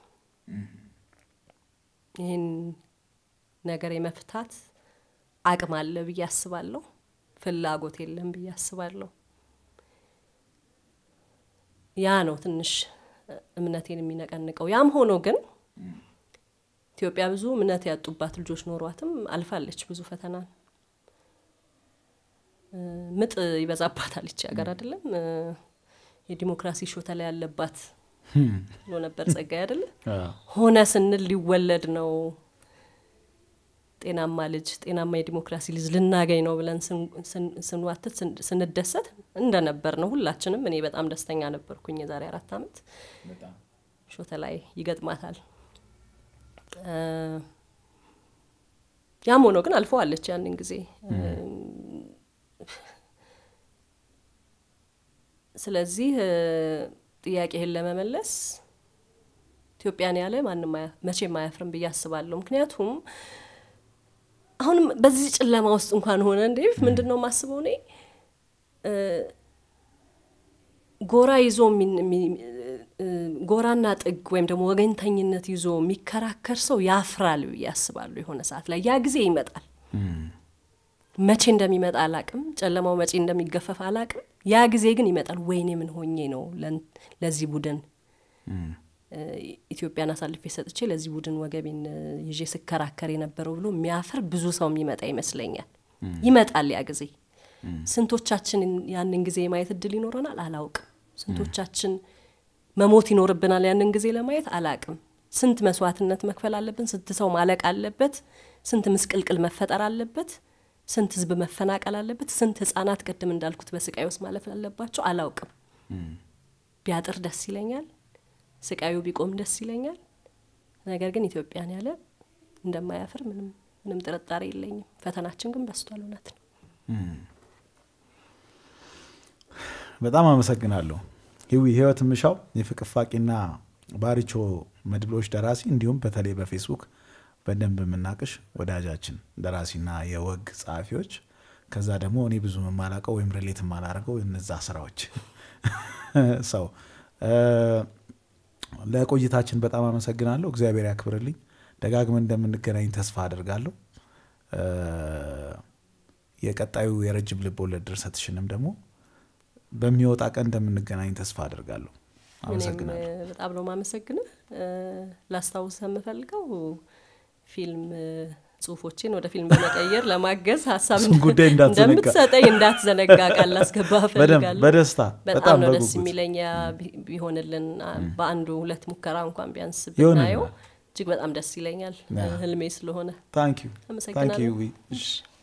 ይህን ነገር የመፍታት አቅም አለ ብዬ አስባለሁ። ፍላጎት የለም ብዬ አስባለሁ። ያ ነው ትንሽ እምነቴን የሚነቀንቀው። ያም ሆኖ ግን ኢትዮጵያ ብዙ እምነት ያጡባት ልጆች ኖሯትም አልፋለች ብዙ ፈተናን። ምጥ ይበዛባታል ይቺ ሀገር አደለም የዲሞክራሲ ሾተላ ያለባት ብሎ ነበር ጸጋዬ አደለ ሆነ ስንል ሊወለድ ነው ጤናማ ልጅ ጤናማ የዲሞክራሲ ልጅ ልናገኝ ነው ብለን ስንዋትት ስንደሰት እንደነበር ነው ሁላችንም። እኔ በጣም ደስተኛ ነበርኩኝ። የዛሬ አራት ዓመት ሾተ ላይ ይገጥማታል። ያም ሆኖ ግን አልፈዋለች ያንን ጊዜ። ስለዚህ ጥያቄህን ለመመለስ ኢትዮጵያን ያለ ማንም መቼም አያፍርም ብዬ አስባለሁ። ምክንያቱም አሁንም በዚህ ጨለማ ውስጥ እንኳን ሆነ እንዴ ምንድን ነው የማስበው እኔ ጎራ ይዞ ጎራና ጥግ ወይም ደግሞ ወገኝተኝነት ይዞ የሚከራከር ሰው ያፍራል ብዬ አስባለሁ። የሆነ ሰዓት ላይ ያ ጊዜ ይመጣል። መቼ እንደሚመጣ አላቅም። ጨለማው መቼ እንደሚገፈፍ አላቅም። ያ ጊዜ ግን ይመጣል። ወይኔ ምን ሆኜ ነው ለዚህ ቡድን ኢትዮጵያን አሳልፌ ሰጥቼ ለዚህ ቡድን ወገቤን ይዤ ስከራከር የነበረው ብሎ የሚያፍር ብዙ ሰው የሚመጣ ይመስለኛል። ይመጣል ያ ጊዜ። ስንቶቻችን ያንን ጊዜ የማየት እድል ይኖረናል አላውቅም። ስንቶቻችን መሞት ይኖርብናል ያንን ጊዜ ለማየት አላቅም። ስንት መስዋዕትነት መክፈል አለብን? ስንት ሰው ማለቅ አለበት? ስንት ምስቅልቅል መፈጠር አለበት? ስንት ህዝብ መፈናቀል አለበት? ስንት ህጻናት ቅድም እንዳልኩት በስቃይ ውስጥ ማለፍ አለባቸው? አላውቅም። ቢያጥር ደስ ይለኛል። ስቃዩ ቢቆም ደስ ይለኛል። ነገር ግን ኢትዮጵያን ያለ እንደማያፍር ምንም ምንም ጥርጣሬ የለኝም። ፈተናችን ግን በስቷል። እውነት ነው። በጣም አመሰግናለሁ። ህዊ ህይወት ምሻው የፍቅፋቂና ባሪቾ መድብሎች ደራሲ እንዲሁም በተለይ በፌስቡክ በደንብ የምናቅሽ ወዳጃችን ደራሲና የወግ ጸሐፊዎች ከዛ ደግሞ እኔ ብዙ የማላቀው ወይም ሪሌት የማላደርገው እነዛ ስራዎች *laughs* ሰው ለቆይታችን በጣም አመሰግናለሁ። እግዚአብሔር ያክብርልኝ። ደጋግመን እንደምንገናኝ ተስፋ አድርጋለሁ። የቀጣዩ የረጅም ልብ ወለድ ድርሰትሽንም ደግሞ በሚወጣ ቀን እንደምንገናኝ ተስፋ አድርጋለሁ። አመሰግናለሁ። በጣም ነው ማመሰግንህ። ላስታውሰ የምፈልገው ፊልም ጽሁፎችን ወደ ፊልም በመቀየር ለማገዝ ሀሳብ ጉዳይ እንደምትሰጠኝ እንዳትዘነጋ ቃል ላስገባ ፈልጋለሁ። በደስታ በጣም ነው ደስ የሚለኝ ቢሆንልን በአንዱ ሁለት ሙከራ እንኳን ቢያንስ ብናየው እጅግ በጣም ደስ ይለኛል ህልሜ ስለሆነ ታንክ ዩ አመሰግናለሁ።